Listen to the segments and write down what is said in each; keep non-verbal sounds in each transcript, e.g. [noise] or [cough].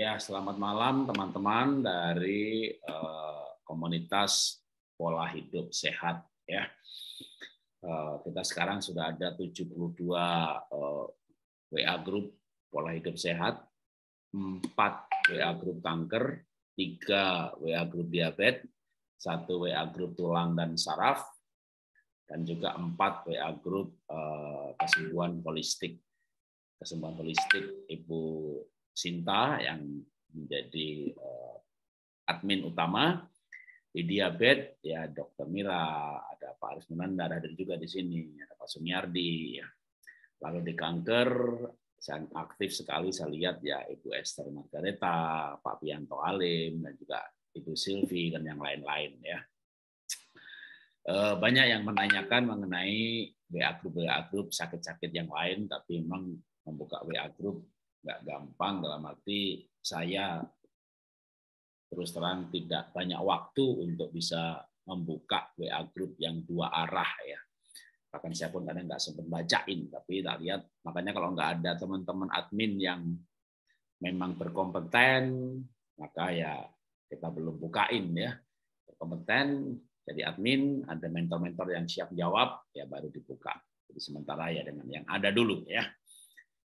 Ya, selamat malam teman-teman dari uh, komunitas pola hidup sehat ya. Uh, kita sekarang sudah ada 72 uh, WA grup pola hidup sehat, 4 WA grup kanker, 3 WA grup diabetes, 1 WA grup tulang dan saraf, dan juga 4 WA grup uh, eh, kesembuhan holistik. Kesembuhan holistik Ibu Sinta yang menjadi eh, admin utama di diabetes ya Dokter Mira, ada Pak Aris Munanda ada juga di sini, ada Pak Sumiardi ya. Lalu di kanker yang aktif sekali saya lihat ya Ibu Esther Margareta, Pak Pianto Alim dan juga Ibu Silvi dan yang lain-lain ya. Eh, banyak yang menanyakan mengenai WA group WA group sakit-sakit yang lain tapi memang membuka WA group nggak gampang dalam arti saya terus terang tidak banyak waktu untuk bisa membuka WA group yang dua arah ya. Bahkan saya pun kadang nggak sempat bacain, tapi tak lihat. Makanya kalau nggak ada teman-teman admin yang memang berkompeten, maka ya kita belum bukain ya. Berkompeten, jadi admin, ada mentor-mentor yang siap jawab, ya baru dibuka. Jadi sementara ya dengan yang ada dulu ya.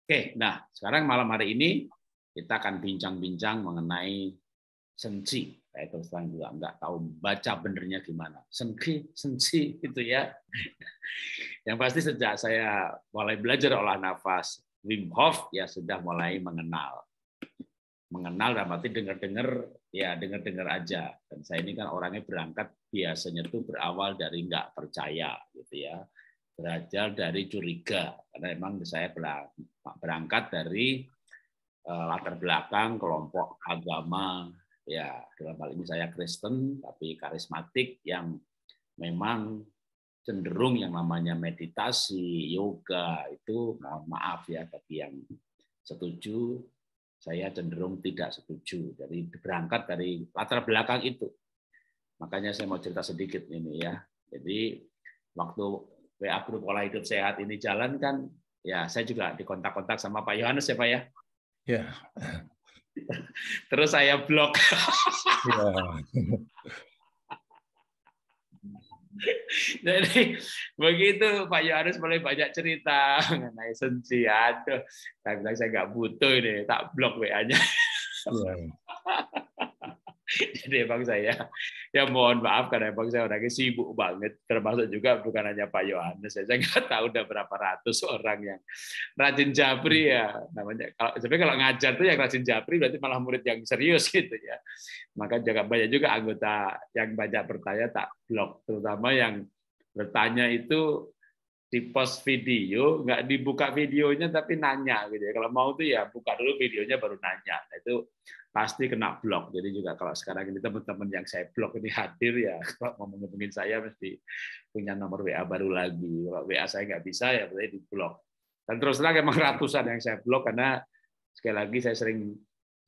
Oke, nah sekarang malam hari ini kita akan bincang-bincang mengenai sensi. Eh, saya terus terang juga nggak tahu baca benernya gimana. Senki, sensi gitu ya. [laughs] Yang pasti sejak saya mulai belajar olah nafas Wim Hof ya sudah mulai mengenal. Mengenal dan berarti dengar-dengar ya dengar-dengar aja. Dan saya ini kan orangnya berangkat biasanya tuh berawal dari nggak percaya gitu ya belajar dari curiga karena memang saya berangkat dari eh, latar belakang kelompok agama ya dalam hal ini saya Kristen tapi karismatik yang memang cenderung yang namanya meditasi yoga itu mohon maaf ya bagi yang setuju saya cenderung tidak setuju dari berangkat dari latar belakang itu makanya saya mau cerita sedikit ini ya jadi waktu WA grup pola hidup sehat ini jalan kan ya saya juga dikontak-kontak sama Pak Yohanes ya Pak ya. Ya. [laughs] Terus saya blok. Ya. [laughs] Jadi begitu Pak Yohanes mulai banyak cerita mengenai sensi, aduh, saya bilang saya nggak butuh ini, tak blok WA-nya. Ya. [laughs] Jadi emang saya ya mohon maaf karena emang saya orangnya sibuk banget termasuk juga bukan hanya Pak Yohanes ya. saya nggak [laughs] tahu udah berapa ratus orang yang rajin japri ya namanya kalau tapi kalau ngajar tuh yang rajin japri berarti malah murid yang serius [laughs] gitu ya maka juga banyak juga anggota yang banyak bertanya tak blog terutama yang bertanya itu di post video nggak dibuka videonya tapi nanya gitu ya kalau mau tuh ya buka dulu videonya baru nanya nah, itu pasti kena blok. Jadi juga kalau sekarang ini teman-teman yang saya blok ini hadir ya, [laughs] kalau mau menghubungi saya mesti punya nomor WA baru lagi. Kalau WA saya nggak bisa ya berarti di blok. Dan terus terang emang ratusan yang saya blok karena sekali lagi saya sering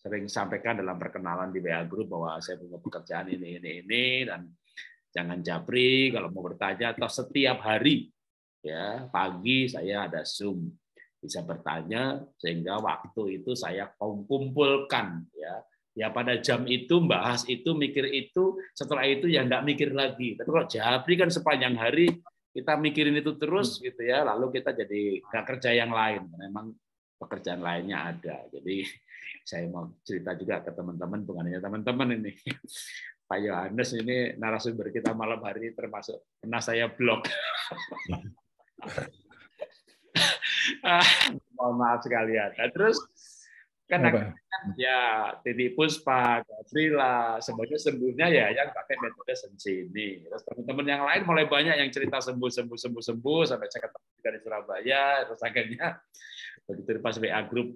sering sampaikan dalam perkenalan di WA grup bahwa saya punya pekerjaan ini ini ini dan jangan japri kalau mau bertanya atau setiap hari ya pagi saya ada Zoom bisa bertanya sehingga waktu itu saya kumpulkan ya ya pada jam itu bahas itu mikir itu setelah itu ya nggak mikir lagi tapi kalau jabri kan sepanjang hari kita mikirin itu terus hmm. gitu ya lalu kita jadi nggak kerja yang lain memang pekerjaan lainnya ada jadi [laughs] saya mau cerita juga ke teman-teman bukan hanya teman-teman ini [laughs] Pak Yohanes ini narasumber kita malam hari termasuk pernah saya blog [laughs] Mohon maaf sekalian. Ya. Nah, terus kan ya Titi Puspa, Gavrila, semuanya sembuhnya ya yang pakai metode sensini. Terus teman-teman yang lain mulai banyak yang cerita sembuh sembuh sembuh sembuh sampai saya ketemu juga di Surabaya. Terus akhirnya begitu pas WA grup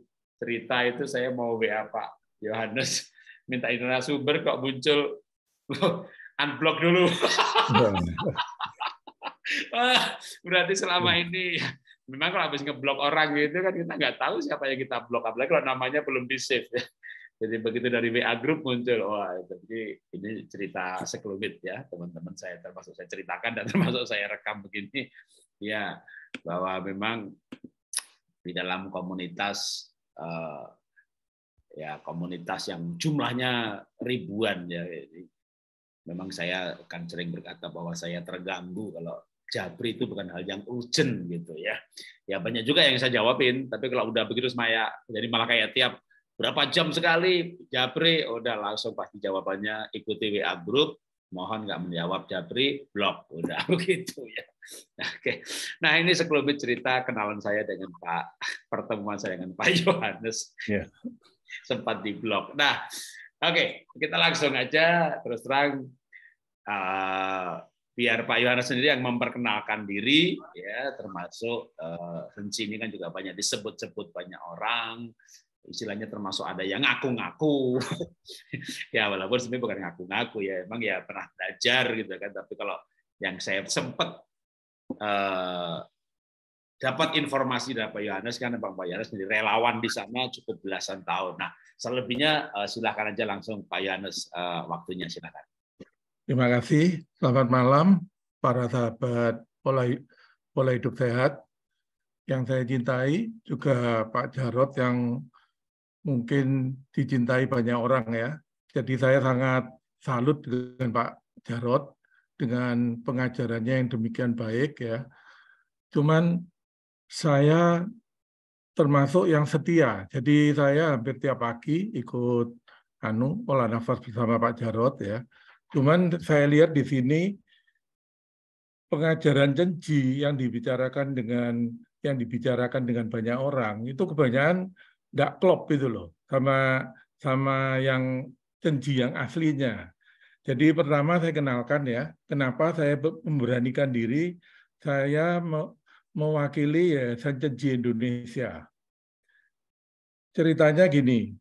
cerita itu saya mau WA Pak Yohanes minta Indonesia sumber kok muncul unblock dulu. Iya. [laughs] Ah, berarti selama ini memang kalau habis ngeblok orang gitu kan kita nggak tahu siapa yang kita blok apalagi kalau namanya belum di save ya. [laughs] Jadi begitu dari WA grup muncul, wah jadi ini cerita sekelumit ya teman-teman saya termasuk saya ceritakan dan [laughs] termasuk saya rekam begini ya bahwa memang di dalam komunitas eh, ya komunitas yang jumlahnya ribuan ya memang saya akan sering berkata bahwa saya terganggu kalau Jabri itu bukan hal yang urgent gitu ya. Ya banyak juga yang saya jawabin, tapi kalau udah begitu semaya jadi malah kayak tiap berapa jam sekali Jabri udah langsung pasti jawabannya ikuti WA grup mohon nggak menjawab Jabri blok udah [laughs] begitu ya oke nah ini sekelumit cerita kenalan saya dengan Pak pertemuan saya dengan Pak [laughs] Yohanes yeah. sempat di blok nah oke okay, kita langsung aja terus terang uh, biar Pak Yohanes sendiri yang memperkenalkan diri ya termasuk uh, eh, Renci ini kan juga banyak disebut-sebut banyak orang istilahnya termasuk ada yang ngaku-ngaku [laughs] ya walaupun sebenarnya bukan ngaku-ngaku ya emang ya pernah belajar gitu kan tapi kalau yang saya sempat uh, eh, dapat informasi dari Pak Yohanes kan Bang Pak Yohanes menjadi relawan di sana cukup belasan tahun. Nah selebihnya eh, silahkan aja langsung Pak Yohanes waktunya silahkan. Terima kasih. Selamat malam para sahabat pola, pola hidup sehat yang saya cintai, juga Pak Jarot yang mungkin dicintai banyak orang ya. Jadi saya sangat salut dengan Pak Jarot dengan pengajarannya yang demikian baik ya. Cuman saya termasuk yang setia. Jadi saya hampir tiap pagi ikut anu olah nafas bersama Pak Jarot ya. Cuman saya lihat di sini pengajaran janji yang dibicarakan dengan yang dibicarakan dengan banyak orang itu kebanyakan tidak klop itu loh sama sama yang janji yang aslinya. Jadi pertama saya kenalkan ya, kenapa saya memberanikan diri saya mewakili ya Janji Indonesia. Ceritanya gini,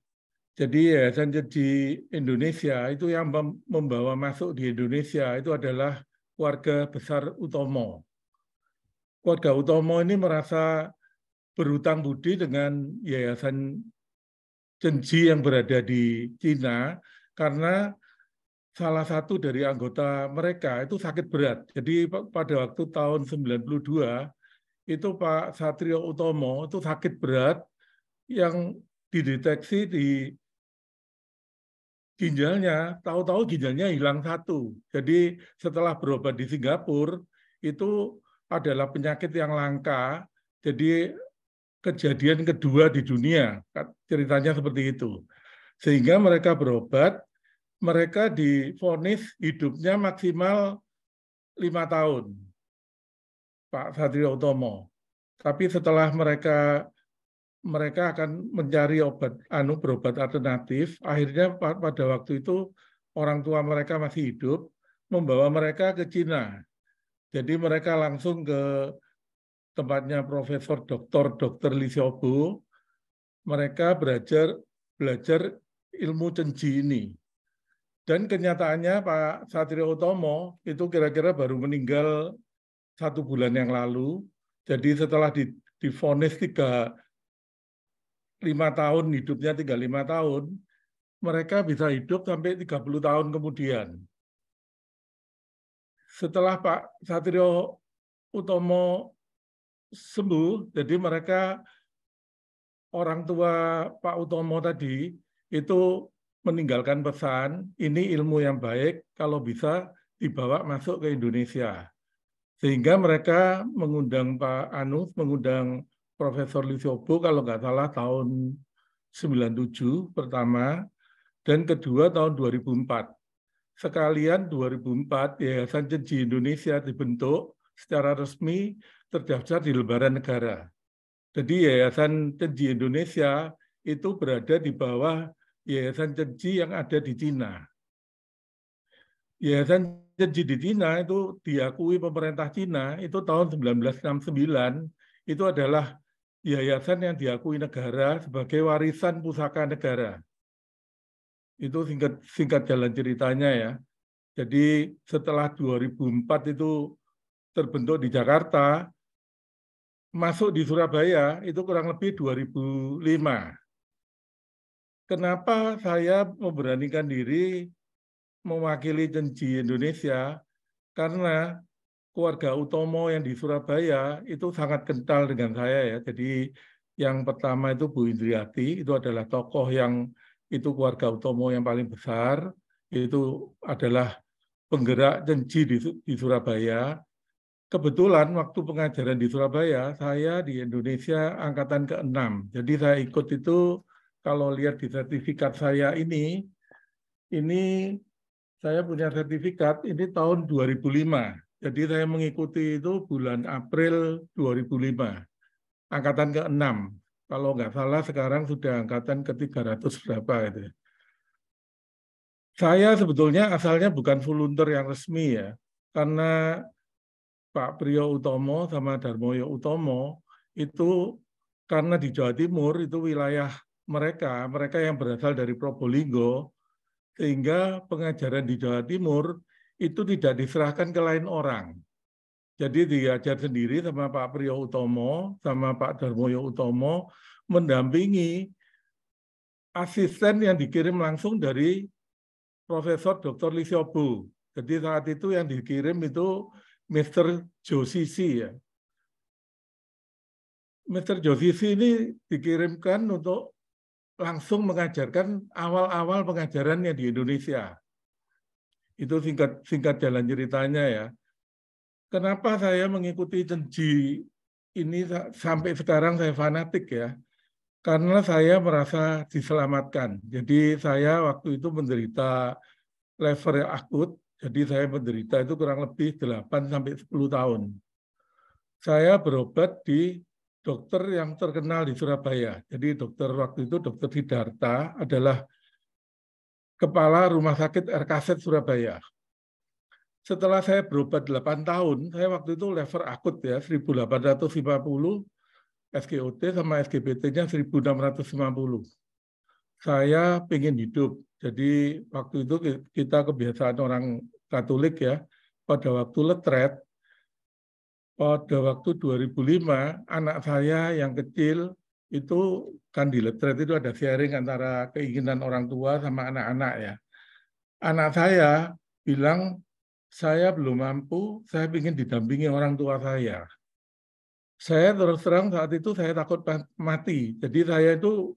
jadi Yayasan Jadi Indonesia itu yang membawa masuk di Indonesia itu adalah warga besar Utomo. Warga Utomo ini merasa berutang budi dengan Yayasan Cenji yang berada di Cina karena salah satu dari anggota mereka itu sakit berat. Jadi pada waktu tahun 92 itu Pak Satrio Utomo itu sakit berat yang dideteksi di ginjalnya, tahu-tahu ginjalnya hilang satu. Jadi setelah berobat di Singapura, itu adalah penyakit yang langka, jadi kejadian kedua di dunia. Kan ceritanya seperti itu. Sehingga mereka berobat, mereka difonis hidupnya maksimal lima tahun. Pak Satrio Utomo. Tapi setelah mereka mereka akan mencari obat anu berobat alternatif. Akhirnya pada waktu itu orang tua mereka masih hidup membawa mereka ke Cina. Jadi mereka langsung ke tempatnya Profesor Dr. Dr. Li Xiaobo. Mereka belajar belajar ilmu cenji ini. Dan kenyataannya Pak Satrio Utomo itu kira-kira baru meninggal satu bulan yang lalu. Jadi setelah difonis tiga lima tahun hidupnya tiga lima tahun, mereka bisa hidup sampai 30 tahun kemudian. Setelah Pak Satrio Utomo sembuh, jadi mereka orang tua Pak Utomo tadi itu meninggalkan pesan, ini ilmu yang baik kalau bisa dibawa masuk ke Indonesia. Sehingga mereka mengundang Pak Anus, mengundang Profesor Lisiobo kalau nggak salah tahun 97 pertama dan kedua tahun 2004. Sekalian 2004 Yayasan Cenji Indonesia dibentuk secara resmi terdaftar di lebaran Negara. Jadi Yayasan Cenji Indonesia itu berada di bawah Yayasan Cenji yang ada di Cina. Yayasan Cenji di Cina itu diakui pemerintah Cina itu tahun 1969 itu adalah yayasan yang diakui negara sebagai warisan pusaka negara. Itu singkat singkat jalan ceritanya ya. Jadi setelah 2004 itu terbentuk di Jakarta, masuk di Surabaya itu kurang lebih 2005. Kenapa saya memberanikan diri mewakili Cenci Indonesia? Karena keluarga Utomo yang di Surabaya itu sangat kental dengan saya ya. Jadi yang pertama itu Bu Indriati, itu adalah tokoh yang itu keluarga Utomo yang paling besar, itu adalah penggerak jenji di, di Surabaya. Kebetulan waktu pengajaran di Surabaya, saya di Indonesia angkatan ke-6. Jadi saya ikut itu, kalau lihat di sertifikat saya ini, ini saya punya sertifikat, ini tahun 2005 jadi saya mengikuti itu bulan April 2005, angkatan ke-6. Kalau nggak salah sekarang sudah angkatan ke-300 berapa itu. Saya sebetulnya asalnya bukan volunteer yang resmi ya, karena Pak Priyo Utomo sama Darmoyo Utomo itu karena di Jawa Timur itu wilayah mereka, mereka yang berasal dari Probolinggo, sehingga pengajaran di Jawa Timur itu tidak diserahkan ke lain orang. Jadi diajar sendiri sama Pak Priyo Utomo, sama Pak Darmoyo Utomo, mendampingi asisten yang dikirim langsung dari Profesor Dr. Lisiobu. Jadi saat itu yang dikirim itu Mr. Josisi ya. Mr. Josisi ini dikirimkan untuk langsung mengajarkan awal-awal pengajarannya di Indonesia. Itu singkat singkat jalan ceritanya ya. Kenapa saya mengikuti Cenji ini sampai sekarang saya fanatik ya. Karena saya merasa diselamatkan. Jadi saya waktu itu menderita lever yang akut, jadi saya menderita itu kurang lebih 8 sampai 10 tahun. Saya berobat di dokter yang terkenal di Surabaya. Jadi dokter waktu itu dokter Sidarta adalah Kepala Rumah Sakit RKZ Surabaya. Setelah saya berobat 8 tahun, saya waktu itu lever akut ya, 1850, SGOT sama SGBT-nya 1650. Saya pengen hidup. Jadi waktu itu kita kebiasaan orang Katolik ya, pada waktu letret, pada waktu 2005, anak saya yang kecil itu kan di lab itu ada sharing antara keinginan orang tua sama anak-anak ya. Anak saya bilang, saya belum mampu, saya ingin didampingi orang tua saya. Saya terus terang saat itu saya takut mati. Jadi saya itu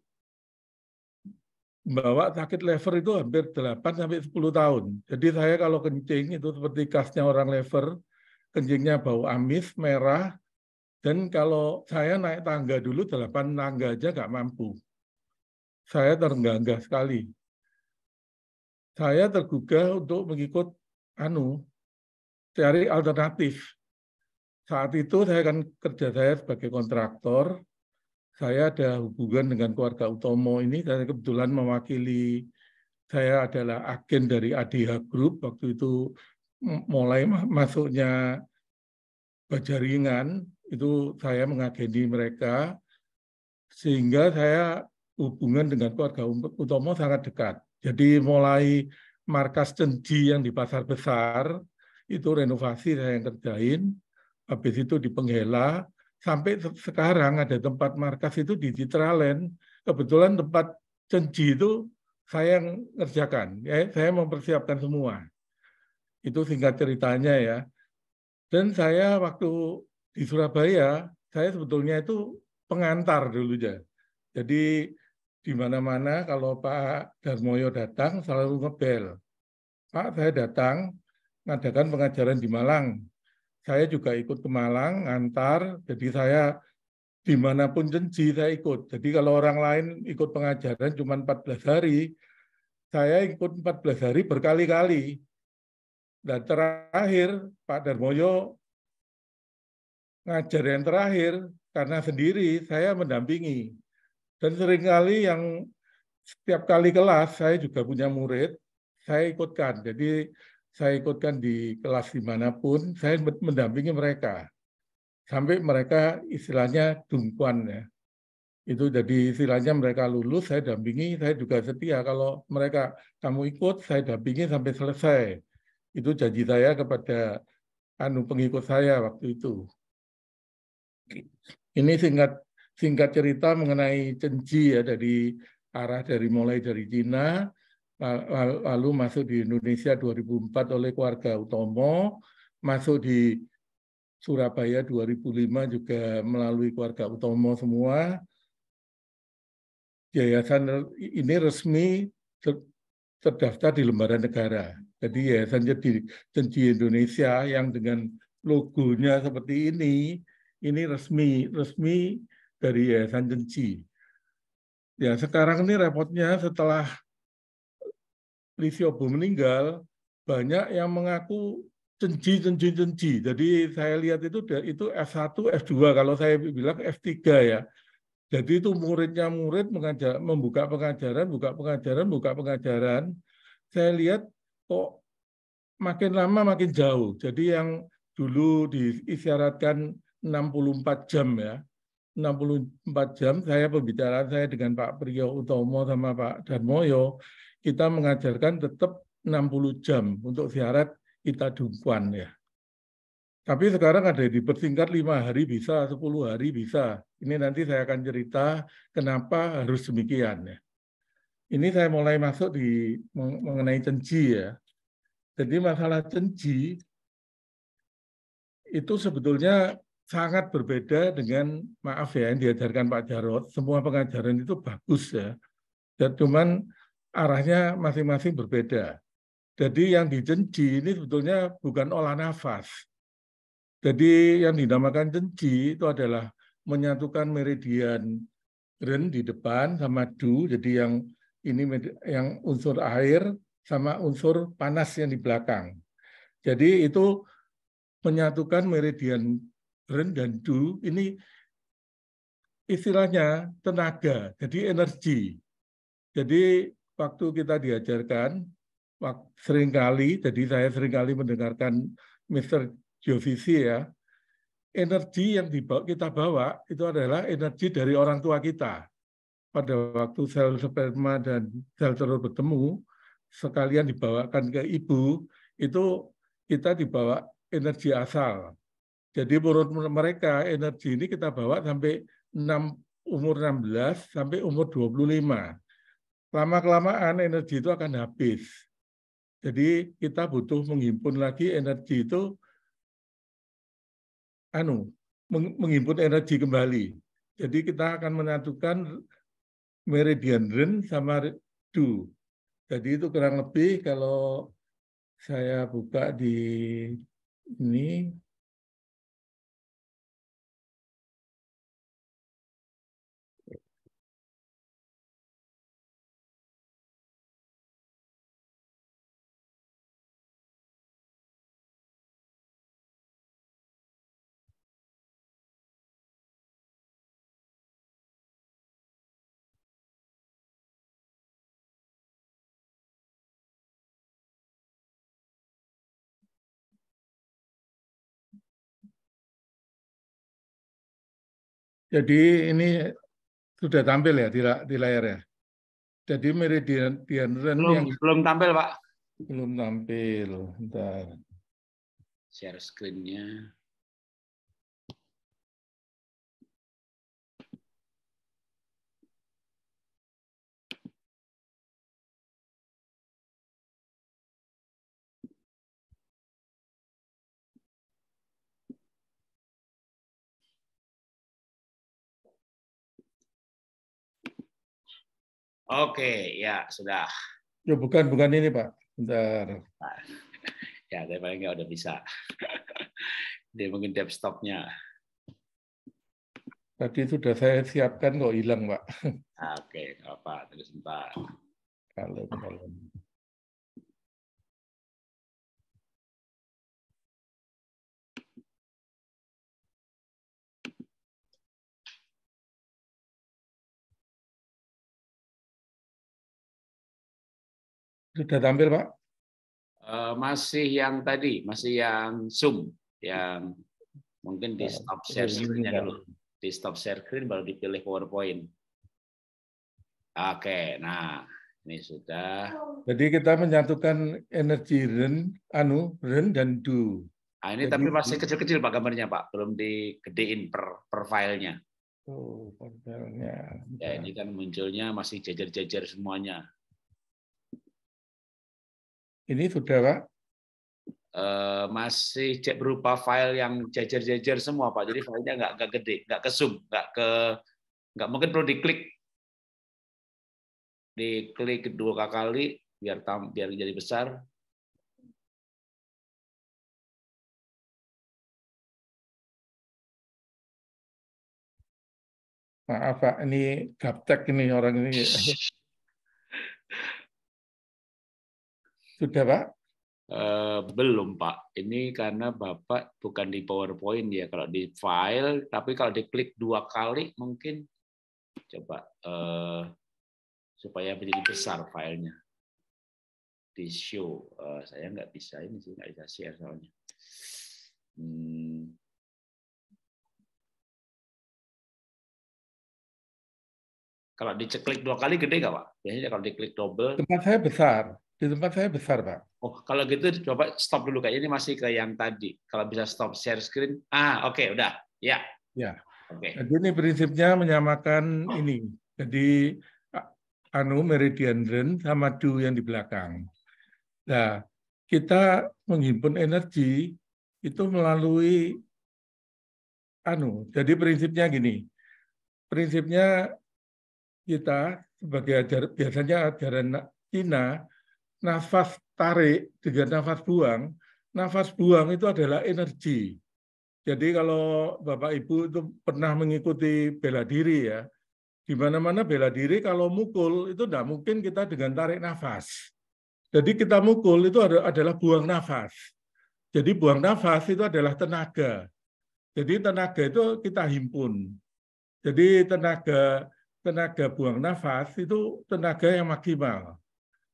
bawa sakit lever itu hampir 8 sampai 10 tahun. Jadi saya kalau kencing itu seperti khasnya orang lever, kencingnya bau amis, merah, dan kalau saya naik tangga dulu, delapan tangga aja nggak mampu. Saya tergangga sekali. Saya tergugah untuk mengikut anu cari alternatif. Saat itu saya kan kerja saya sebagai kontraktor, saya ada hubungan dengan keluarga Utomo ini, saya kebetulan mewakili, saya adalah agen dari ADH Group, waktu itu mulai masuknya bajaringan, itu saya mengagendi mereka sehingga saya hubungan dengan keluarga Utomo sangat dekat. Jadi mulai markas cenji yang di pasar besar itu renovasi saya yang kerjain, habis itu di Penghela, sampai sekarang ada tempat markas itu di Citraland. Kebetulan tempat cenji itu saya yang ngerjakan, ya, saya mempersiapkan semua. Itu singkat ceritanya ya. Dan saya waktu di Surabaya saya sebetulnya itu pengantar dulu ya. Jadi di mana-mana kalau Pak Darmoyo datang selalu ngebel. Pak saya datang mengadakan pengajaran di Malang. Saya juga ikut ke Malang, ngantar. Jadi saya dimanapun jenji saya ikut. Jadi kalau orang lain ikut pengajaran cuma 14 hari, saya ikut 14 hari berkali-kali. Dan terakhir Pak Darmoyo ngajar yang terakhir karena sendiri saya mendampingi. Dan seringkali yang setiap kali kelas saya juga punya murid, saya ikutkan. Jadi saya ikutkan di kelas dimanapun, saya mendampingi mereka. Sampai mereka istilahnya dungkuan ya. Itu jadi istilahnya mereka lulus, saya dampingi, saya juga setia. Kalau mereka kamu ikut, saya dampingi sampai selesai. Itu janji saya kepada anu pengikut saya waktu itu. Ini singkat singkat cerita mengenai cenci ya dari arah dari mulai dari Cina lalu masuk di Indonesia 2004 oleh keluarga Utomo, masuk di Surabaya 2005 juga melalui keluarga Utomo semua. Yayasan ini resmi terdaftar di lembaran negara. Jadi Yayasan jadi Cenci Indonesia yang dengan logonya seperti ini ini resmi resmi dari Yayasan cenci. Ya sekarang ini repotnya setelah Lisiobu meninggal banyak yang mengaku cenci cenci cenci. Jadi saya lihat itu itu F1, F2 kalau saya bilang F3 ya. Jadi itu muridnya murid mengajar, membuka pengajaran, buka pengajaran, buka pengajaran. Saya lihat kok makin lama makin jauh. Jadi yang dulu diisyaratkan 64 jam ya. 64 jam saya pembicaraan saya dengan Pak Priyo Utomo sama Pak Darmoyo, kita mengajarkan tetap 60 jam untuk syarat kita dumpuan ya. Tapi sekarang ada dipersingkat lima hari bisa, 10 hari bisa. Ini nanti saya akan cerita kenapa harus demikian ya. Ini saya mulai masuk di mengenai cenci ya. Jadi masalah cenci itu sebetulnya sangat berbeda dengan maaf ya yang diajarkan Pak Jarot. Semua pengajaran itu bagus ya. Dan cuman arahnya masing-masing berbeda. Jadi yang dijenji ini sebetulnya bukan olah nafas. Jadi yang dinamakan jenji itu adalah menyatukan meridian ren di depan sama du. Jadi yang ini yang unsur air sama unsur panas yang di belakang. Jadi itu menyatukan meridian Ren dan do ini istilahnya tenaga, jadi energi. Jadi waktu kita diajarkan, seringkali, jadi saya seringkali mendengarkan Mr. Jovisi ya, energi yang dibawa, kita bawa itu adalah energi dari orang tua kita. Pada waktu sel sperma dan sel telur bertemu, sekalian dibawakan ke ibu, itu kita dibawa energi asal. Jadi menurut mereka energi ini kita bawa sampai 6, umur 16 sampai umur 25. Lama-kelamaan energi itu akan habis. Jadi kita butuh menghimpun lagi energi itu anu menghimpun energi kembali. Jadi kita akan menyatukan meridian ren sama du. Jadi itu kurang lebih kalau saya buka di ini Jadi ini sudah tampil ya di, di layar ya. Jadi meridian belum, yang belum tampil pak. Belum tampil, bentar. Share screen-nya. Oke, ya sudah. Ya, bukan bukan ini Pak. Bentar. [laughs] Ya, tapi paling nggak udah bisa. [laughs] Dia mungkin dev stoknya. Tadi itu sudah saya siapkan kok hilang, Pak. Oke, apa? Terus sebentar. Kalau kalau. Sudah tampil, Pak? Uh, masih yang tadi, masih yang Zoom, yang mungkin di ya, stop share screen-nya ya, dulu. Di stop share screen baru dipilih PowerPoint. Oke, nah ini sudah. Jadi kita menyatukan energi ren, anu, ren dan do. Nah, ini Jadi, tapi masih kecil-kecil Pak gambarnya Pak, belum digedein per, per filenya. Oh, per filenya. Ya, ini kan munculnya masih jajar-jajar semuanya ini saudara uh, eh, masih berupa file yang jajar-jajar semua pak jadi filenya nggak nggak gede nggak ke zoom nggak ke nggak mungkin perlu diklik diklik dua kali biar tam biar jadi besar Maaf Pak, ini gaptek ini orang ini. [laughs] Sudah, Pak? Uh, belum, Pak. Ini karena Bapak bukan di PowerPoint ya. Kalau di file, tapi kalau diklik dua kali mungkin coba uh, supaya menjadi besar filenya. Di show. Uh, saya nggak bisa ini sih, nggak bisa share soalnya. Hmm. Kalau diceklik dua kali gede nggak Pak? Biasanya kalau diklik double. Tempat saya besar. Di tempat saya besar, Pak. Oh, kalau gitu coba stop dulu. Kayaknya ini masih ke yang tadi. Kalau bisa stop share screen. Ah, oke, okay, udah. Ya. Ya. Oke. Okay. Jadi ini prinsipnya menyamakan oh. ini. Jadi anu meridian drain sama du yang di belakang. Nah, kita menghimpun energi itu melalui anu. Jadi prinsipnya gini. Prinsipnya kita sebagai ajar biasanya ajaran Cina nafas tarik dengan nafas buang, nafas buang itu adalah energi. Jadi kalau Bapak Ibu itu pernah mengikuti bela diri ya, di mana-mana bela diri kalau mukul itu tidak mungkin kita dengan tarik nafas. Jadi kita mukul itu adalah buang nafas. Jadi buang nafas itu adalah tenaga. Jadi tenaga itu kita himpun. Jadi tenaga tenaga buang nafas itu tenaga yang maksimal.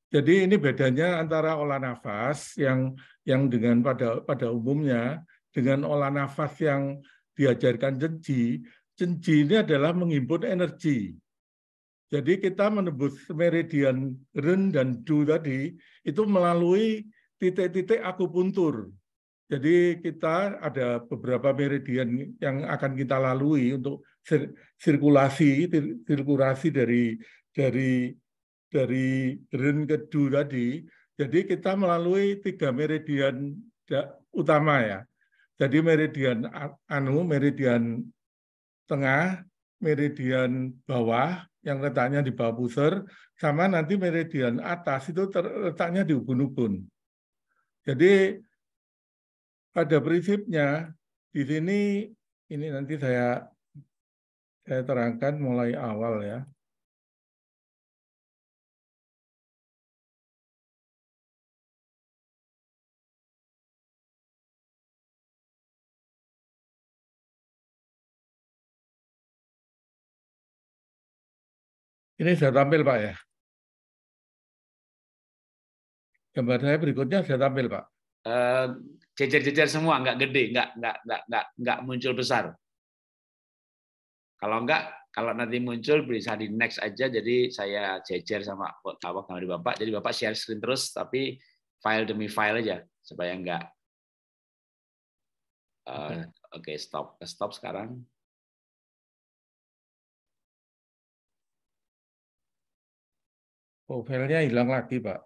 Jadi ini bedanya antara olah nafas yang yang dengan pada pada umumnya dengan olah nafas yang diajarkan cenci cenci ini adalah menghimpun energi. Jadi kita menebus meridian ren dan du tadi itu melalui titik-titik akupuntur. Jadi kita ada beberapa meridian yang akan kita lalui untuk sirkulasi sirkulasi dari dari dari Dren kedua tadi, jadi kita melalui tiga meridian utama ya. Jadi meridian anu, meridian tengah, meridian bawah yang letaknya di bawah pusar, sama nanti meridian atas itu terletaknya di ubun-ubun. Jadi pada prinsipnya di sini ini nanti saya saya terangkan mulai awal ya. Ini saya tampil Pak ya. Gambar saya berikutnya saya tampil Pak. Cecer-cecer eh, uh, semua, nggak gede, nggak nggak nggak nggak nggak muncul besar. Kalau nggak, kalau nanti muncul bisa di next aja, jadi saya cecer sama awak sama bapak. Jadi bapak share screen terus, tapi file demi file aja supaya nggak. Uh, Oke, okay. Eh, okay, stop, stop sekarang. Oh, hilang lagi, Pak.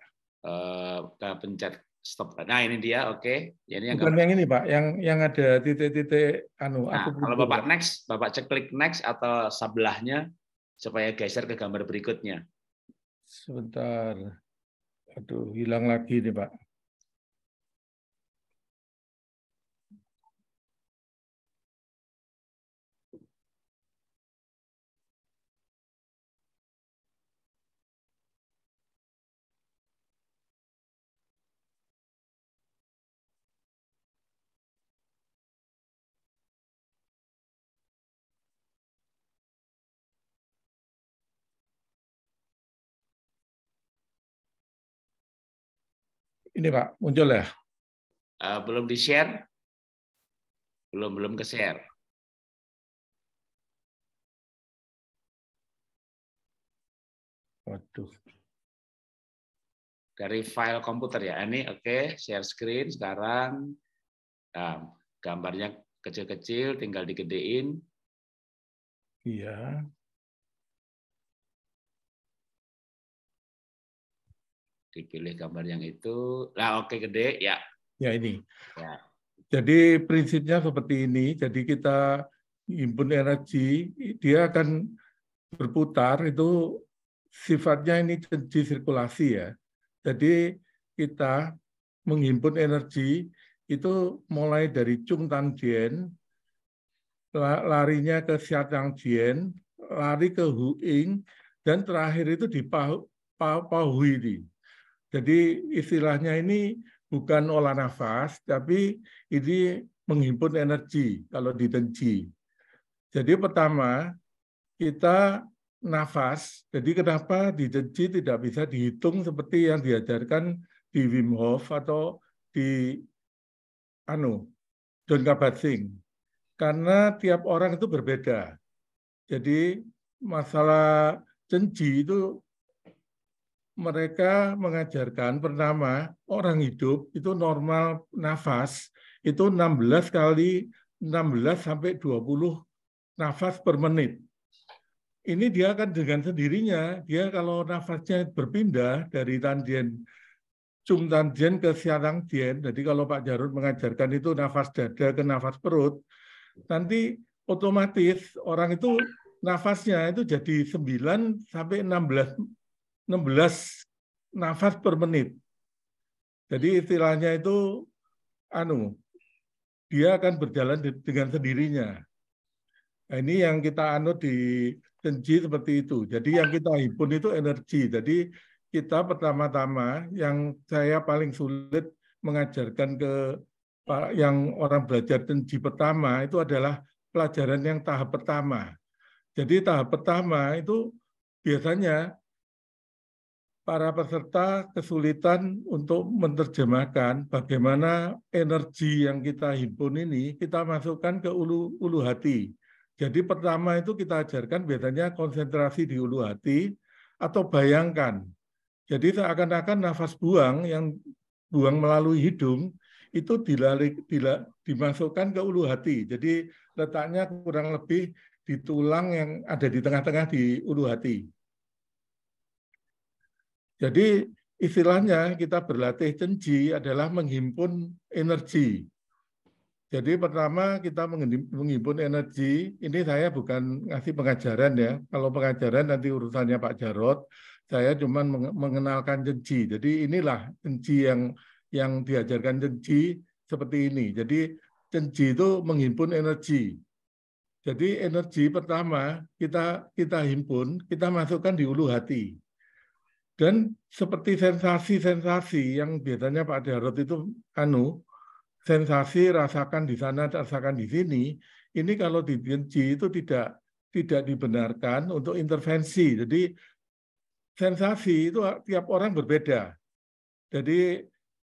Uh, eh, kita pencet stop. Nah, ini dia, oke. Okay. Ya, ini yang Bukan yang ini, Pak, yang yang ada titik-titik anu. Nah, aku kalau Bapak next, Bapak cek klik next atau sebelahnya supaya geser ke gambar berikutnya. Sebentar. Aduh, hilang lagi nih, Pak. ini Pak muncul ya? Uh, belum di share, belum belum ke share. Waduh. Dari file komputer ya, ini oke okay. share screen sekarang. Nah, gambarnya kecil-kecil, tinggal digedein. Iya. dipilih gambar yang itu. Nah, oke okay, gede ya. Ya ini. Ya. Jadi prinsipnya seperti ini. Jadi kita himpun energi, dia akan berputar itu sifatnya ini sirkulasi ya. Jadi kita menghimpun energi itu mulai dari Chung Tan Jien, larinya ke Siatang Jien, lari ke Huing, dan terakhir itu di Pahui. Pahui jadi istilahnya ini bukan olah nafas, tapi ini menghimpun energi kalau di Jadi pertama, kita nafas, jadi kenapa di tidak bisa dihitung seperti yang diajarkan di Wim Hof atau di anu Don Kabat-Zinn. Karena tiap orang itu berbeda. Jadi masalah Denji itu mereka mengajarkan pertama orang hidup itu normal nafas itu 16 kali 16 sampai 20 nafas per menit. Ini dia akan dengan sendirinya dia kalau nafasnya berpindah dari tandian cum tandian ke siarang dien. Jadi kalau Pak Jarod mengajarkan itu nafas dada ke nafas perut, nanti otomatis orang itu nafasnya itu jadi 9 sampai 16 16 nafas per menit. Jadi hmm. istilahnya itu anu dia akan berjalan dengan sendirinya. Nah, ini yang kita anu di Tenji seperti itu. Jadi yang kita himpun itu energi. Jadi kita pertama-tama yang saya paling sulit mengajarkan ke yang orang belajar Tenji pertama itu adalah pelajaran yang tahap pertama. Jadi tahap pertama itu biasanya para peserta kesulitan untuk menerjemahkan bagaimana energi yang kita himpun ini kita masukkan ke ulu ulu hati. Jadi pertama itu kita ajarkan biasanya konsentrasi di ulu hati atau bayangkan. Jadi seakan-akan nafas buang yang buang melalui hidung itu dilalik, dilak, dimasukkan ke ulu hati. Jadi letaknya kurang lebih di tulang yang ada di tengah-tengah di ulu hati. Jadi istilahnya kita berlatih cenji adalah menghimpun energi. Jadi pertama kita menghimpun energi, ini saya bukan ngasih pengajaran ya. Kalau pengajaran nanti urusannya Pak Jarot, saya cuma mengenalkan cenci. Jadi inilah cenci yang yang diajarkan cenci seperti ini. Jadi cenci itu menghimpun energi. Jadi energi pertama kita kita himpun, kita masukkan di ulu hati. Dan seperti sensasi-sensasi yang biasanya Pak Jarot itu anu sensasi rasakan di sana rasakan di sini ini kalau dibenci itu tidak tidak dibenarkan untuk intervensi. Jadi sensasi itu tiap orang berbeda. Jadi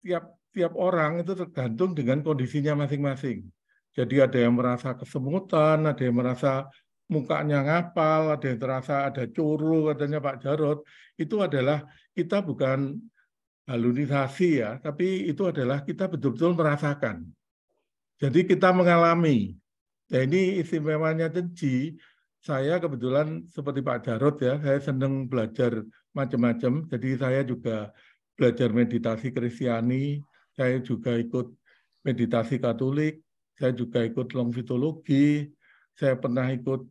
tiap tiap orang itu tergantung dengan kondisinya masing-masing. Jadi ada yang merasa kesemutan, ada yang merasa mukanya ngapal, ada yang terasa ada curu katanya Pak Jarot, itu adalah kita bukan halunisasi ya, tapi itu adalah kita betul-betul merasakan. Jadi kita mengalami. Ya ini istimewanya Tenji, saya kebetulan seperti Pak Jarot ya, saya senang belajar macam-macam, jadi saya juga belajar meditasi Kristiani, saya juga ikut meditasi Katolik, saya juga ikut longfitologi saya pernah ikut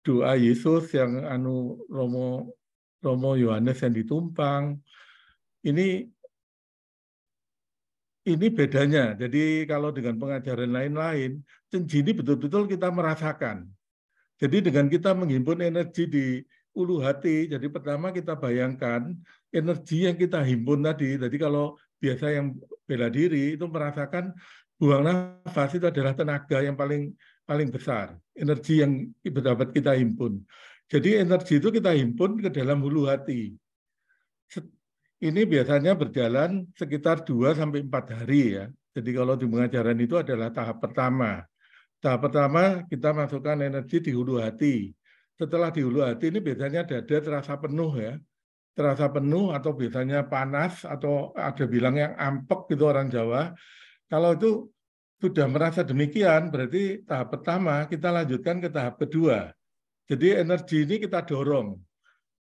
doa Yesus yang anu Romo Romo Yohanes yang ditumpang ini ini bedanya. Jadi kalau dengan pengajaran lain-lain, Cenjini betul-betul kita merasakan. Jadi dengan kita menghimpun energi di ulu hati, jadi pertama kita bayangkan energi yang kita himpun tadi. Jadi kalau biasa yang bela diri itu merasakan buang nafas itu adalah tenaga yang paling paling besar, energi yang dapat kita himpun. Jadi energi itu kita himpun ke dalam hulu hati. Ini biasanya berjalan sekitar 2 sampai 4 hari ya. Jadi kalau di pengajaran itu adalah tahap pertama. Tahap pertama kita masukkan energi di hulu hati. Setelah di hulu hati ini biasanya dada terasa penuh ya. Terasa penuh atau biasanya panas atau ada bilang yang ampek gitu orang Jawa. Kalau itu sudah merasa demikian, berarti tahap pertama kita lanjutkan ke tahap kedua. Jadi energi ini kita dorong.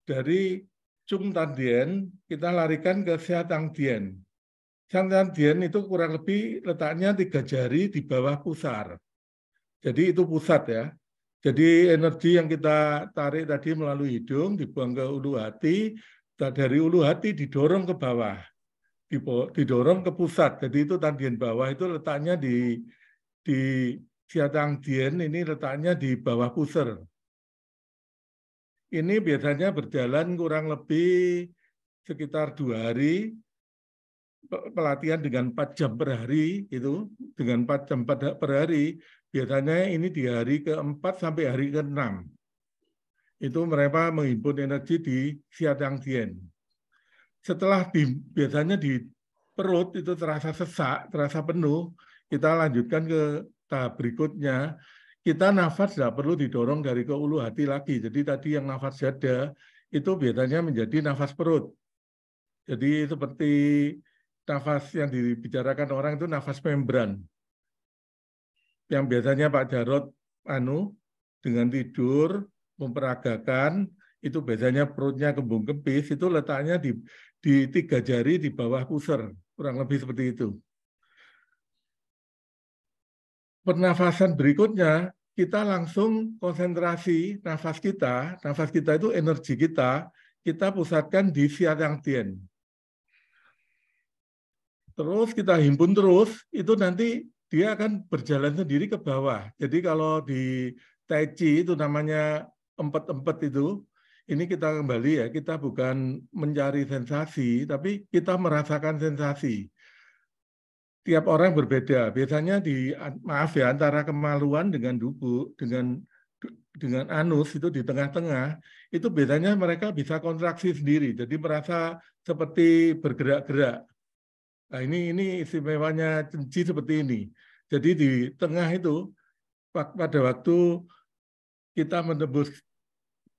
Dari Cung Tan kita larikan ke siatang Dien. Siatang Dien itu kurang lebih letaknya tiga jari di bawah pusar. Jadi itu pusat ya. Jadi energi yang kita tarik tadi melalui hidung, dibuang ke ulu hati, dari ulu hati didorong ke bawah didorong ke pusat. Jadi itu Tandien bawah itu letaknya di di Siatang Dien ini letaknya di bawah pusar Ini biasanya berjalan kurang lebih sekitar dua hari pelatihan dengan empat jam per hari itu dengan empat jam per hari biasanya ini di hari keempat sampai hari keenam itu mereka menghimpun energi di Siatang Dien setelah di, biasanya di perut itu terasa sesak, terasa penuh, kita lanjutkan ke tahap berikutnya. Kita nafas tidak perlu didorong dari ke ulu hati lagi. Jadi tadi yang nafas dada itu biasanya menjadi nafas perut. Jadi seperti nafas yang dibicarakan orang itu nafas membran. Yang biasanya Pak Jarot anu dengan tidur memperagakan itu biasanya perutnya kembung kempis itu letaknya di di tiga jari di bawah pusar, kurang lebih seperti itu. Pernafasan berikutnya, kita langsung konsentrasi nafas kita, nafas kita itu energi kita, kita pusatkan di siang tien. Terus kita himpun terus, itu nanti dia akan berjalan sendiri ke bawah. Jadi kalau di Tai Chi itu namanya empat empat itu, ini kita kembali ya, kita bukan mencari sensasi, tapi kita merasakan sensasi. Tiap orang berbeda. Biasanya di maaf ya antara kemaluan dengan dubu, dengan dengan anus itu di tengah-tengah, itu biasanya mereka bisa kontraksi sendiri. Jadi merasa seperti bergerak-gerak. Nah, ini ini istimewanya cenci seperti ini. Jadi di tengah itu pada waktu kita menebus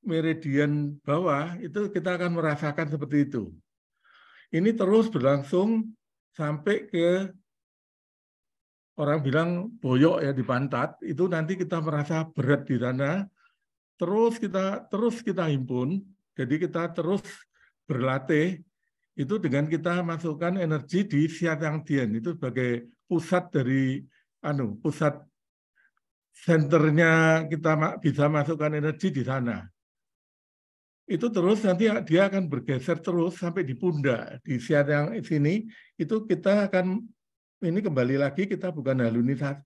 meridian bawah itu kita akan merasakan seperti itu. Ini terus berlangsung sampai ke orang bilang boyok ya di pantat, itu nanti kita merasa berat di sana, terus kita terus kita himpun, jadi kita terus berlatih itu dengan kita masukkan energi di siang Dian itu sebagai pusat dari anu pusat senternya kita bisa masukkan energi di sana itu terus nanti dia akan bergeser terus sampai di pundak. Di siat yang sini itu kita akan ini kembali lagi kita bukan halusinasi,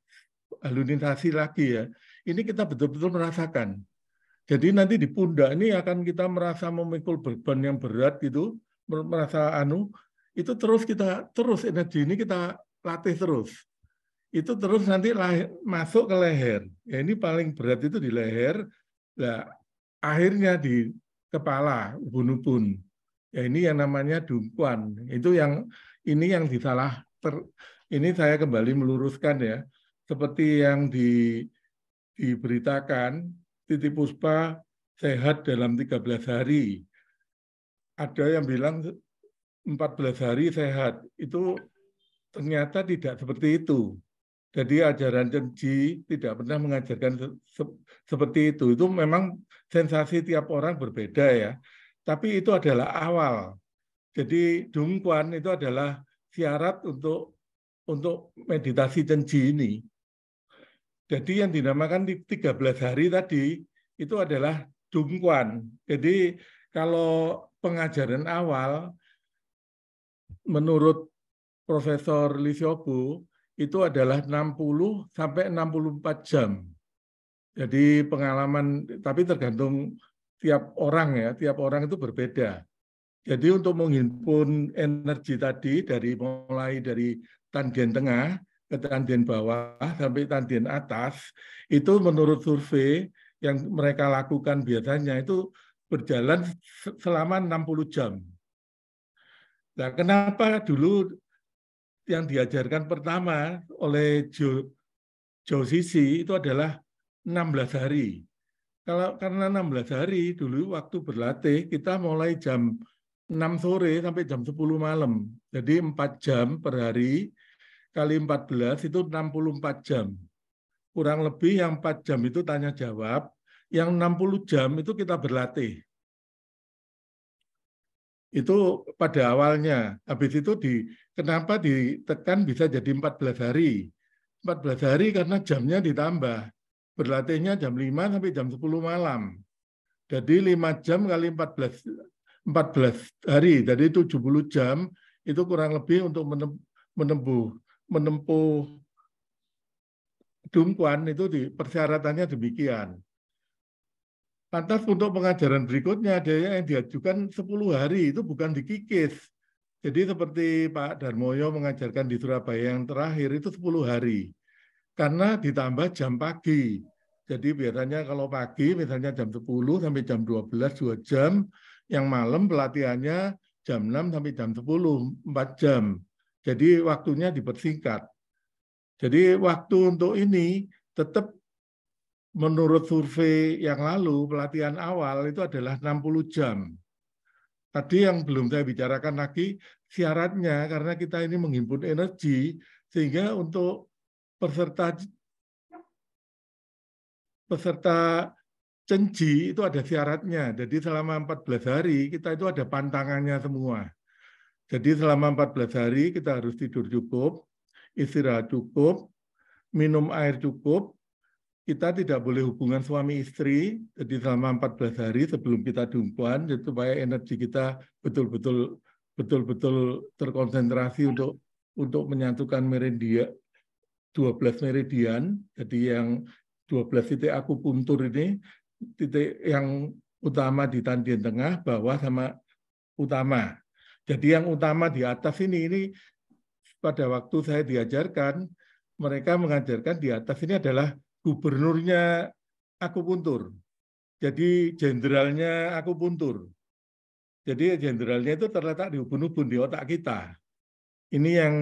halusinasi lagi ya. Ini kita betul-betul merasakan. Jadi nanti di pundak ini akan kita merasa memikul beban yang berat gitu, merasa anu, itu terus kita terus energi ini kita latih terus. Itu terus nanti lahir, masuk ke leher. Ya ini paling berat itu di leher. lah akhirnya di kepala ubun-ubun. Ya ini yang namanya dumpuan. Itu yang ini yang disalah ter, ini saya kembali meluruskan ya. Seperti yang di, diberitakan Titi Puspa sehat dalam 13 hari. Ada yang bilang 14 hari sehat. Itu ternyata tidak seperti itu. Jadi ajaran Cenji tidak pernah mengajarkan se se seperti itu. Itu memang sensasi tiap orang berbeda ya. Tapi itu adalah awal. Jadi dungkuan itu adalah syarat untuk untuk meditasi cenji ini. Jadi yang dinamakan 13 hari tadi itu adalah dungkuan. Jadi kalau pengajaran awal menurut Profesor Lisiobu itu adalah 60 sampai 64 jam. Jadi pengalaman, tapi tergantung tiap orang ya, tiap orang itu berbeda. Jadi untuk menghimpun energi tadi dari mulai dari tandian tengah ke tandian bawah sampai tandian atas, itu menurut survei yang mereka lakukan biasanya itu berjalan selama 60 jam. Nah, kenapa dulu yang diajarkan pertama oleh Joe Joe Sisi itu adalah 16 hari. Kalau karena 16 hari dulu waktu berlatih kita mulai jam 6 sore sampai jam 10 malam. Jadi 4 jam per hari kali 14 itu 64 jam. Kurang lebih yang 4 jam itu tanya jawab, yang 60 jam itu kita berlatih. Itu pada awalnya. Habis itu di kenapa ditekan bisa jadi 14 hari? 14 hari karena jamnya ditambah berlatihnya jam 5 sampai jam 10 malam. Jadi 5 jam kali 14 14 hari, jadi 70 jam itu kurang lebih untuk menempuh menempuh dungkuan itu di persyaratannya demikian. Lantas untuk pengajaran berikutnya ada yang diajukan 10 hari itu bukan dikikis. Jadi seperti Pak Darmoyo mengajarkan di Surabaya yang terakhir itu 10 hari. Karena ditambah jam pagi. Jadi biasanya kalau pagi misalnya jam 10 sampai jam 12, 2 jam. Yang malam pelatihannya jam 6 sampai jam 10, 4 jam. Jadi waktunya dipersingkat. Jadi waktu untuk ini tetap menurut survei yang lalu pelatihan awal itu adalah 60 jam. Tadi yang belum saya bicarakan lagi syaratnya karena kita ini menghimpun energi sehingga untuk peserta peserta cenji itu ada syaratnya. Jadi selama 14 hari kita itu ada pantangannya semua. Jadi selama 14 hari kita harus tidur cukup, istirahat cukup, minum air cukup, kita tidak boleh hubungan suami istri, jadi selama 14 hari sebelum kita dumpuan, supaya energi kita betul-betul betul-betul terkonsentrasi untuk untuk menyatukan meridian 12 meridian, jadi yang 12 titik aku puntur ini titik yang utama di tandian tengah, bawah sama utama. Jadi yang utama di atas ini ini pada waktu saya diajarkan mereka mengajarkan di atas ini adalah gubernurnya akupuntur. Jadi jenderalnya akupuntur. Jadi jenderalnya itu terletak di ubun-ubun di otak kita. Ini yang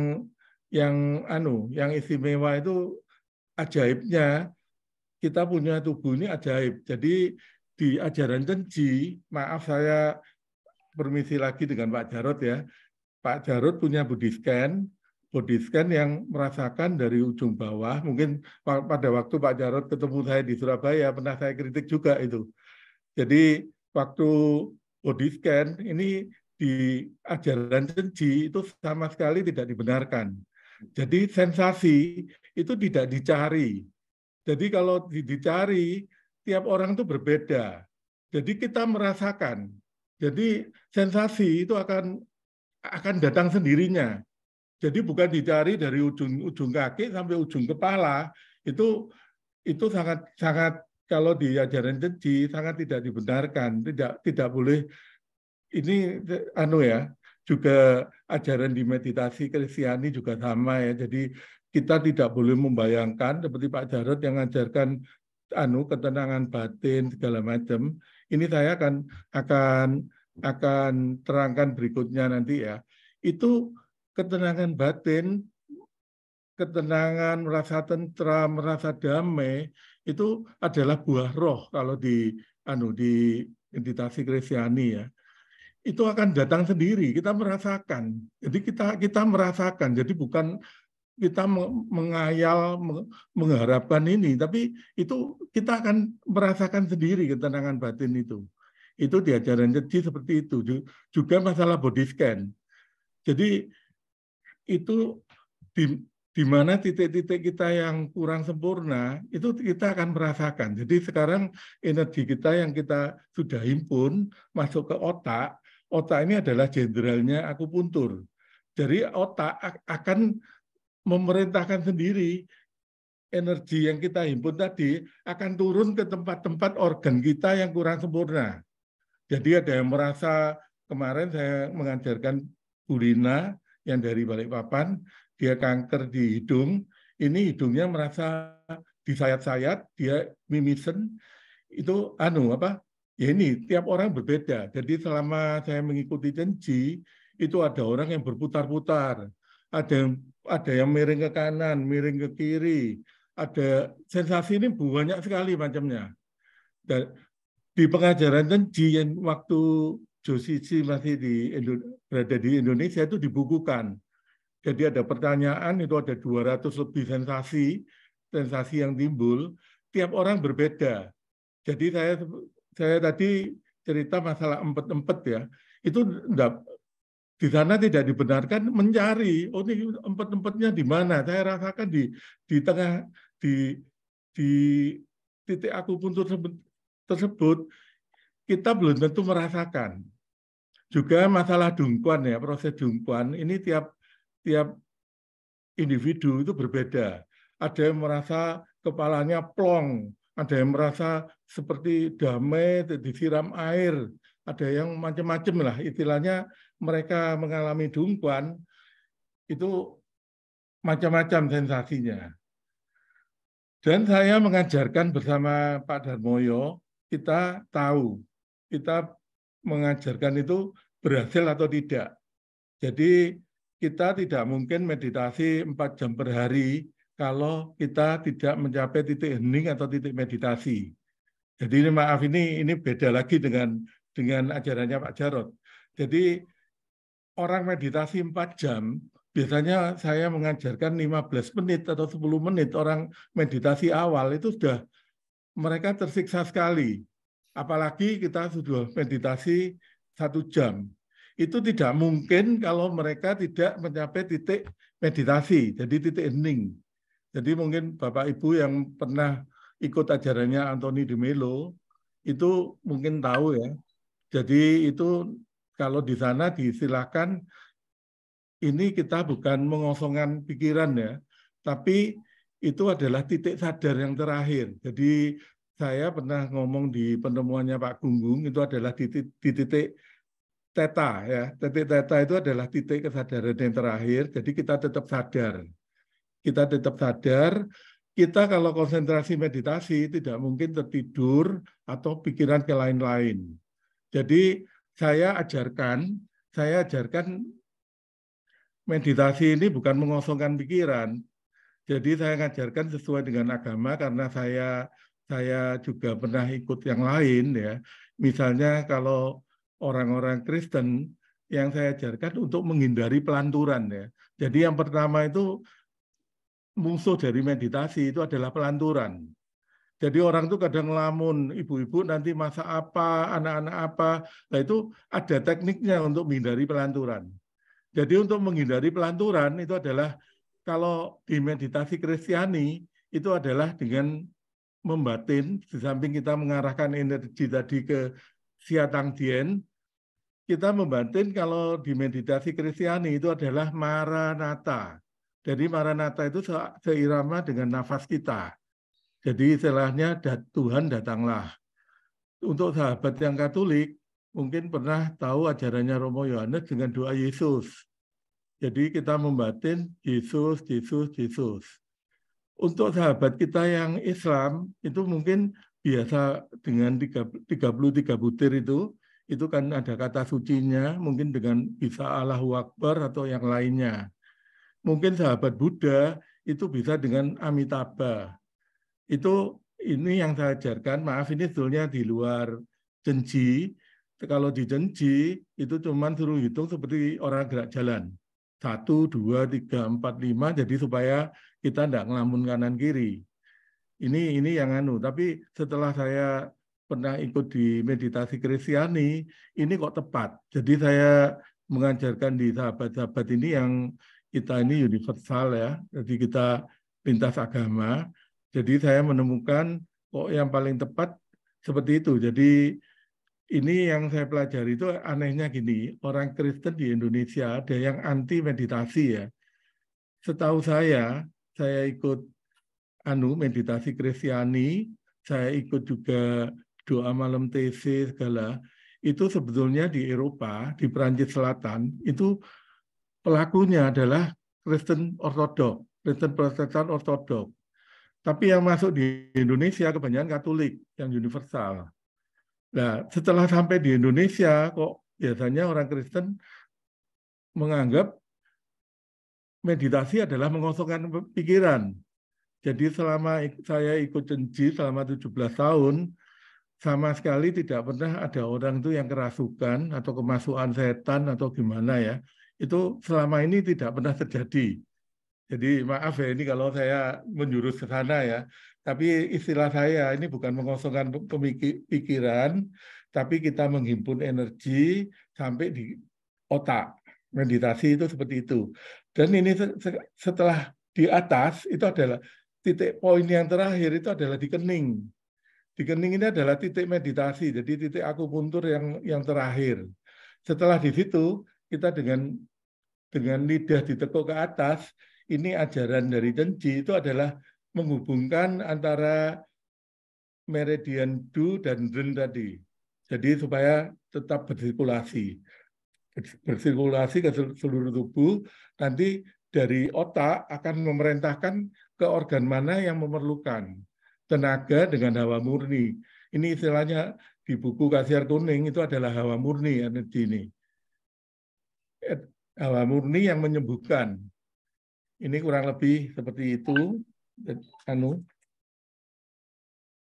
yang anu, yang istimewa itu ajaibnya kita punya tubuh ini ajaib. Jadi di ajaran Cenci, maaf saya permisi lagi dengan Pak Jarot ya. Pak Jarot punya body scan, body scan yang merasakan dari ujung bawah. Mungkin pada waktu Pak Jarot ketemu saya di Surabaya pernah saya kritik juga itu. Jadi waktu body scan ini di ajaran Cenci itu sama sekali tidak dibenarkan. Jadi sensasi itu tidak dicari. Jadi kalau dicari, tiap orang itu berbeda. Jadi kita merasakan. Jadi sensasi itu akan akan datang sendirinya. Jadi bukan dicari dari ujung ujung kaki sampai ujung kepala itu itu sangat sangat kalau diajarin ajaran sangat tidak dibenarkan, tidak tidak boleh ini anu ya juga ajaran di meditasi Kristiani juga sama ya. Jadi kita tidak boleh membayangkan seperti Pak Jarod yang mengajarkan anu ketenangan batin segala macam. Ini saya akan akan akan terangkan berikutnya nanti ya. Itu ketenangan batin, ketenangan merasa tentram, merasa damai itu adalah buah roh kalau di anu di meditasi Kristiani ya itu akan datang sendiri. Kita merasakan. Jadi kita kita merasakan. Jadi bukan kita mengayal mengharapkan ini, tapi itu kita akan merasakan sendiri ketenangan batin itu. Itu diajaran jadi seperti itu. Juga masalah body scan. Jadi itu di di mana titik-titik kita yang kurang sempurna itu kita akan merasakan. Jadi sekarang energi kita yang kita sudah himpun masuk ke otak otak ini adalah jenderalnya aku puntur. Jadi otak akan memerintahkan sendiri energi yang kita himpun tadi akan turun ke tempat-tempat organ kita yang kurang sempurna. Jadi ada yang merasa kemarin saya mengajarkan Bulina yang dari Balikpapan, dia kanker di hidung, ini hidungnya merasa disayat-sayat, dia mimisen, itu anu apa Ya ini tiap orang berbeda. Jadi selama saya mengikuti Tenji, itu ada orang yang berputar-putar, ada yang ada yang miring ke kanan, miring ke kiri, ada sensasi ini banyak sekali macamnya. Dan di pengajaran Tenji yang waktu Josici masih di berada di Indonesia itu dibukukan. Jadi ada pertanyaan itu ada 200 lebih sensasi, sensasi yang timbul, tiap orang berbeda. Jadi saya saya tadi cerita masalah empat-empat ya, itu enggak, di sana tidak dibenarkan mencari, oh ini empat-empatnya di mana? Saya rasakan di di tengah di di titik aku pun tersebut, tersebut kita belum tentu merasakan. Juga masalah dungkuan ya, proses dungkuan ini tiap tiap individu itu berbeda. Ada yang merasa kepalanya plong, ada yang merasa seperti damai disiram air, ada yang macam-macam lah istilahnya mereka mengalami dungkuan itu macam-macam sensasinya. Dan saya mengajarkan bersama Pak Darmoyo, kita tahu kita mengajarkan itu berhasil atau tidak. Jadi kita tidak mungkin meditasi 4 jam per hari kalau kita tidak mencapai titik hening atau titik meditasi. Jadi ini maaf ini ini beda lagi dengan dengan ajarannya Pak Jarot. Jadi orang meditasi 4 jam biasanya saya mengajarkan 15 menit atau 10 menit orang meditasi awal itu sudah mereka tersiksa sekali. Apalagi kita sudah meditasi satu jam. Itu tidak mungkin kalau mereka tidak mencapai titik meditasi, jadi titik hening. Jadi mungkin Bapak Ibu yang pernah ikut ajarannya Anthony de Melo itu mungkin tahu ya. Jadi itu kalau di sana disilakan ini kita bukan mengosongkan pikiran ya, tapi itu adalah titik sadar yang terakhir. Jadi saya pernah ngomong di penemuannya Pak Gunggung itu adalah di, di titik teta ya. Titik teta itu adalah titik kesadaran yang terakhir. Jadi kita tetap sadar kita tetap sadar kita kalau konsentrasi meditasi tidak mungkin tertidur atau pikiran ke lain-lain. Jadi saya ajarkan, saya ajarkan meditasi ini bukan mengosongkan pikiran. Jadi saya ngajarkan sesuai dengan agama karena saya saya juga pernah ikut yang lain ya. Misalnya kalau orang-orang Kristen yang saya ajarkan untuk menghindari pelanturan ya. Jadi yang pertama itu musuh dari meditasi itu adalah pelanturan. Jadi orang itu kadang lamun, ibu-ibu nanti masa apa, anak-anak apa. Nah itu ada tekniknya untuk menghindari pelanturan. Jadi untuk menghindari pelanturan itu adalah kalau di meditasi Kristiani itu adalah dengan membatin di samping kita mengarahkan energi tadi ke siatang dien kita membatin kalau di meditasi Kristiani itu adalah maranata jadi Maranatha itu seirama dengan nafas kita. Jadi istilahnya Tuhan datanglah. Untuk sahabat yang Katolik, mungkin pernah tahu ajarannya Romo Yohanes dengan doa Yesus. Jadi kita membatin Yesus, Yesus, Yesus. Untuk sahabat kita yang Islam, itu mungkin biasa dengan 33 butir itu, itu kan ada kata sucinya, mungkin dengan bisa Allah Akbar atau yang lainnya. Mungkin sahabat Buddha itu bisa dengan Amitabha. Itu ini yang saya ajarkan, maaf ini sebetulnya di luar jenji. Kalau di jenji, itu cuma suruh hitung seperti orang gerak jalan. Satu, dua, tiga, empat, lima, jadi supaya kita tidak ngelamun kanan kiri. Ini ini yang anu. Tapi setelah saya pernah ikut di meditasi Kristiani, ini kok tepat. Jadi saya mengajarkan di sahabat-sahabat ini yang kita ini universal ya, jadi kita lintas agama. Jadi saya menemukan kok yang paling tepat seperti itu. Jadi ini yang saya pelajari itu anehnya gini, orang Kristen di Indonesia ada yang anti meditasi ya. Setahu saya, saya ikut anu meditasi Kristiani, saya ikut juga doa malam TC segala. Itu sebetulnya di Eropa, di Perancis Selatan itu pelakunya adalah Kristen Ortodok, Kristen Protestan Ortodok. Tapi yang masuk di Indonesia kebanyakan Katolik yang universal. Nah, setelah sampai di Indonesia kok biasanya orang Kristen menganggap meditasi adalah mengosongkan pikiran. Jadi selama saya ikut cenji selama 17 tahun, sama sekali tidak pernah ada orang itu yang kerasukan atau kemasukan setan atau gimana ya itu selama ini tidak pernah terjadi. Jadi maaf ya ini kalau saya menjurus ke sana ya, tapi istilah saya ini bukan mengosongkan pemikiran, tapi kita menghimpun energi sampai di otak. Meditasi itu seperti itu. Dan ini setelah di atas itu adalah titik poin yang terakhir itu adalah di kening. Di kening ini adalah titik meditasi, jadi titik akupuntur yang yang terakhir. Setelah di situ kita dengan dengan lidah ditekuk ke atas, ini ajaran dari Tenji itu adalah menghubungkan antara meridian du dan Ren tadi. Jadi supaya tetap bersirkulasi. Bersirkulasi ke seluruh tubuh, nanti dari otak akan memerintahkan ke organ mana yang memerlukan tenaga dengan hawa murni. Ini istilahnya di buku Kasiar Kuning itu adalah hawa murni energi ini hawa murni yang menyembuhkan. Ini kurang lebih seperti itu. Anu.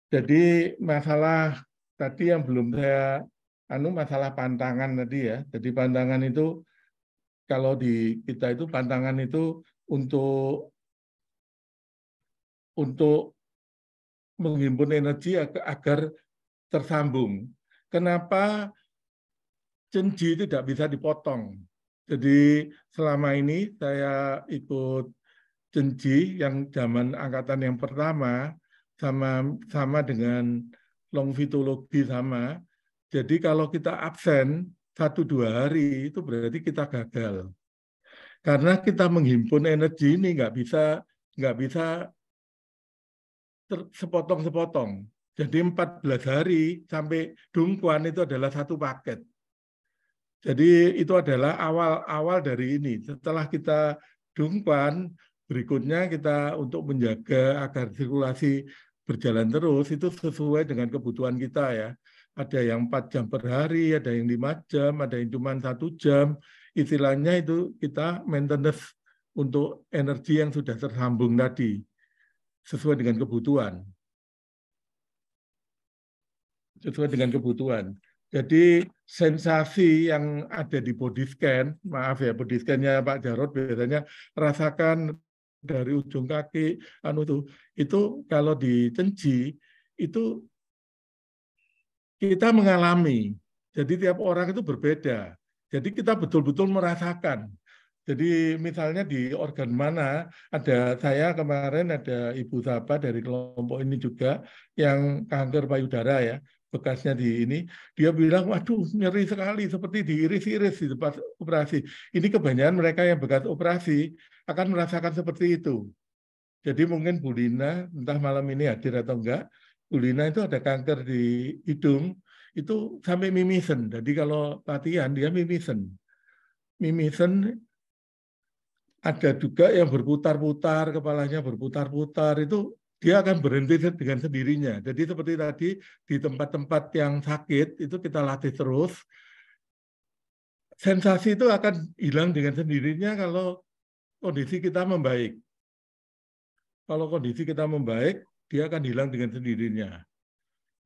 Jadi masalah tadi yang belum saya anu masalah pantangan tadi ya. Jadi pantangan itu kalau di kita itu pantangan itu untuk untuk menghimpun energi agar tersambung. Kenapa cenji tidak bisa dipotong? Jadi selama ini saya ikut Cenji yang zaman angkatan yang pertama sama sama dengan longvitologi sama. Jadi kalau kita absen satu dua hari itu berarti kita gagal. Karena kita menghimpun energi ini nggak bisa nggak bisa sepotong-sepotong. Jadi 14 hari sampai dungkuan itu adalah satu paket. Jadi itu adalah awal-awal dari ini. Setelah kita dungpan, berikutnya kita untuk menjaga agar sirkulasi berjalan terus itu sesuai dengan kebutuhan kita ya. Ada yang 4 jam per hari, ada yang 5 jam, ada yang cuma satu jam. Istilahnya itu kita maintenance untuk energi yang sudah tersambung tadi sesuai dengan kebutuhan. Sesuai dengan kebutuhan. Jadi sensasi yang ada di body scan, maaf ya body scan-nya Pak Jarot biasanya rasakan dari ujung kaki anu itu itu kalau di Cenci itu kita mengalami. Jadi tiap orang itu berbeda. Jadi kita betul-betul merasakan. Jadi misalnya di organ mana ada saya kemarin ada ibu Sapa dari kelompok ini juga yang kanker payudara ya bekasnya di ini, dia bilang, waduh nyeri sekali, seperti diiris-iris di tempat operasi. Ini kebanyakan mereka yang bekas operasi akan merasakan seperti itu. Jadi mungkin Bu Lina, entah malam ini hadir atau enggak, Bu Lina itu ada kanker di hidung, itu sampai mimisen. Jadi kalau latihan dia mimisen. Mimisen ada juga yang berputar-putar, kepalanya berputar-putar, itu dia akan berhenti dengan sendirinya. Jadi seperti tadi di tempat-tempat yang sakit itu kita latih terus. Sensasi itu akan hilang dengan sendirinya kalau kondisi kita membaik. Kalau kondisi kita membaik, dia akan hilang dengan sendirinya.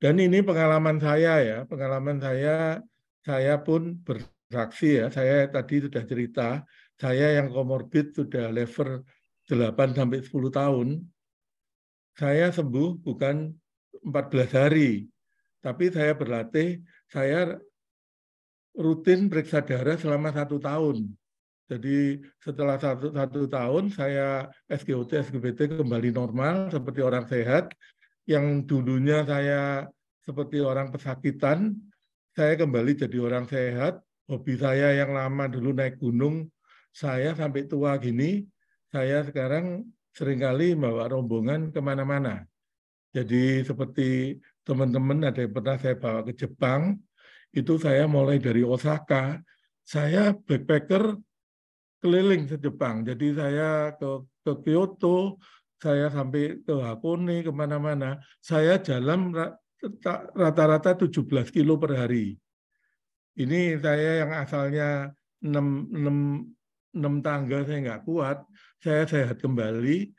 Dan ini pengalaman saya ya, pengalaman saya, saya pun bersaksi ya, saya tadi sudah cerita, saya yang komorbid sudah level 8 sampai 10 tahun, saya sembuh bukan 14 hari, tapi saya berlatih, saya rutin periksa darah selama satu tahun. Jadi setelah satu, satu tahun saya SGOT, SGBT kembali normal seperti orang sehat. Yang dulunya saya seperti orang pesakitan, saya kembali jadi orang sehat. Hobi saya yang lama dulu naik gunung, saya sampai tua gini, saya sekarang seringkali bawa rombongan kemana-mana. Jadi seperti teman-teman ada yang pernah saya bawa ke Jepang, itu saya mulai dari Osaka, saya backpacker keliling ke Jepang. Jadi saya ke, ke Kyoto, saya sampai ke Hakone, kemana-mana. Saya jalan rata-rata 17 kilo per hari. Ini saya yang asalnya 6, 6 enam tangga saya nggak kuat, saya sehat kembali,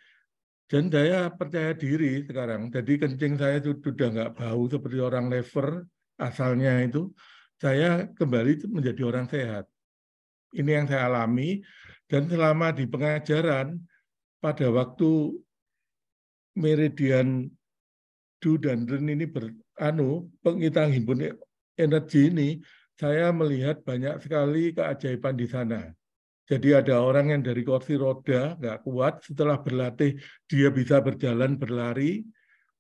dan saya percaya diri sekarang. Jadi kencing saya itu sudah nggak bau seperti orang lever asalnya itu. Saya kembali menjadi orang sehat. Ini yang saya alami. Dan selama di pengajaran, pada waktu meridian Du dan Ren ini beranu, penghitung himpun energi ini, saya melihat banyak sekali keajaiban di sana. Jadi ada orang yang dari kursi roda nggak kuat, setelah berlatih dia bisa berjalan berlari.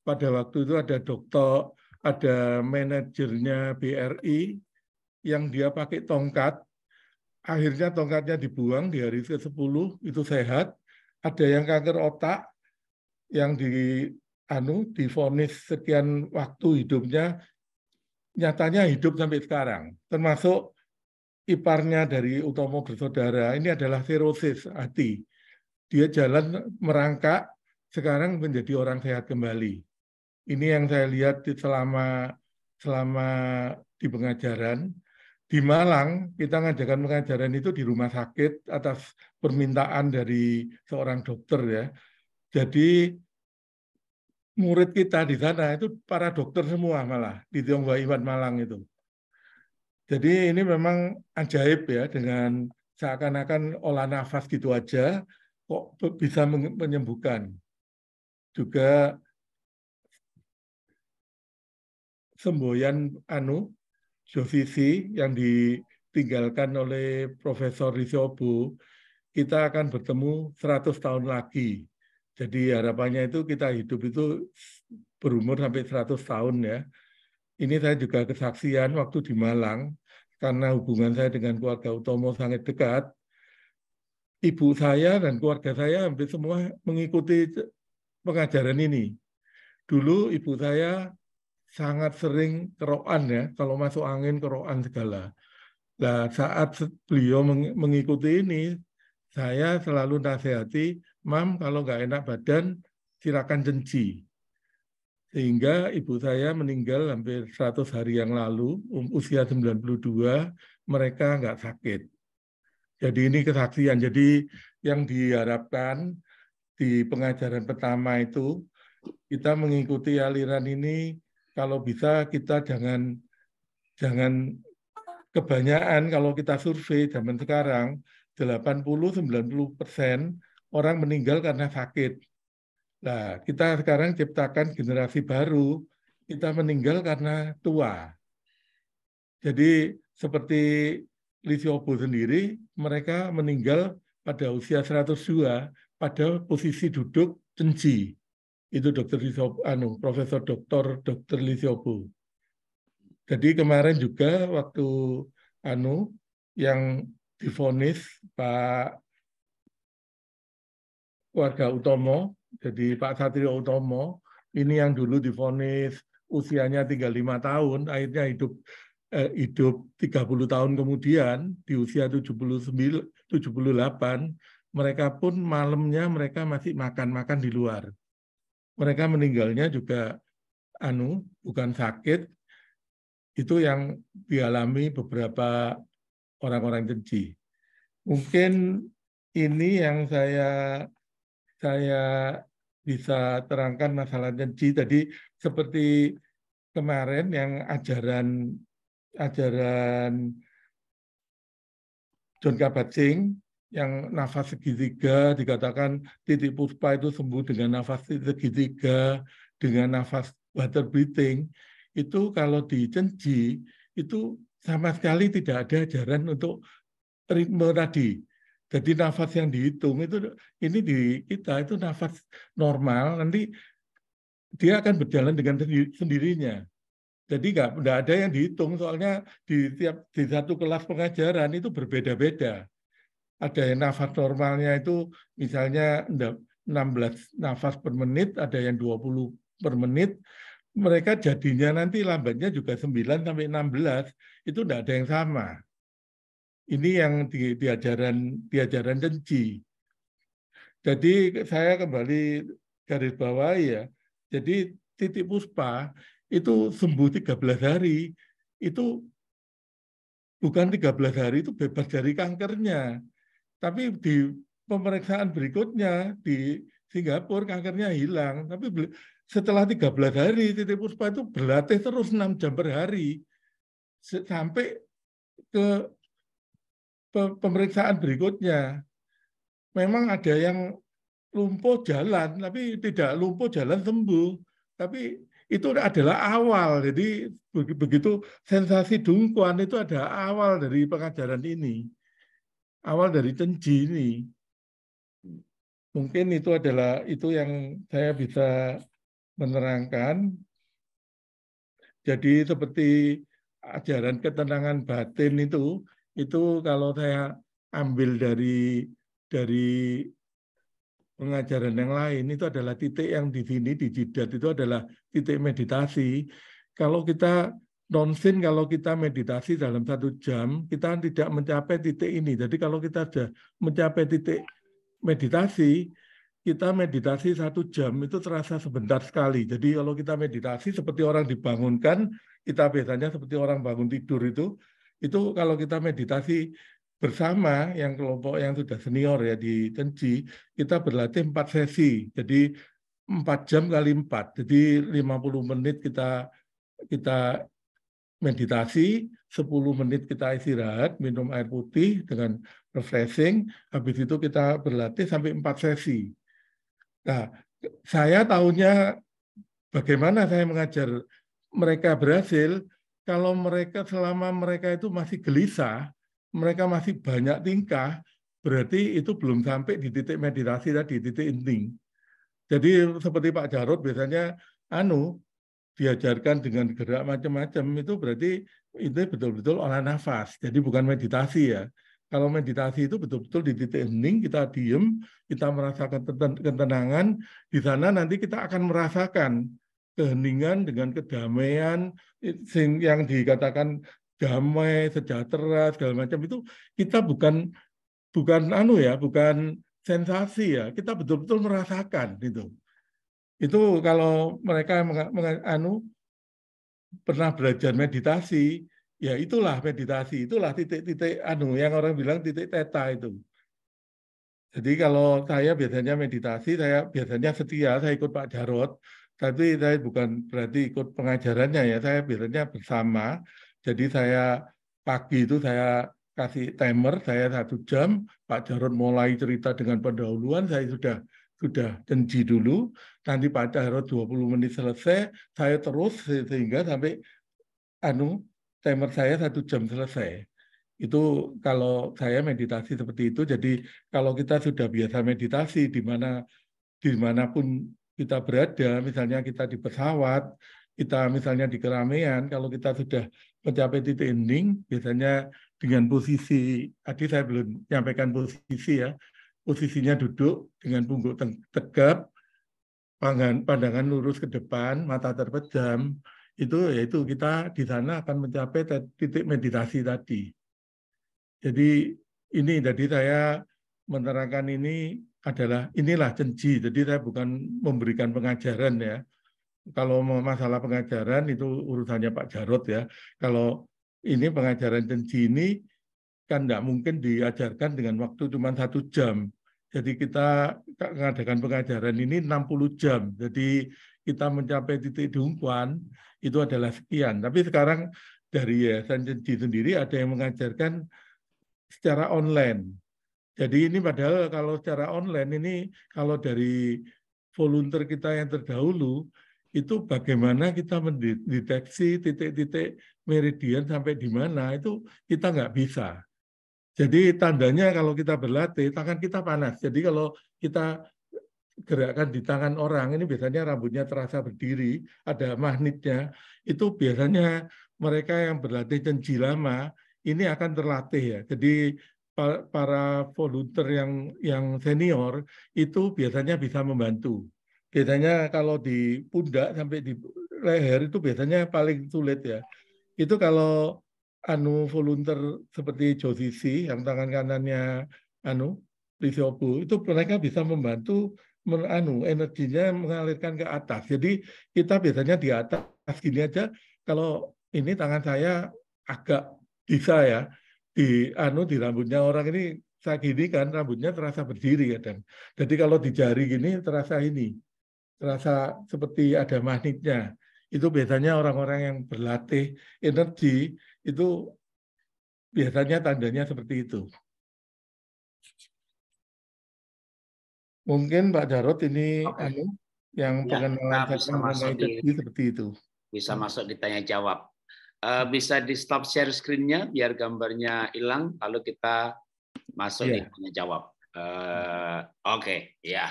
Pada waktu itu ada dokter, ada manajernya BRI yang dia pakai tongkat. Akhirnya tongkatnya dibuang di hari ke-10 itu sehat. Ada yang kanker otak yang di anu difonis sekian waktu hidupnya nyatanya hidup sampai sekarang termasuk iparnya dari Utomo bersaudara ini adalah sirosis hati. Dia jalan merangkak, sekarang menjadi orang sehat kembali. Ini yang saya lihat selama selama di pengajaran. Di Malang, kita ngajarkan pengajaran itu di rumah sakit atas permintaan dari seorang dokter ya. Jadi murid kita di sana itu para dokter semua malah di Tionghoa Iwan Malang itu jadi ini memang ajaib ya dengan seakan-akan olah nafas gitu aja kok bisa menyembuhkan. Juga semboyan anu Josisi yang ditinggalkan oleh Profesor Risobo kita akan bertemu 100 tahun lagi. Jadi harapannya itu kita hidup itu berumur sampai 100 tahun ya. Ini saya juga kesaksian waktu di Malang, karena hubungan saya dengan keluarga Utomo sangat dekat, ibu saya dan keluarga saya hampir semua mengikuti pengajaran ini. Dulu ibu saya sangat sering kerokan ya, kalau masuk angin kerokan segala. Nah, saat beliau mengikuti ini, saya selalu nasihati, Mam, kalau nggak enak badan, silakan jenci. Sehingga ibu saya meninggal hampir 100 hari yang lalu, um, usia 92, mereka nggak sakit. Jadi ini kesaksian. Jadi yang diharapkan di pengajaran pertama itu, kita mengikuti aliran ini, kalau bisa kita jangan jangan kebanyakan kalau kita survei zaman sekarang 80-90 persen orang meninggal karena sakit. Nah, kita sekarang ciptakan generasi baru, kita meninggal karena tua. Jadi seperti Lisiopo sendiri, mereka meninggal pada usia 102 pada posisi duduk cenci. Itu dokter Lisiopo, anu, Profesor Dokter Dokter Lisiopo. Jadi kemarin juga waktu anu yang difonis Pak Warga Utomo jadi Pak Satrio Utomo, ini yang dulu difonis usianya 35 tahun, akhirnya hidup eh, hidup 30 tahun kemudian di usia 79 78, mereka pun malamnya mereka masih makan-makan di luar. Mereka meninggalnya juga anu bukan sakit itu yang dialami beberapa orang-orang -orang Mungkin ini yang saya saya bisa terangkan masalah janji tadi seperti kemarin yang ajaran ajaran John Kabat-Zinn yang nafas segitiga dikatakan titik puspa itu sembuh dengan nafas segitiga dengan nafas water breathing itu kalau di Cenji itu sama sekali tidak ada ajaran untuk ritme tadi jadi nafas yang dihitung itu ini di kita itu nafas normal nanti dia akan berjalan dengan sendirinya. Jadi nggak enggak ada yang dihitung soalnya di tiap di satu kelas pengajaran itu berbeda-beda. Ada yang nafas normalnya itu misalnya 16 nafas per menit, ada yang 20 per menit. Mereka jadinya nanti lambatnya juga 9 sampai 16 itu enggak ada yang sama. Ini yang di, di ajaran di ajaran Jadi saya kembali garis bawah ya. Jadi titik puspa itu sembuh 13 hari itu bukan 13 hari itu bebas dari kankernya. Tapi di pemeriksaan berikutnya di Singapura kankernya hilang, tapi setelah 13 hari titik puspa itu berlatih terus 6 jam per hari sampai ke pemeriksaan berikutnya memang ada yang lumpuh jalan tapi tidak lumpuh jalan sembuh tapi itu adalah awal jadi begitu sensasi dungkuan itu ada awal dari pengajaran ini awal dari cenji ini mungkin itu adalah itu yang saya bisa menerangkan jadi seperti ajaran ketenangan batin itu itu kalau saya ambil dari dari pengajaran yang lain itu adalah titik yang di sini di jidat itu adalah titik meditasi. Kalau kita nonsin kalau kita meditasi dalam satu jam kita tidak mencapai titik ini. Jadi kalau kita sudah mencapai titik meditasi kita meditasi satu jam itu terasa sebentar sekali. Jadi kalau kita meditasi seperti orang dibangunkan, kita biasanya seperti orang bangun tidur itu itu kalau kita meditasi bersama yang kelompok yang sudah senior ya di Tenji, kita berlatih empat sesi. Jadi empat jam kali empat, jadi 50 menit kita kita meditasi, 10 menit kita istirahat, minum air putih dengan refreshing, habis itu kita berlatih sampai empat sesi. Nah, saya tahunya bagaimana saya mengajar mereka berhasil, kalau mereka selama mereka itu masih gelisah, mereka masih banyak tingkah, berarti itu belum sampai di titik meditasi tadi, titik inti. Jadi seperti Pak Jarod biasanya anu diajarkan dengan gerak macam-macam itu berarti itu betul-betul olah nafas. Jadi bukan meditasi ya. Kalau meditasi itu betul-betul di titik hening, kita diem, kita merasakan ketenangan, di sana nanti kita akan merasakan keheningan dengan kedamaian yang dikatakan damai, sejahtera segala macam itu kita bukan bukan anu ya, bukan sensasi ya, kita betul-betul merasakan itu. Itu kalau mereka anu pernah belajar meditasi, ya itulah meditasi, itulah titik-titik anu yang orang bilang titik teta itu. Jadi kalau saya biasanya meditasi, saya biasanya setia, saya ikut Pak Jarot, tapi saya bukan berarti ikut pengajarannya ya, saya biasanya bersama. Jadi saya pagi itu saya kasih timer saya satu jam, Pak Jarod mulai cerita dengan pendahuluan, saya sudah sudah janji dulu, nanti Pak Jarod 20 menit selesai, saya terus sehingga sampai anu timer saya satu jam selesai. Itu kalau saya meditasi seperti itu, jadi kalau kita sudah biasa meditasi di mana di manapun kita berada, misalnya kita di pesawat, kita misalnya di keramaian, kalau kita sudah mencapai titik ending, biasanya dengan posisi, tadi saya belum menyampaikan posisi ya, posisinya duduk dengan te tegap, pandangan, pandangan lurus ke depan, mata terpejam, itu yaitu kita di sana akan mencapai titik meditasi tadi. Jadi ini jadi saya menerangkan ini adalah inilah cenci Jadi saya bukan memberikan pengajaran ya. Kalau masalah pengajaran itu urusannya Pak Jarot ya. Kalau ini pengajaran cenci ini kan tidak mungkin diajarkan dengan waktu cuma satu jam. Jadi kita mengadakan pengajaran ini 60 jam. Jadi kita mencapai titik dumpuan itu adalah sekian. Tapi sekarang dari Yayasan Cenci sendiri ada yang mengajarkan secara online jadi ini padahal kalau secara online ini kalau dari volunteer kita yang terdahulu itu bagaimana kita mendeteksi titik-titik meridian sampai di mana itu kita nggak bisa. Jadi tandanya kalau kita berlatih tangan kita panas. Jadi kalau kita gerakan di tangan orang ini biasanya rambutnya terasa berdiri, ada magnetnya. Itu biasanya mereka yang berlatih cenci lama ini akan terlatih ya. Jadi para volunteer yang yang senior itu biasanya bisa membantu. Biasanya kalau di pundak sampai di leher itu biasanya paling sulit ya. Itu kalau anu volunteer seperti Josisi yang tangan kanannya anu Risiobu itu mereka bisa membantu menanu energinya mengalirkan ke atas. Jadi kita biasanya di atas gini aja kalau ini tangan saya agak bisa ya di anu di rambutnya orang ini saya gini kan rambutnya terasa berdiri kadang. Jadi kalau di jari gini terasa ini, terasa seperti ada magnetnya. Itu biasanya orang-orang yang berlatih energi itu biasanya tandanya seperti itu. Mungkin Pak Jarot ini okay. anu yang ya, pengenalan mengenai energi seperti itu. Bisa masuk ditanya jawab. Eh, bisa di stop share screen biar gambarnya hilang, lalu kita masuk yeah. di jawab. Uh, Oke, okay, ya. Yeah.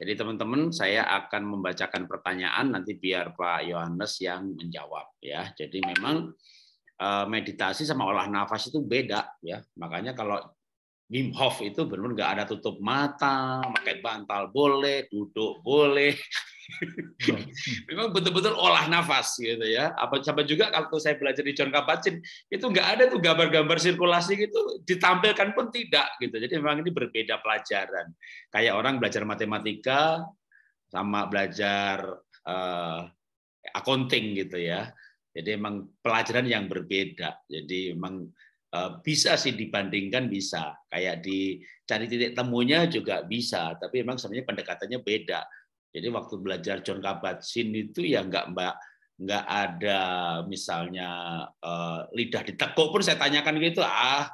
Jadi teman-teman, saya akan membacakan pertanyaan nanti biar Pak Yohanes yang menjawab ya. Jadi memang uh, meditasi sama olah nafas itu beda ya. Makanya kalau Wim Hof itu benar-benar nggak ada tutup mata, pakai bantal boleh, duduk boleh, [laughs] Hmm. Memang betul-betul olah nafas gitu ya. Apa sama juga kalau saya belajar di John Kabat-Zinn itu nggak ada tuh gambar-gambar sirkulasi gitu ditampilkan pun tidak gitu. Jadi memang ini berbeda pelajaran. Kayak orang belajar matematika sama belajar uh, accounting gitu ya. Jadi memang pelajaran yang berbeda. Jadi emang eh, bisa sih dibandingkan bisa kayak dicari titik temunya juga bisa tapi memang sebenarnya pendekatannya beda jadi waktu belajar John Kabat-Zinn itu ya nggak mbak nggak ada misalnya uh, lidah ditekuk pun saya tanyakan gitu ah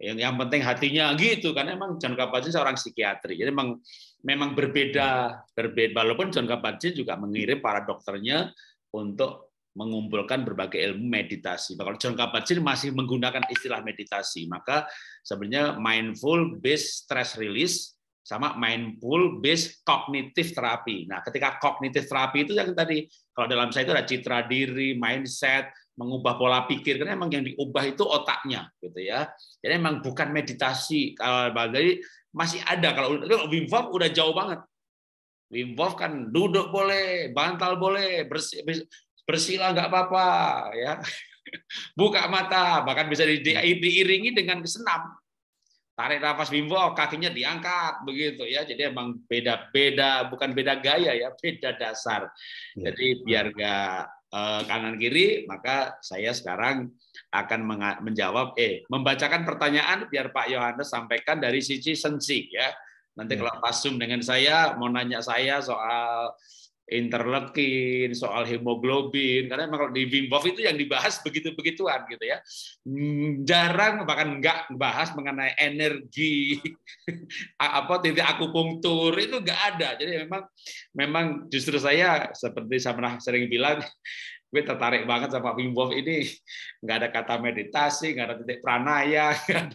yang, yang penting hatinya gitu karena emang John Kabat-Zinn seorang psikiatri jadi memang memang berbeda berbeda walaupun John Kabat-Zinn juga mengirim para dokternya untuk mengumpulkan berbagai ilmu meditasi. Nah, kalau John Kabat-Zinn masih menggunakan istilah meditasi, maka sebenarnya mindful based stress release sama mindful based cognitive therapy. Nah, ketika cognitive therapy itu yang tadi kalau dalam saya itu ada citra diri, mindset, mengubah pola pikir karena emang yang diubah itu otaknya gitu ya. Jadi emang bukan meditasi kalau lagi masih ada kalau Wim Hof udah jauh banget. Wim Hof kan duduk boleh, bantal boleh, bersih, bersila nggak apa-apa ya. [laughs] Buka mata, bahkan bisa diiringi dengan senam tarik nafas bimbo oh, kakinya diangkat begitu ya. Jadi emang beda-beda, bukan beda gaya ya, [laughs] beda dasar. Ya. Jadi biar gak eh, kanan kiri, maka saya sekarang akan menjawab eh membacakan pertanyaan biar Pak Yohanes sampaikan dari sisi sensi ya. Nanti ya. kalau pasum dengan saya mau nanya saya soal interleukin, soal hemoglobin, karena memang kalau di Wim Hof itu yang dibahas begitu-begituan gitu ya. Hmm, jarang bahkan nggak bahas mengenai energi, [laughs] apa titik akupunktur itu nggak ada. Jadi memang memang justru saya seperti saya pernah sering bilang [laughs] gue tertarik banget sama Wim Hof ini nggak ada kata meditasi nggak ada titik pranaya [laughs] yeah.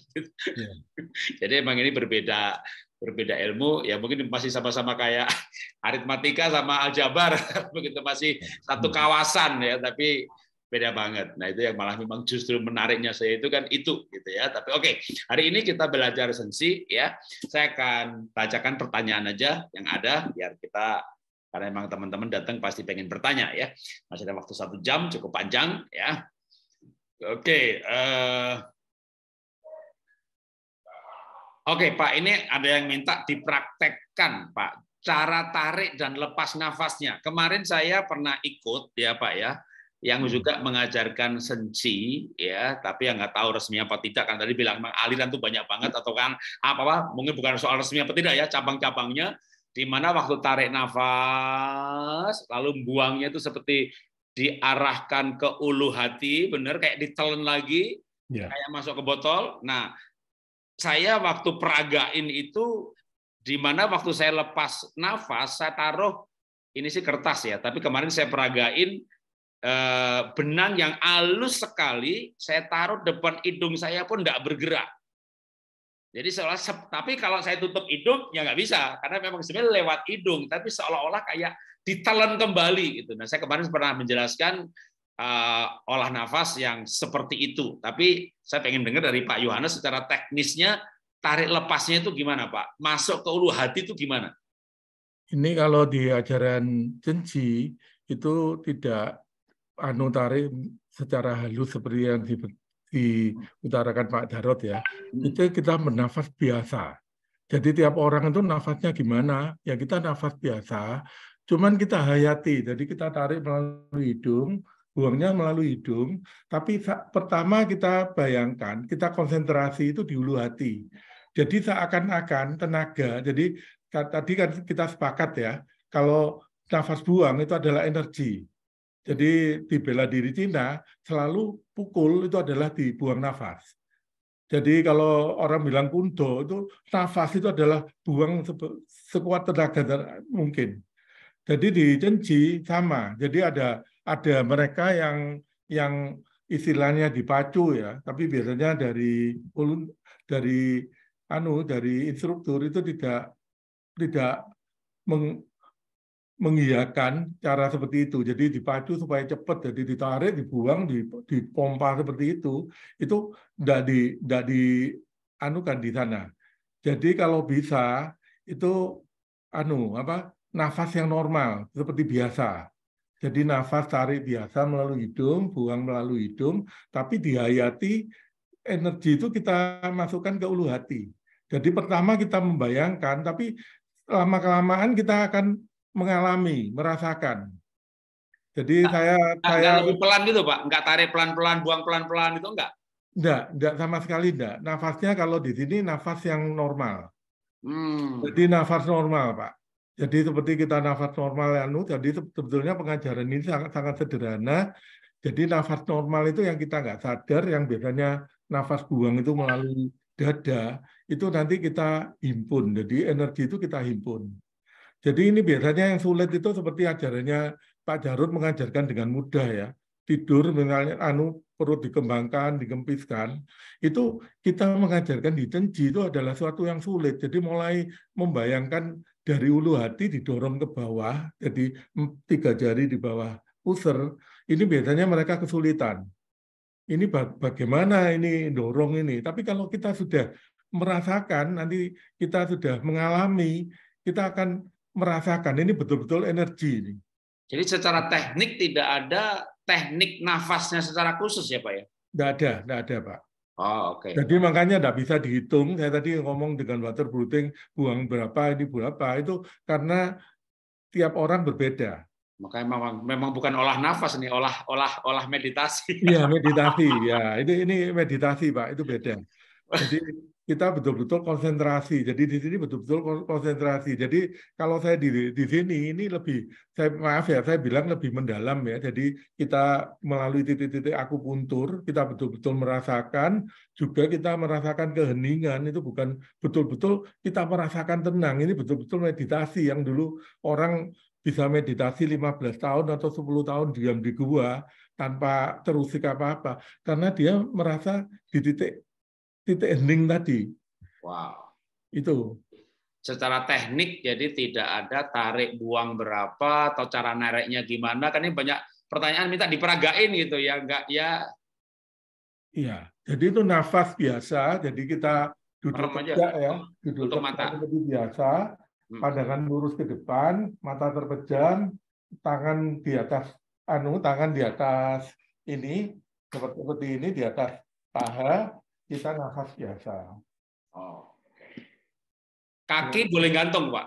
jadi emang ini berbeda berbeda ilmu ya mungkin masih sama-sama kayak [laughs] aritmatika sama aljabar [laughs] begitu masih satu hmm. kawasan ya tapi beda banget. Nah itu yang malah memang justru menariknya saya itu kan itu gitu ya. Tapi oke okay, hari ini kita belajar sensi ya. Saya akan bacakan pertanyaan aja yang ada biar kita karena memang teman-teman datang pasti pengen bertanya ya. Masih ada waktu satu jam cukup panjang ya. Oke. Okay, uh, eh, Oke Pak, ini ada yang minta dipraktekkan Pak, cara tarik dan lepas nafasnya. Kemarin saya pernah ikut ya Pak ya, yang hmm. juga mengajarkan senci ya tapi yang nggak tahu resmi apa tidak kan tadi bilang aliran tuh banyak banget atau kan apa apa mungkin bukan soal resmi apa tidak ya cabang-cabangnya di mana waktu tarik nafas lalu buangnya itu seperti diarahkan ke ulu hati bener kayak ditelan lagi ya. kayak masuk ke botol nah saya waktu peragain itu di mana waktu saya lepas nafas saya taruh ini sih kertas ya, tapi kemarin saya peragain eh, benang yang halus sekali saya taruh depan hidung saya pun tidak bergerak. Jadi seolah tapi kalau saya tutup hidung ya nggak bisa karena memang sebenarnya lewat hidung tapi seolah-olah kayak ditelan kembali gitu. Nah saya kemarin pernah menjelaskan uh, olah nafas yang seperti itu. Tapi saya pengen dengar dari Pak Yohanes secara teknisnya tarik lepasnya itu gimana Pak? Masuk ke ulu hati itu gimana? Ini kalau di ajaran Cenci itu tidak anu tarik secara halus seperti yang di, diutarakan Pak Darot ya. Hmm. Itu kita bernafas biasa. Jadi tiap orang itu nafasnya gimana? Ya kita nafas biasa, cuman kita hayati. Jadi kita tarik melalui hidung, buangnya melalui hidung, tapi pertama kita bayangkan, kita konsentrasi itu di ulu hati. Jadi seakan-akan tenaga, jadi tadi kan kita sepakat ya, kalau nafas buang itu adalah energi. Jadi di bela diri Cina selalu pukul itu adalah dibuang nafas. Jadi kalau orang bilang kundo itu nafas itu adalah buang sekuat tenaga mungkin. Jadi di Cenci sama. Jadi ada ada mereka yang yang istilahnya dipacu ya, tapi biasanya dari dari anu dari instruktur itu tidak tidak meng, mengiyakan cara seperti itu. Jadi dipacu supaya cepat, jadi ditarik, dibuang, dipompa seperti itu. Itu tidak di tidak di anu kan di sana. Jadi kalau bisa itu anu apa nafas yang normal seperti biasa jadi nafas tarik biasa melalui hidung, buang melalui hidung, tapi dihayati energi itu kita masukkan ke ulu hati. Jadi pertama kita membayangkan, tapi lama-kelamaan kita akan mengalami, merasakan. Jadi nah, saya nah, saya lebih pelan gitu pak, Enggak tarik pelan-pelan, buang pelan-pelan itu enggak? Enggak, enggak sama sekali enggak. Nafasnya kalau di sini nafas yang normal. Hmm. Jadi nafas normal pak. Jadi seperti kita nafas normal anu, jadi sebetulnya pengajaran ini sangat sangat sederhana. Jadi nafas normal itu yang kita nggak sadar, yang biasanya nafas buang itu melalui dada, itu nanti kita himpun. Jadi energi itu kita himpun. Jadi ini biasanya yang sulit itu seperti ajarannya Pak Jarod mengajarkan dengan mudah ya. Tidur misalnya anu perut dikembangkan, dikempiskan, itu kita mengajarkan tenji itu adalah suatu yang sulit. Jadi mulai membayangkan dari ulu hati didorong ke bawah, jadi tiga jari di bawah user, ini biasanya mereka kesulitan. Ini bagaimana ini dorong ini. Tapi kalau kita sudah merasakan, nanti kita sudah mengalami, kita akan merasakan ini betul-betul energi. Ini. Jadi secara teknik tidak ada teknik nafasnya secara khusus ya Pak ya? Tidak ada, tidak ada Pak. Oh, Okay. Jadi makanya tidak bisa dihitung. Saya tadi ngomong dengan water bruting buang berapa ini berapa itu karena tiap orang berbeda. Makanya memang, memang bukan olah nafas nih, olah olah olah meditasi. Iya meditasi, ya ini ini meditasi pak, itu beda. Jadi kita betul-betul konsentrasi. Jadi di sini betul-betul konsentrasi. Jadi kalau saya di, di sini ini lebih saya maaf ya, saya bilang lebih mendalam ya. Jadi kita melalui titik-titik aku puntur, kita betul-betul merasakan, juga kita merasakan keheningan itu bukan betul-betul kita merasakan tenang. Ini betul-betul meditasi yang dulu orang bisa meditasi 15 tahun atau 10 tahun diam di gua tanpa terusik apa-apa karena dia merasa di titik titik ending tadi. Wow. Itu. Secara teknik jadi tidak ada tarik buang berapa atau cara nariknya gimana kan ini banyak pertanyaan minta diperagain gitu ya enggak ya. Iya, jadi itu nafas biasa, jadi kita duduk tegak ya, duduk tegak mata. seperti biasa, hmm. pandangan lurus ke depan, mata terpejam, tangan di atas anu, tangan di atas ini seperti, seperti ini di atas paha, kita nafas biasa. Oh. Kaki ya. boleh gantung, Pak?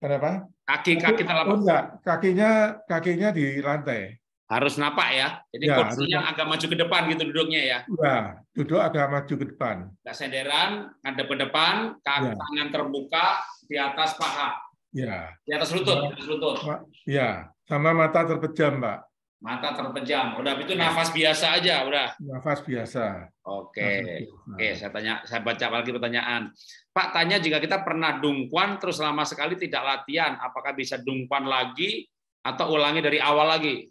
Kenapa? Kaki kaki telapak. Oh, enggak, kakinya kakinya di lantai. Harus napak ya. Jadi ya, kursinya harus... agak maju ke depan gitu duduknya ya. Ya, duduk agak maju ke depan. Enggak senderan, ngadep ke depan, kaki ya. tangan terbuka di atas paha. Ya. Di atas lutut, di atas lutut. Iya, sama mata terpejam, Pak mata terpejam. Udah itu iya. nafas biasa aja, udah. Nafas biasa. Oke. Nafas Oke, saya tanya saya baca lagi pertanyaan. Pak tanya jika kita pernah dungkuan terus lama sekali tidak latihan, apakah bisa dungkuan lagi atau ulangi dari awal lagi?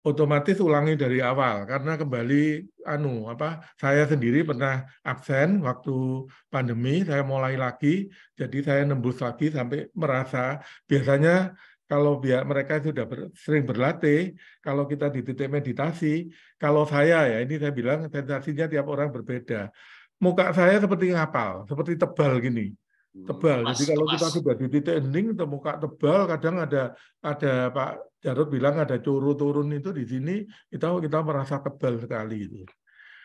Otomatis ulangi dari awal karena kembali anu apa saya sendiri pernah absen waktu pandemi, saya mulai lagi, jadi saya nembus lagi sampai merasa biasanya kalau biar mereka sudah ber, sering berlatih, kalau kita di titik meditasi, kalau saya ya ini saya bilang sensasinya tiap orang berbeda. Muka saya seperti ngapal, seperti tebal gini, hmm, tebal. Jadi kalau kita sudah di titik itu muka tebal, kadang ada ada Pak Jarod bilang ada curu turun itu di sini kita kita merasa tebal sekali itu.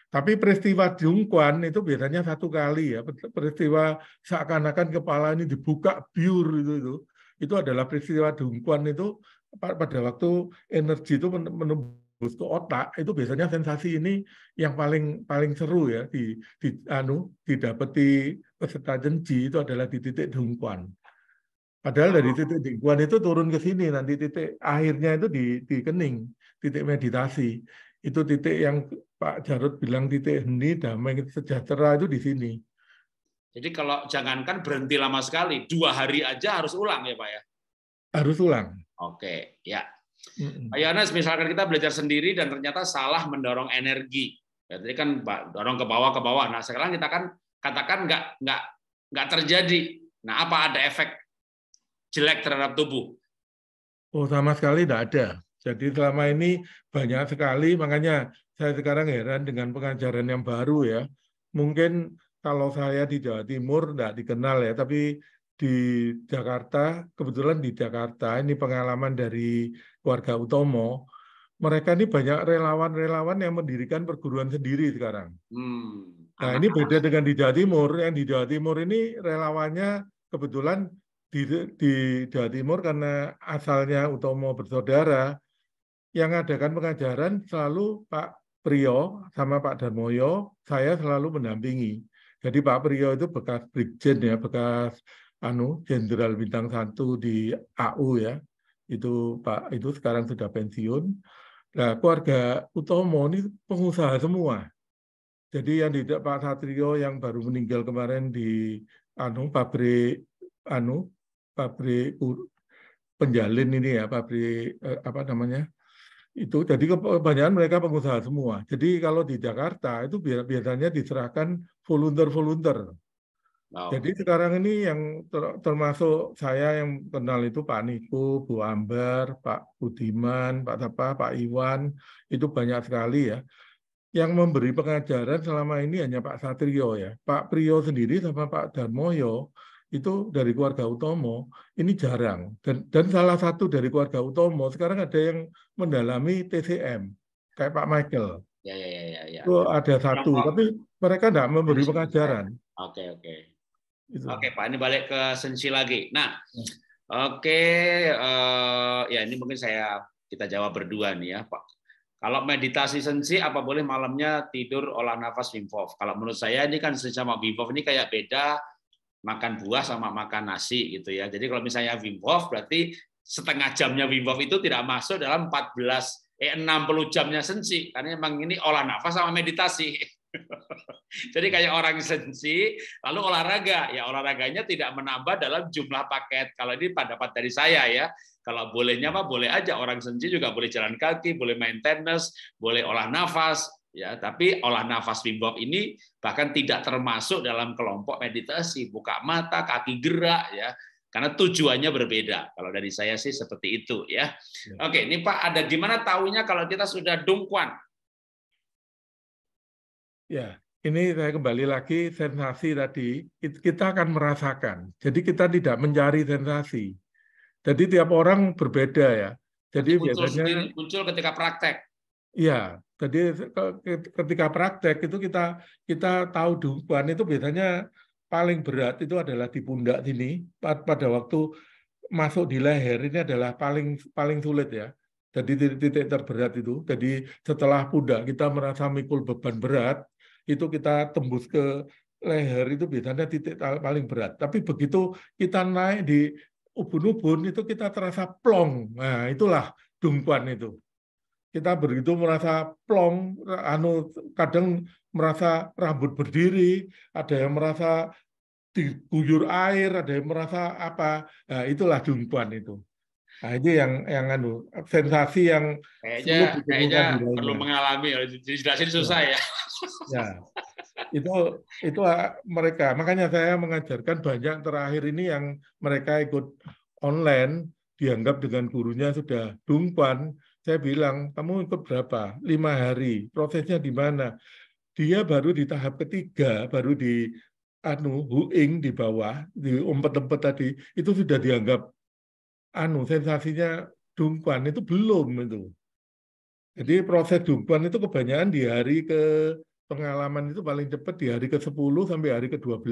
Tapi peristiwa diungkuan itu biasanya satu kali ya. Peristiwa seakan-akan kepala ini dibuka biur gitu, itu, itu itu adalah peristiwa dungkuan itu pada waktu energi itu menembus ke otak itu biasanya sensasi ini yang paling paling seru ya di, di anu didapati peserta jenji itu adalah di titik dungkuan Padahal dari oh. titik dungkuan itu turun ke sini nanti titik akhirnya itu di, di kening, titik meditasi. Itu titik yang Pak Jarod bilang titik ini damai sejahtera itu di sini. Jadi kalau jangankan berhenti lama sekali, dua hari aja harus ulang ya Pak ya? Harus ulang. Oke, ya. Pak Yohanes, misalkan kita belajar sendiri dan ternyata salah mendorong energi. jadi ya, kan dorong ke bawah ke bawah. Nah sekarang kita kan katakan nggak nggak nggak terjadi. Nah apa ada efek jelek terhadap tubuh? Oh sama sekali tidak ada. Jadi selama ini banyak sekali, makanya saya sekarang heran dengan pengajaran yang baru ya. Mungkin kalau saya di Jawa Timur tidak dikenal ya, tapi di Jakarta, kebetulan di Jakarta, ini pengalaman dari warga Utomo, mereka ini banyak relawan-relawan yang mendirikan perguruan sendiri sekarang. Hmm. Nah ini beda dengan di Jawa Timur, yang di Jawa Timur ini relawannya kebetulan di, di Jawa Timur karena asalnya Utomo bersaudara, yang adakan pengajaran selalu Pak Priyo sama Pak Darmoyo, saya selalu mendampingi. Jadi Pak Priyo itu bekas brigjen ya, bekas anu jenderal bintang satu di AU ya. Itu Pak itu sekarang sudah pensiun. Nah, keluarga Utomo ini pengusaha semua. Jadi yang tidak Pak Satrio yang baru meninggal kemarin di anu pabrik anu pabrik penjalin ini ya pabrik eh, apa namanya itu jadi kebanyakan mereka pengusaha semua. Jadi kalau di Jakarta itu biasanya diserahkan volunteer-volunteer. Wow. Jadi sekarang ini yang ter termasuk saya yang kenal itu Pak Niko, Bu Amber, Pak Budiman, Pak Tapa, Pak Iwan, itu banyak sekali ya. Yang memberi pengajaran selama ini hanya Pak Satrio ya. Pak Prio sendiri sama Pak Darmoyo itu dari keluarga Utomo ini jarang dan dan salah satu dari keluarga Utomo sekarang ada yang mendalami TCM kayak Pak Michael ya ya ya ya, ya. itu ada satu tapi mereka tidak memberi pengajaran ya. oke oke itu. oke Pak ini balik ke sensi lagi nah ya. oke uh, ya ini mungkin saya kita jawab berdua nih ya Pak kalau meditasi sensi, apa boleh malamnya tidur olah nafas Wim Hof? Kalau menurut saya ini kan sensi sama Wim Hof ini kayak beda makan buah sama makan nasi gitu ya. Jadi kalau misalnya Wim Hof berarti setengah jamnya Wim Hof itu tidak masuk dalam 14 eh 60 jamnya sensi karena memang ini olah nafas sama meditasi. [laughs] Jadi kayak orang sensi, lalu olahraga. Ya olahraganya tidak menambah dalam jumlah paket. Kalau ini pendapat dari saya ya. Kalau bolehnya mah boleh aja orang sensi juga boleh jalan kaki, boleh main tenis, boleh olah nafas, ya tapi olah nafas Wim Hof ini bahkan tidak termasuk dalam kelompok meditasi buka mata kaki gerak ya karena tujuannya berbeda kalau dari saya sih seperti itu ya, ya. oke ini Pak ada gimana tahunya kalau kita sudah dungkuan ya ini saya kembali lagi sensasi tadi kita akan merasakan jadi kita tidak mencari sensasi jadi tiap orang berbeda ya jadi muncul biasanya sendiri, muncul ketika praktek Iya, jadi ketika praktek itu kita kita tahu dukungan itu biasanya paling berat itu adalah di pundak sini pada waktu masuk di leher ini adalah paling paling sulit ya. Jadi titik-titik terberat itu. Jadi setelah pundak kita merasa mikul beban berat itu kita tembus ke leher itu biasanya titik paling berat. Tapi begitu kita naik di ubun-ubun itu kita terasa plong. Nah, itulah dungkuan itu kita begitu merasa plong, anu kadang merasa rambut berdiri, ada yang merasa diguyur air, ada yang merasa apa, nah, itulah jumpuan itu. Nah, itu yang yang anu sensasi yang kayaknya kayaknya perlu mengalami ya. jelasin susah ya. ya. ya. Itu itu mereka. Makanya saya mengajarkan banyak terakhir ini yang mereka ikut online dianggap dengan gurunya sudah dungpan saya bilang, kamu ikut berapa? Lima hari. Prosesnya di mana? Dia baru di tahap ketiga, baru di anu huing di bawah, di umpet-umpet tadi, itu sudah dianggap anu sensasinya dungkuan itu belum itu. Jadi proses dungkuan itu kebanyakan di hari ke pengalaman itu paling cepat di hari ke-10 sampai hari ke-12.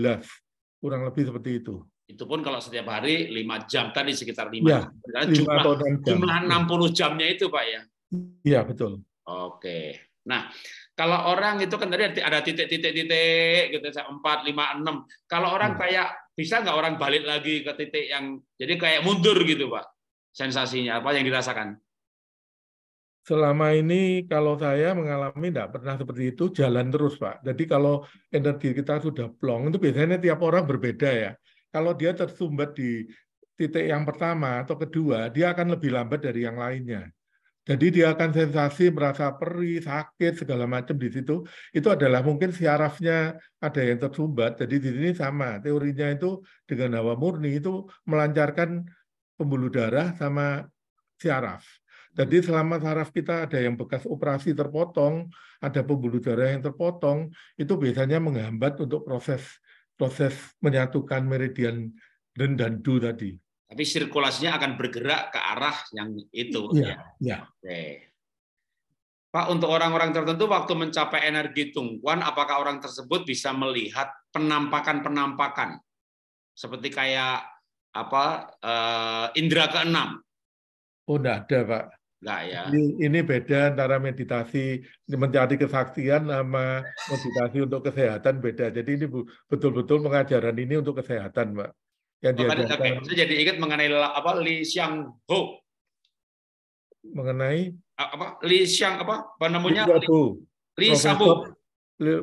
Kurang lebih seperti itu. Itu pun kalau setiap hari 5 jam tadi sekitar 5 ya, jam. 5 jumlah, jam. jumlah 60 jamnya itu Pak ya? Iya, betul. Oke. Nah, kalau orang itu kan tadi ada titik-titik-titik gitu, 4, 5, 6. Kalau orang hmm. kayak, bisa nggak orang balik lagi ke titik yang, jadi kayak mundur gitu Pak? Sensasinya, apa yang dirasakan? selama ini kalau saya mengalami tidak pernah seperti itu jalan terus pak. Jadi kalau energi kita sudah plong itu biasanya tiap orang berbeda ya. Kalau dia tersumbat di titik yang pertama atau kedua, dia akan lebih lambat dari yang lainnya. Jadi dia akan sensasi merasa perih, sakit, segala macam di situ. Itu adalah mungkin siarafnya ada yang tersumbat. Jadi di sini sama, teorinya itu dengan hawa murni itu melancarkan pembuluh darah sama siaraf. Jadi selama saraf kita ada yang bekas operasi terpotong, ada pembuluh darah yang terpotong, itu biasanya menghambat untuk proses proses menyatukan meridian ren dan Du tadi. Tapi sirkulasinya akan bergerak ke arah yang itu. Iya. Ya. ya. Oke. Pak, untuk orang-orang tertentu waktu mencapai energi tungkuan, apakah orang tersebut bisa melihat penampakan-penampakan seperti kayak apa uh, eh, indera keenam? Oh, tidak ada, Pak. Enggak ya. Ini, ini beda antara meditasi mencari kesaksian sama meditasi untuk kesehatan beda. Jadi ini betul-betul pengajaran ini untuk kesehatan, Mbak. Yang Makanya, diajarkan. Saya jadi ingat mengenai apa Li Xiang Ho. Mengenai apa Li Xiang apa penemunya Li, Li Xiaobo.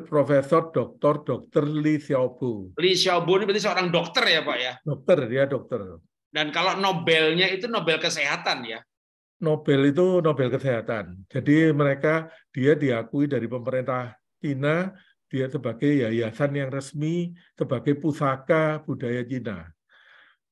Profesor Doktor Dokter Li Xiaobu. Li Xiaobu ini berarti seorang dokter ya Pak ya. Dokter dia dokter. Dan kalau Nobelnya itu Nobel kesehatan ya. Nobel itu Nobel kesehatan. Jadi mereka dia diakui dari pemerintah Cina dia sebagai yayasan yang resmi sebagai pusaka budaya Cina.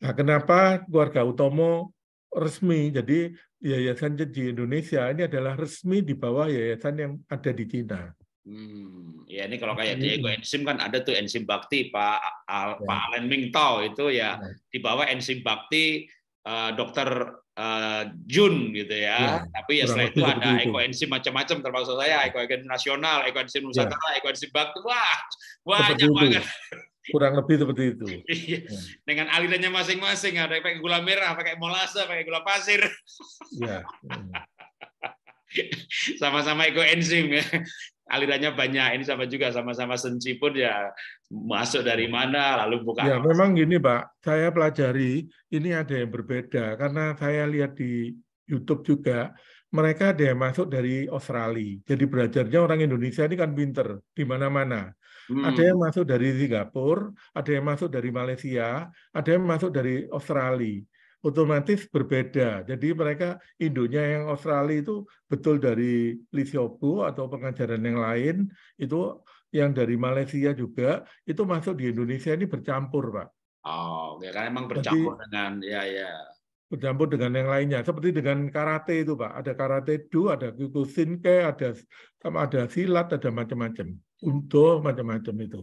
Nah, kenapa keluarga Utomo resmi? Jadi yayasan di Indonesia ini adalah resmi di bawah yayasan yang ada di Cina. Hmm, ya ini kalau kayak Diego enzim kan ada tuh enzim bakti Pak Al, ya. Pak Alen Mingtao itu ya, ya. di bawah enzim bakti eh, Dokter uh, eh, Jun gitu ya. ya Tapi ya setelah itu ada ekoenzim macam-macam termasuk saya ekoenzim nasional, ekoenzim ya. Nusantara, ya. ekoenzim Bakti. Wah, banyak seperti banget. Itu. Kurang lebih seperti itu. [laughs] ya. Dengan alirannya masing-masing, ada yang pakai gula merah, pakai molase, pakai gula pasir. ya. ya. [laughs] Sama-sama ekoenzim ya alirannya banyak. Ini sama juga sama-sama senci pun ya masuk dari mana lalu buka. Ya memang gini Pak, saya pelajari ini ada yang berbeda karena saya lihat di YouTube juga mereka ada yang masuk dari Australia. Jadi belajarnya orang Indonesia ini kan pinter di mana-mana. Hmm. Ada yang masuk dari Singapura, ada yang masuk dari Malaysia, ada yang masuk dari Australia otomatis berbeda. Jadi mereka Indonya yang Australia itu betul dari Lisiobu atau pengajaran yang lain itu yang dari Malaysia juga itu masuk di Indonesia ini bercampur pak. Oh, ya kan emang bercampur Jadi, dengan ya ya. Bercampur dengan yang lainnya seperti dengan karate itu pak. Ada karate do, ada kyokushinkai, ada ada silat, ada macam-macam. Untuk macam-macam itu.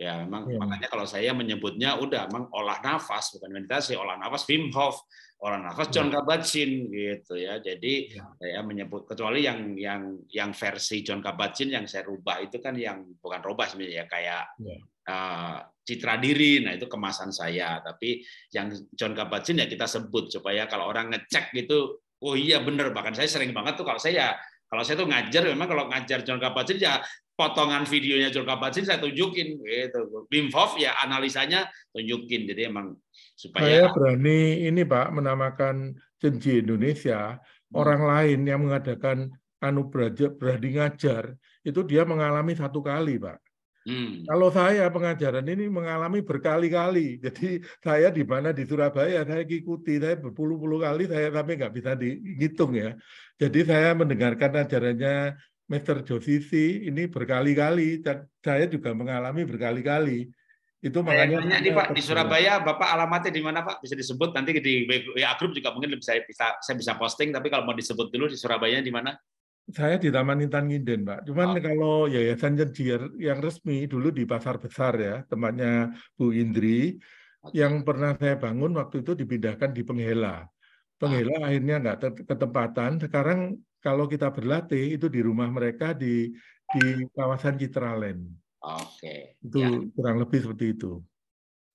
Ya, memang ya. makanya kalau saya menyebutnya udah memang olah nafas bukan meditasi, olah nafas Wim Hof, olah nafas iya. John Kabat-Zinn gitu ya. Jadi ya. saya menyebut kecuali yang yang yang versi John Kabat-Zinn yang saya rubah itu kan yang bukan rubah sebenarnya ya, kayak ya. uh, citra diri. Nah, itu kemasan saya. Tapi yang John Kabat-Zinn ya kita sebut supaya kalau orang ngecek gitu, oh iya bener bahkan saya sering banget tuh kalau saya kalau saya tuh ngajar memang kalau ngajar John Kabat-Zinn ya potongan videonya Jolka Batsin saya tunjukin gitu. Bimfov ya analisanya tunjukin. Jadi emang supaya saya berani ini Pak menamakan Cenji Indonesia hmm. orang lain yang mengadakan anu belajar berani ngajar itu dia mengalami satu kali Pak. Hmm. Kalau saya pengajaran ini mengalami berkali-kali, jadi saya di mana di Surabaya saya ikuti, saya berpuluh-puluh kali saya sampai nggak bisa dihitung ya. Jadi saya mendengarkan ajarannya Mr. Josisi ini berkali-kali dan saya juga mengalami berkali-kali. Itu makanya banyak nih Pak di Surabaya Bapak alamatnya di mana Pak bisa disebut nanti di WA ya, grup juga mungkin bisa bisa saya bisa posting tapi kalau mau disebut dulu di Surabaya di mana? Saya di Taman Intan Nginden, Pak. Cuman oh. kalau Yayasan Jendir yang resmi dulu di Pasar Besar ya, tempatnya Bu Indri okay. yang pernah saya bangun waktu itu dipindahkan di Penghela. Penghela ah. akhirnya nggak ketempatan. Sekarang kalau kita berlatih itu di rumah mereka di di kawasan Citraland. Oke. Itu ya. kurang lebih seperti itu.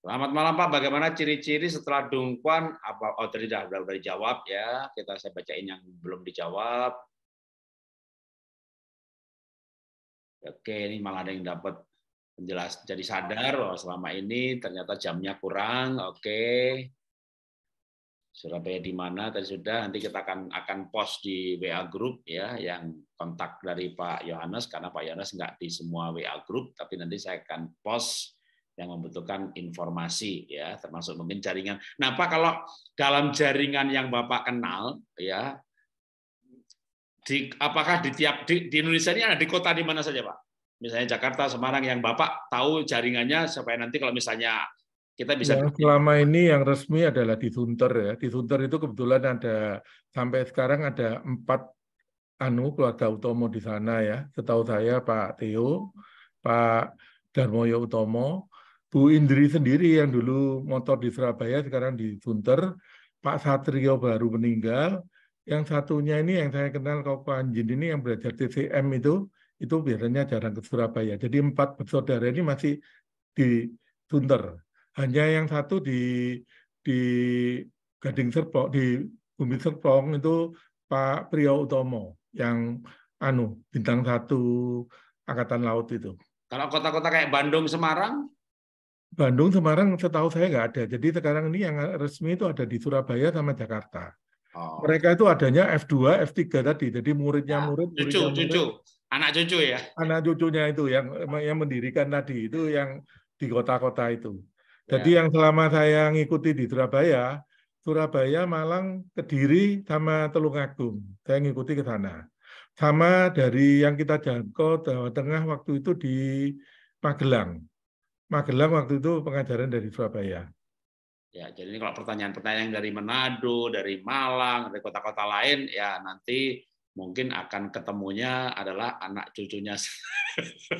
Selamat malam Pak, bagaimana ciri-ciri setelah dungkuan apa oh tadi sudah sudah dijawab ya. Kita saya bacain yang belum dijawab. Oke, ini malah ada yang dapat penjelas jadi sadar bahwa selama ini ternyata jamnya kurang. Oke. Surabaya di mana tadi sudah nanti kita akan akan post di WA group ya yang kontak dari Pak Yohanes karena Pak Yohanes nggak di semua WA group tapi nanti saya akan post yang membutuhkan informasi ya termasuk mungkin jaringan. Nah Pak kalau dalam jaringan yang Bapak kenal ya di apakah di tiap di, di Indonesia ini ada di kota di mana saja Pak? Misalnya Jakarta, Semarang yang Bapak tahu jaringannya supaya nanti kalau misalnya kita bisa ya, selama ini yang resmi adalah di Sunter ya di Sunter itu kebetulan ada sampai sekarang ada empat anu keluarga Utomo di sana ya setahu saya Pak Theo, Pak Darmoyo Utomo Bu Indri sendiri yang dulu motor di Surabaya sekarang di Sunter Pak Satrio baru meninggal yang satunya ini yang saya kenal Koko Anjin ini yang belajar TCM itu itu biasanya jarang ke Surabaya jadi empat bersaudara ini masih di Sunter hanya yang satu di di Gading Serpong di Bumi Serpong itu Pak Priyo Utomo yang anu bintang satu angkatan laut itu. Kalau kota-kota kayak Bandung, Semarang? Bandung, Semarang setahu saya nggak ada. Jadi sekarang ini yang resmi itu ada di Surabaya sama Jakarta. Oh. Mereka itu adanya F2, F3 tadi. Jadi muridnya murid, ah, murid cucu, murid, cucu. Anak cucu ya. Anak cucunya itu yang yang mendirikan tadi itu yang di kota-kota itu. Jadi ya. yang selama saya ngikuti di Surabaya, Surabaya, Malang, Kediri, sama Telungagung. Saya ngikuti ke sana. Sama dari yang kita jangkau Jawa Tengah waktu itu di Magelang. Magelang waktu itu pengajaran dari Surabaya. Ya, jadi ini kalau pertanyaan-pertanyaan dari Manado, dari Malang, dari kota-kota lain, ya nanti mungkin akan ketemunya adalah anak cucunya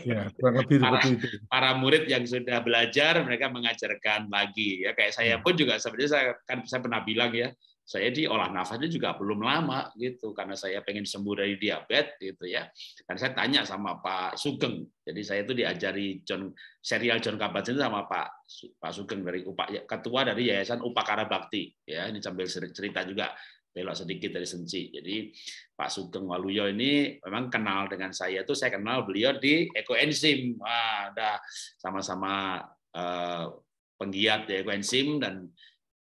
ya, lebih para, itu. para murid yang sudah belajar mereka mengajarkan lagi ya kayak saya hmm. pun juga sebenarnya saya kan saya pernah bilang ya saya di olah nafasnya juga belum lama gitu karena saya pengen sembuh dari diabetes gitu ya dan saya tanya sama Pak Sugeng jadi saya itu diajari John serial John kabat ini sama Pak Pak Sugeng dari Upa, ya, ketua dari Yayasan Upakara Bakti ya ini sambil cerita juga belok sedikit dari Senci. Jadi Pak Sugeng Waluyo ini memang kenal dengan saya itu saya kenal beliau di Ekoenzim. Wah, ada sama-sama eh, penggiat di Ekoenzim dan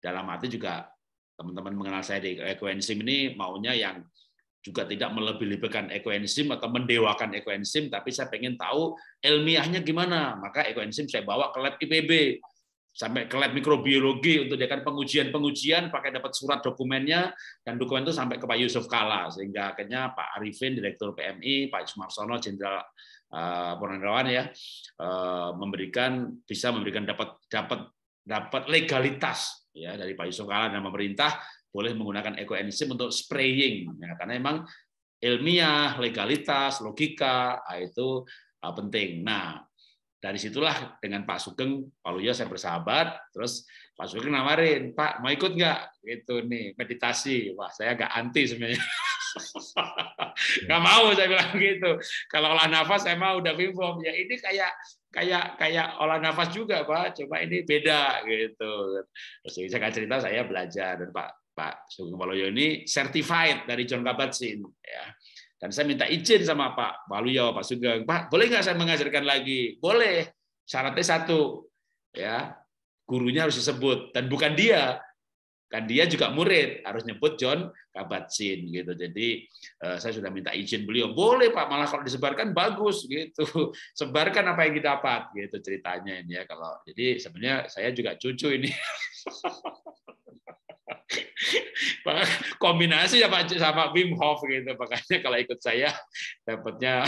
dalam arti juga teman-teman mengenal saya di Ekoenzim ini maunya yang juga tidak melebih-lebihkan ekoenzim atau mendewakan ekoenzim, tapi saya pengen tahu ilmiahnya gimana. Maka ekoenzim saya bawa ke lab IPB sampai ke lab mikrobiologi untuk kan pengujian-pengujian pakai dapat surat dokumennya dan dokumen itu sampai ke Pak Yusuf Kala sehingga akhirnya Pak Arifin Direktur PMI Pak Sumarsono Jenderal eh, Purnawirawan ya eh, memberikan bisa memberikan dapat dapat dapat legalitas ya dari Pak Yusuf Kala dan pemerintah boleh menggunakan ekoenzim untuk spraying ya, karena memang ilmiah legalitas logika ah, itu ah, penting nah dari situlah dengan Pak Sugeng, Pak Luya saya bersahabat, terus Pak Sugeng nawarin, Pak mau ikut nggak? Gitu nih, meditasi. Wah, saya agak anti sebenarnya. [laughs] nggak mau saya bilang gitu. Kalau olah nafas saya mau udah Wim Ya ini kayak kayak kayak olah nafas juga pak coba ini beda gitu terus saya kan cerita saya belajar dan pak pak Sugeng Pak Luya ini certified dari John Kabat-Zinn ya dan saya minta izin sama Pak Waluyo, Pak Sugeng, Pak boleh nggak saya mengajarkan lagi? Boleh. Syaratnya satu, ya gurunya harus disebut dan bukan dia, kan dia juga murid harus nyebut John Kabat-Zinn gitu. Jadi eh, saya sudah minta izin beliau boleh Pak malah kalau disebarkan bagus gitu. [laughs] Sebarkan apa yang kita dapat gitu ceritanya ini ya kalau jadi sebenarnya saya juga cucu ini. [laughs] kombinasi ya sama sama Wim Hof gitu makanya kalau ikut saya dapatnya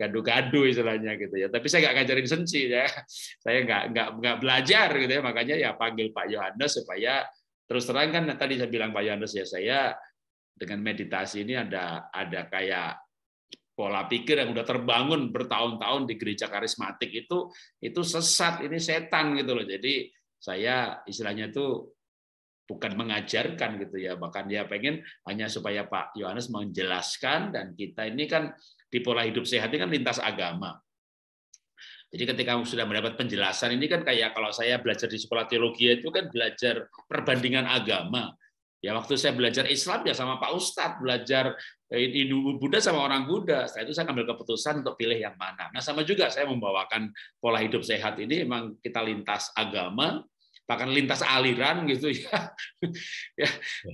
gaduh-gaduh istilahnya gitu ya tapi saya nggak ngajarin sensi ya saya nggak nggak nggak belajar gitu ya makanya ya panggil Pak Yohanes supaya terus terang kan tadi saya bilang Pak Yohanes ya saya dengan meditasi ini ada ada kayak pola pikir yang udah terbangun bertahun-tahun di gereja karismatik itu itu sesat ini setan gitu loh jadi saya istilahnya tuh bukan mengajarkan gitu ya bahkan dia pengen hanya supaya Pak Yohanes menjelaskan dan kita ini kan di pola hidup sehat ini kan lintas agama jadi ketika sudah mendapat penjelasan ini kan kayak kalau saya belajar di sekolah teologi itu kan belajar perbandingan agama. Ya waktu saya belajar Islam ya sama Pak Ustadz, belajar eh, Hindu Buddha sama orang Buddha. Setelah itu saya ambil keputusan untuk pilih yang mana. Nah sama juga saya membawakan pola hidup sehat ini memang kita lintas agama, bahkan lintas aliran gitu ya. [laughs] ya. ya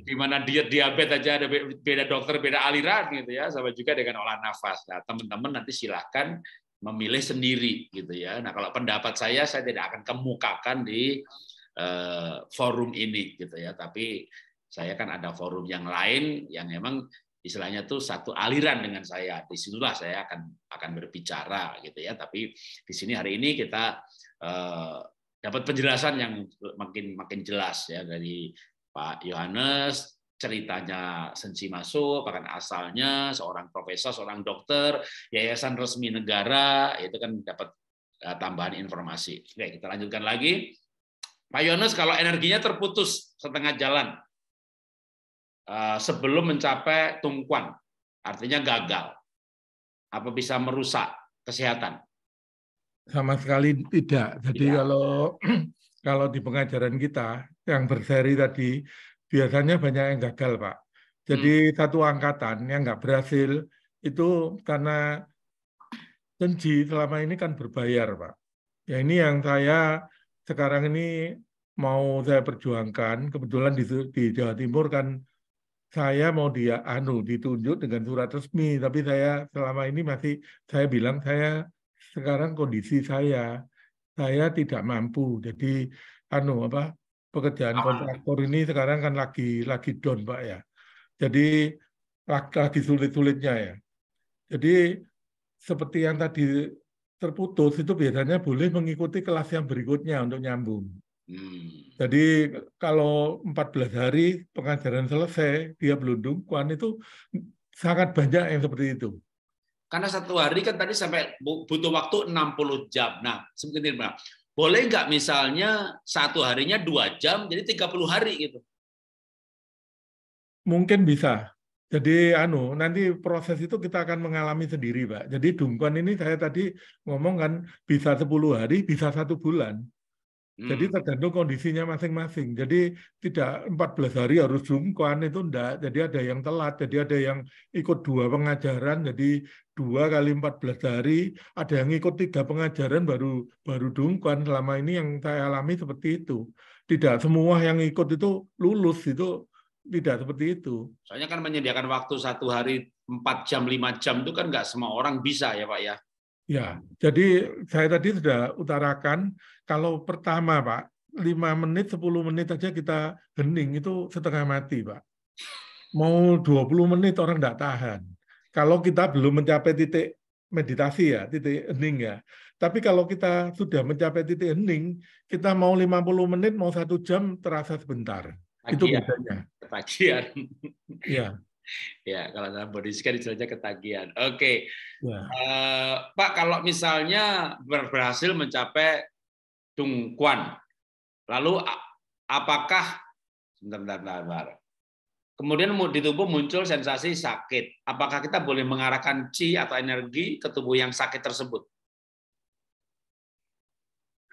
di mana diet diabetes aja ada beda dokter, beda aliran gitu ya, sama juga dengan olah nafas. Nah, teman-teman nanti silahkan memilih sendiri gitu ya. Nah, kalau pendapat saya saya tidak akan kemukakan di eh, forum ini gitu ya, tapi saya kan ada forum yang lain yang memang istilahnya tuh satu aliran dengan saya. Disitulah saya akan akan berbicara gitu ya. Tapi di sini hari ini kita eh, dapat penjelasan yang makin makin jelas ya dari Pak Yohanes ceritanya sensi masuk, bahkan asalnya seorang profesor, seorang dokter, yayasan resmi negara, itu kan dapat eh, tambahan informasi. Oke, kita lanjutkan lagi. Pak Yohanes, kalau energinya terputus setengah jalan eh, sebelum mencapai tungkuan, artinya gagal, apa bisa merusak kesehatan? Sama sekali tidak. Jadi tidak. kalau [clears throat] kalau di pengajaran kita yang berseri tadi biasanya banyak yang gagal, Pak. Jadi hmm. satu angkatan yang nggak berhasil itu karena tenji selama ini kan berbayar, Pak. Ya ini yang saya sekarang ini mau saya perjuangkan. Kebetulan di, di Jawa Timur kan saya mau dia anu ditunjuk dengan surat resmi tapi saya selama ini masih saya bilang saya sekarang kondisi saya saya tidak mampu jadi anu apa pekerjaan kontraktor ini sekarang kan lagi lagi down pak ya jadi lagi, di sulit-sulitnya ya jadi seperti yang tadi terputus itu biasanya boleh mengikuti kelas yang berikutnya untuk nyambung. Hmm. Jadi kalau 14 hari pengajaran selesai, dia belum dungkuan itu sangat banyak yang seperti itu. Karena satu hari kan tadi sampai butuh waktu 60 jam. Nah, sebentar Mbak, boleh nggak misalnya satu harinya dua jam, jadi 30 hari gitu? Mungkin bisa. Jadi anu nanti proses itu kita akan mengalami sendiri, Pak. Jadi dungkuan ini saya tadi ngomong kan bisa 10 hari, bisa satu bulan. Jadi hmm. tergantung kondisinya masing-masing. Jadi tidak 14 hari harus dungkuan itu enggak. Jadi ada yang telat, jadi ada yang ikut dua pengajaran, jadi dua kali empat belas hari, ada yang ikut tiga pengajaran baru baru dungkan. Selama ini yang saya alami seperti itu. Tidak semua yang ikut itu lulus itu tidak seperti itu. Soalnya kan menyediakan waktu satu hari empat jam, lima jam itu kan nggak semua orang bisa ya Pak ya? Ya, jadi saya tadi sudah utarakan, kalau pertama Pak, lima menit, sepuluh menit aja kita hening, itu setengah mati Pak. Mau dua puluh menit orang nggak tahan. Kalau kita belum mencapai titik meditasi ya, titik hening ya. Tapi kalau kita sudah mencapai titik hening, kita mau 50 menit, mau satu jam, terasa sebentar. Ketagian. Itu bedanya. Ketagihan. Iya. [laughs] ya, kalau dalam body scan istilahnya ketagihan. Oke. Okay. Ya. Uh, eh, Pak, kalau misalnya berhasil mencapai tungkuan, lalu apakah sebentar, sebentar, sebentar, sebentar. Kemudian di tubuh muncul sensasi sakit. Apakah kita boleh mengarahkan chi atau energi ke tubuh yang sakit tersebut?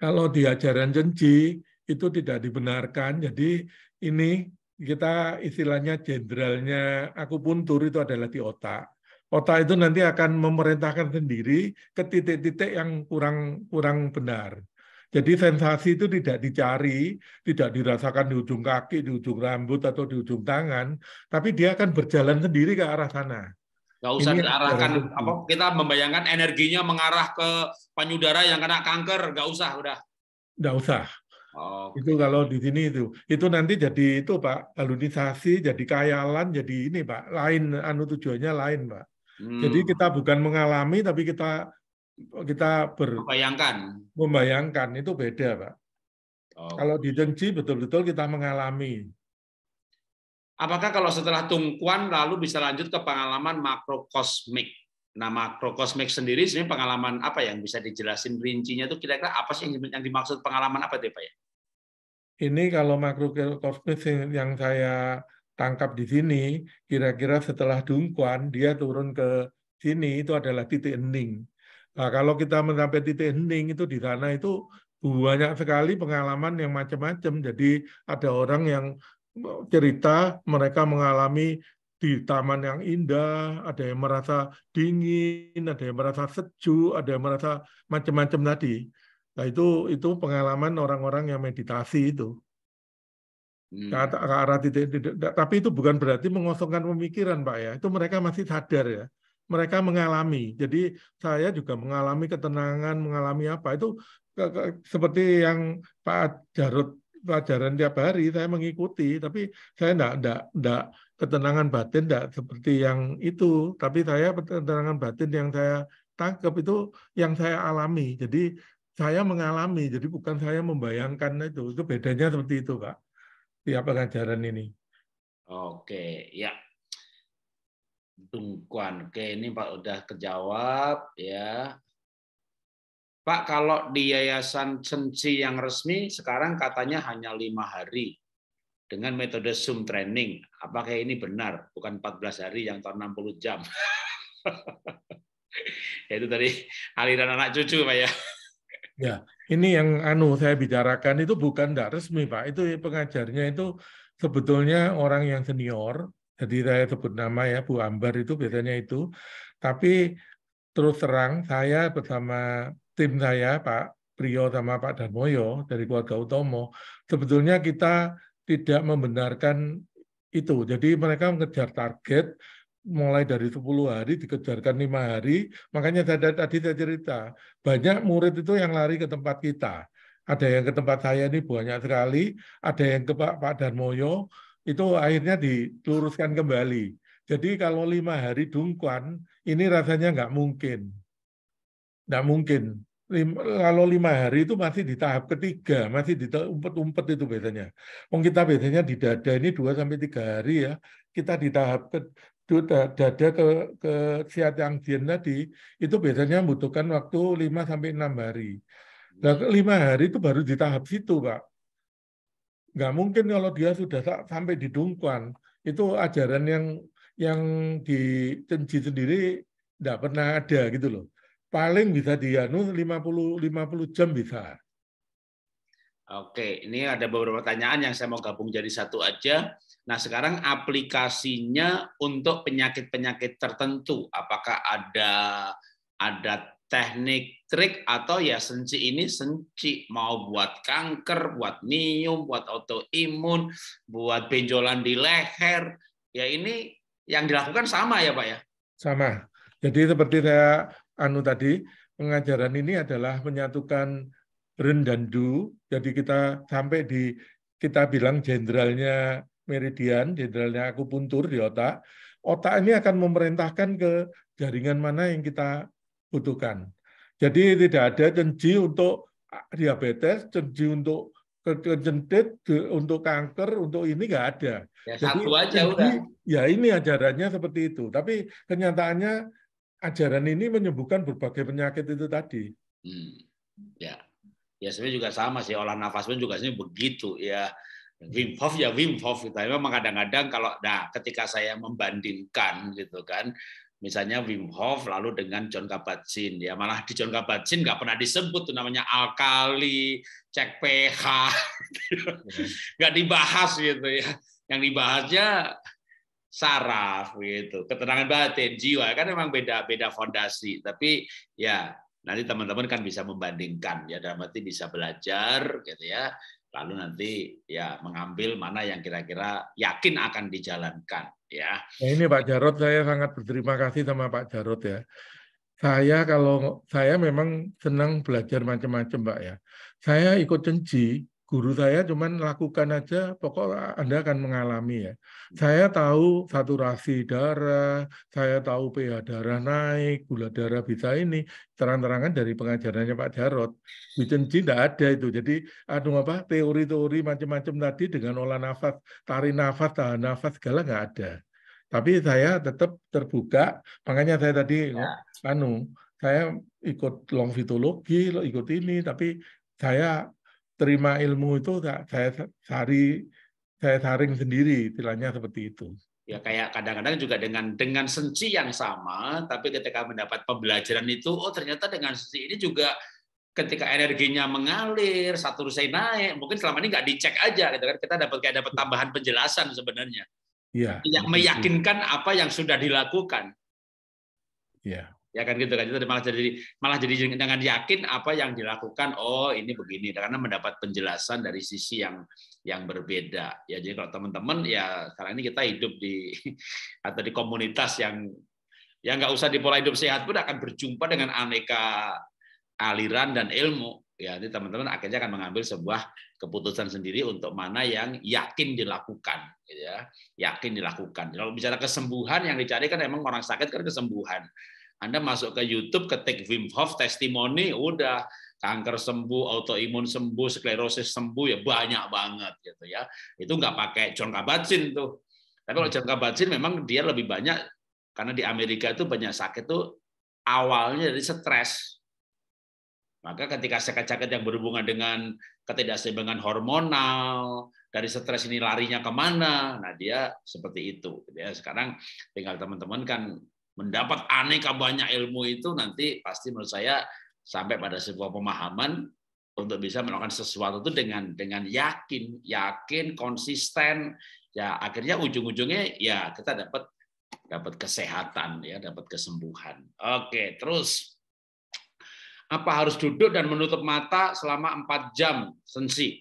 Kalau di ajaran jenji itu tidak dibenarkan. Jadi ini kita istilahnya jenderalnya aku akupuntur itu adalah di otak. Otak itu nanti akan memerintahkan sendiri ke titik-titik yang kurang kurang benar. Jadi sensasi itu tidak dicari, tidak dirasakan di ujung kaki, di ujung rambut atau di ujung tangan, tapi dia akan berjalan sendiri ke arah sana. Gak usah Ini diarahkan apa kita membayangkan energinya mengarah ke penyudara yang kena kanker, gak usah udah. Gak usah. Oh, itu kalau di sini itu itu nanti jadi itu pak alunisasi jadi kayalan jadi ini pak lain anu tujuannya lain pak Hmm. Jadi kita bukan mengalami tapi kita kita ber membayangkan membayangkan itu beda pak oh. kalau di Denji betul-betul kita mengalami apakah kalau setelah tungkuan lalu bisa lanjut ke pengalaman makrokosmik nah makrokosmik sendiri sebenarnya pengalaman apa yang bisa dijelasin rincinya itu kira-kira apa sih yang dimaksud pengalaman apa itu pak ya ini kalau makrokosmik yang saya tangkap di sini kira-kira setelah dungkuan dia turun ke sini itu adalah titik ending. Nah, kalau kita mencapai titik hening itu di sana itu banyak sekali pengalaman yang macam-macam. Jadi ada orang yang eh, cerita mereka mengalami di taman yang indah, ada yang merasa dingin, ada yang merasa sejuk, ada yang merasa macam-macam tadi. Nah, itu itu pengalaman orang-orang yang meditasi itu. Hmm. Nah, arah titik, titik, tapi itu bukan berarti mengosongkan pemikiran, Pak ya. Itu mereka masih sadar ya mereka mengalami. Jadi saya juga mengalami ketenangan, mengalami apa itu seperti yang Pak Jarod pelajaran tiap hari saya mengikuti, tapi saya enggak enggak enggak ketenangan batin enggak seperti yang itu, tapi saya ketenangan batin yang saya tangkap itu yang saya alami. Jadi saya mengalami, jadi bukan saya membayangkan itu. Itu bedanya seperti itu, Pak Tiap pelajaran ini. Oke, ya Dungkuan. Oke, ini Pak udah kejawab ya. Pak, kalau di Yayasan Cenci yang resmi sekarang katanya hanya lima hari dengan metode Zoom training. Apakah ini benar? Bukan 14 hari yang tahun 60 jam. [laughs] Ya, itu tadi aliran anak cucu, Pak ya. Ya, ini yang anu saya bicarakan itu bukan tidak resmi, Pak. Itu pengajarnya itu sebetulnya orang yang senior jadi saya sebut nama ya Bu Ambar itu biasanya itu. Tapi terus terang saya bersama tim saya Pak Priyo sama Pak Darmoyo dari keluarga Utomo sebetulnya kita tidak membenarkan itu. Jadi mereka mengejar target mulai dari 10 hari dikejarkan lima hari makanya tadi saya cerita banyak murid itu yang lari ke tempat kita ada yang ke tempat saya ini banyak sekali ada yang ke Pak Pak Darmoyo itu akhirnya diluruskan kembali. Jadi kalau lima hari dungkuan, ini rasanya nggak mungkin. Nggak mungkin. Lima, kalau lima hari itu masih di tahap ketiga, masih di umpet-umpet itu biasanya. Mungkin kita biasanya di dada ini dua sampai tiga hari ya, kita di tahap ke, dada ke ke siat yang jin tadi itu biasanya membutuhkan waktu lima sampai enam hari. Nah, lima hari itu baru di tahap situ, Pak nggak mungkin kalau dia sudah sampai di dungkuan itu ajaran yang yang di Tenji sendiri nggak pernah ada gitu loh paling bisa dianu 50 50 jam bisa Oke, ini ada beberapa pertanyaan yang saya mau gabung jadi satu aja. Nah, sekarang aplikasinya untuk penyakit-penyakit tertentu, apakah ada ada teknik trik atau ya senci ini senci mau buat kanker, buat nium, buat autoimun, buat benjolan di leher. Ya ini yang dilakukan sama ya Pak ya? Sama. Jadi seperti saya anu tadi, pengajaran ini adalah menyatukan Ren dan Du. Jadi kita sampai di kita bilang jenderalnya meridian, jenderalnya akupuntur di otak. Otak ini akan memerintahkan ke jaringan mana yang kita butuhkan. Jadi tidak ada cenci untuk diabetes, cenci untuk kecentit, untuk kanker, untuk ini nggak ada. Ya, Jadi, satu aja ini, udah. Ya ini ajarannya seperti itu. Tapi kenyataannya ajaran ini menyembuhkan berbagai penyakit itu tadi. Hmm. Ya, ya sebenarnya juga sama sih olah nafas pun juga sebenarnya begitu ya. Wim Hof ya Wim Hof gitu. Memang kadang-kadang kalau nah ketika saya membandingkan gitu kan misalnya Wim Hof lalu dengan John Kabat-Zinn ya malah di John Kabat-Zinn nggak pernah disebut tuh namanya alkali cek pH [laughs] nggak dibahas gitu ya yang dibahasnya saraf gitu ketenangan batin jiwa kan memang beda beda fondasi tapi ya nanti teman-teman kan bisa membandingkan ya dalam arti bisa belajar gitu ya lalu nanti ya mengambil mana yang kira-kira yakin akan dijalankan ya. Nah, ini Pak Jarot saya sangat berterima kasih sama Pak Jarot ya. Saya kalau saya memang senang belajar macam-macam Pak ya. Saya ikut cenci guru saya cuman lakukan aja, pokok Anda akan mengalami ya. Hmm. Saya tahu saturasi darah, saya tahu pH darah naik, gula darah bisa ini, terang-terangan dari pengajarannya Pak Jarot. Wicenji tidak ada itu. Jadi aduh apa teori-teori macam-macam tadi dengan olah nafas, tarik nafas, tahan nafas segala nggak ada. Tapi saya tetap terbuka, makanya saya tadi ya. anu saya ikut longfitologi, ikut ini, tapi saya terima ilmu itu saya sari saya saring sendiri istilahnya seperti itu ya kayak kadang-kadang juga dengan dengan senci yang sama tapi ketika mendapat pembelajaran itu oh ternyata dengan senci ini juga ketika energinya mengalir satu rusai naik mungkin selama ini nggak dicek aja gitu kan kita dapat kayak dapat tambahan penjelasan sebenarnya ya, yang meyakinkan apa yang sudah dilakukan ya ya kan gitu kan jadi malah jadi malah jadi jangan yakin apa yang dilakukan oh ini begini karena mendapat penjelasan dari sisi yang yang berbeda ya jadi kalau teman-teman ya sekarang ini kita hidup di [laughs] atau di komunitas yang yang nggak usah di pola hidup sehat pun akan berjumpa dengan aneka aliran dan ilmu ya jadi teman-teman akhirnya akan mengambil sebuah keputusan sendiri untuk mana yang yakin dilakukan gitu ya yakin dilakukan kalau bicara kesembuhan yang dicari kan emang orang sakit kan kesembuhan anda masuk ke YouTube, ketik Wim Hof testimoni, udah kanker sembuh, autoimun sembuh, sklerosis sembuh ya banyak banget gitu ya. Itu nggak pakai John kabat tuh. Tapi kalau John kabat memang dia lebih banyak karena di Amerika itu banyak sakit tuh awalnya dari stres. Maka ketika sakit-sakit yang berhubungan dengan ketidakseimbangan hormonal, dari stres ini larinya kemana, nah dia seperti itu. Dia sekarang tinggal teman-teman kan mendapat aneka banyak ilmu itu nanti pasti menurut saya sampai pada sebuah pemahaman untuk bisa melakukan sesuatu itu dengan dengan yakin, yakin, konsisten. Ya akhirnya ujung-ujungnya ya kita dapat dapat kesehatan ya, dapat kesembuhan. Oke, terus apa harus duduk dan menutup mata selama empat jam sensi?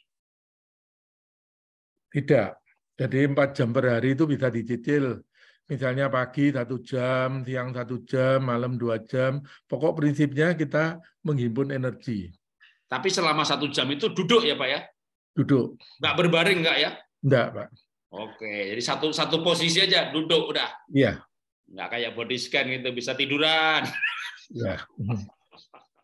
Tidak. Jadi empat jam per hari itu bisa dicicil misalnya pagi satu jam, siang satu jam, malam dua jam. Pokok prinsipnya kita menghimpun energi. Tapi selama satu jam itu duduk ya Pak ya? Duduk. Nggak berbaring nggak ya? Nggak Pak. Oke, jadi satu satu posisi aja duduk udah. Iya. Nggak kayak body scan gitu bisa tiduran. Iya.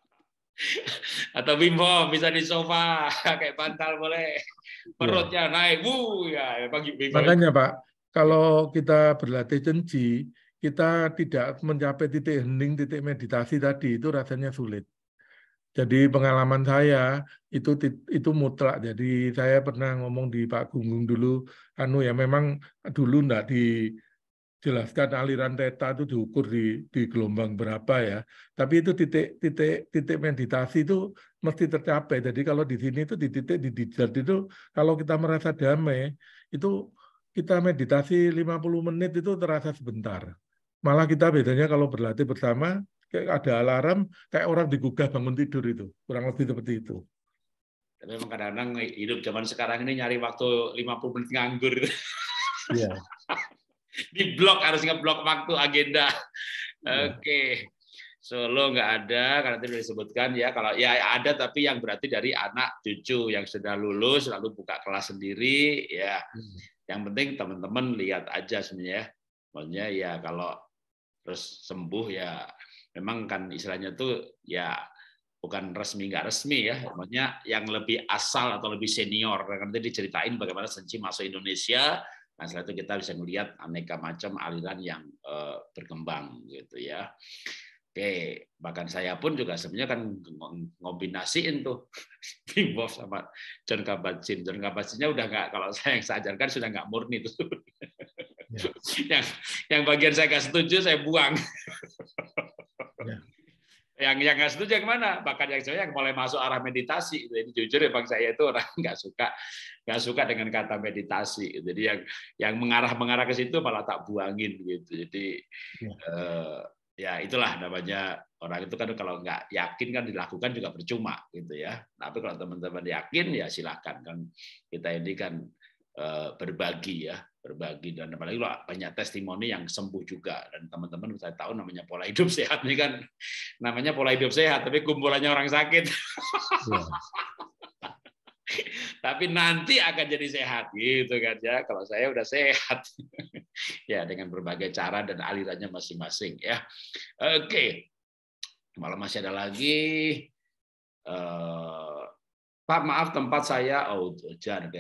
[laughs] Atau bimbo bisa di sofa [laughs] kayak bantal boleh. Iya. Perutnya ya. naik, bu ya pagi bimbo. Makanya Pak, kalau kita berlatih cenci, kita tidak mencapai titik hening, titik meditasi tadi, itu rasanya sulit. Jadi pengalaman saya itu itu mutlak. Jadi saya pernah ngomong di Pak Gunggung dulu, anu ya memang dulu enggak dijelaskan aliran teta itu diukur di, di gelombang berapa ya. Tapi itu titik titik titik meditasi itu mesti tercapai. Jadi kalau di sini itu di titik di dijat itu kalau kita merasa damai itu kita meditasi 50 menit itu terasa sebentar. Malah kita bedanya kalau berlatih bersama, kayak ada alarm, kayak orang digugah bangun tidur itu. Kurang lebih seperti itu. Tapi memang kadang-kadang hidup zaman sekarang ini nyari waktu 50 menit nganggur. Iya. [laughs] Di blok, harus ngeblok waktu agenda. Ya. Oke. Okay. Solo nggak ada karena tadi disebutkan ya kalau ya ada tapi yang berarti dari anak cucu yang sudah lulus lalu buka kelas sendiri ya hmm. Yang penting teman-teman lihat aja sebenarnya ya. Maksudnya ya kalau terus sembuh ya memang kan istilahnya tuh ya bukan resmi nggak resmi ya maksudnya yang lebih asal atau lebih senior kan tadi diceritain bagaimana senci masuk Indonesia Nah, setelah itu kita bisa melihat aneka macam aliran yang eh, berkembang gitu ya. Oke, bahkan saya pun juga sebenarnya kan ngombinasiin tuh [laughs] Bing Wolf sama John Kabat-Zinn. John Kabat-Zinnnya udah nggak, kalau saya yang saya ajarkan sudah nggak murni tuh. Ya. [laughs] yang yang bagian saya nggak setuju saya buang. ya. Yang yang nggak setuju yang mana? Bahkan yang saya yang mulai masuk arah meditasi. Jadi jujur ya bang saya itu orang [laughs] nggak suka nggak suka dengan kata meditasi. Jadi yang yang mengarah mengarah ke situ malah tak buangin gitu. Jadi ya. eh, ya itulah namanya orang itu kan kalau nggak yakin kan dilakukan juga percuma gitu ya. Tapi kalau teman-teman yakin ya silakan kan kita ini kan eh, berbagi ya berbagi dan apalagi lo banyak testimoni yang sembuh juga dan teman-teman saya tahu namanya pola hidup [laughs] sehat ini kan namanya pola hidup sehat tapi kumpulannya orang sakit ya. [laughs] tapi nanti akan jadi sehat gitu kan ya kalau saya udah sehat [laughs] ya dengan berbagai cara dan alirannya masing-masing ya. Oke. malam masih ada lagi uh, Pak maaf tempat saya oh jangan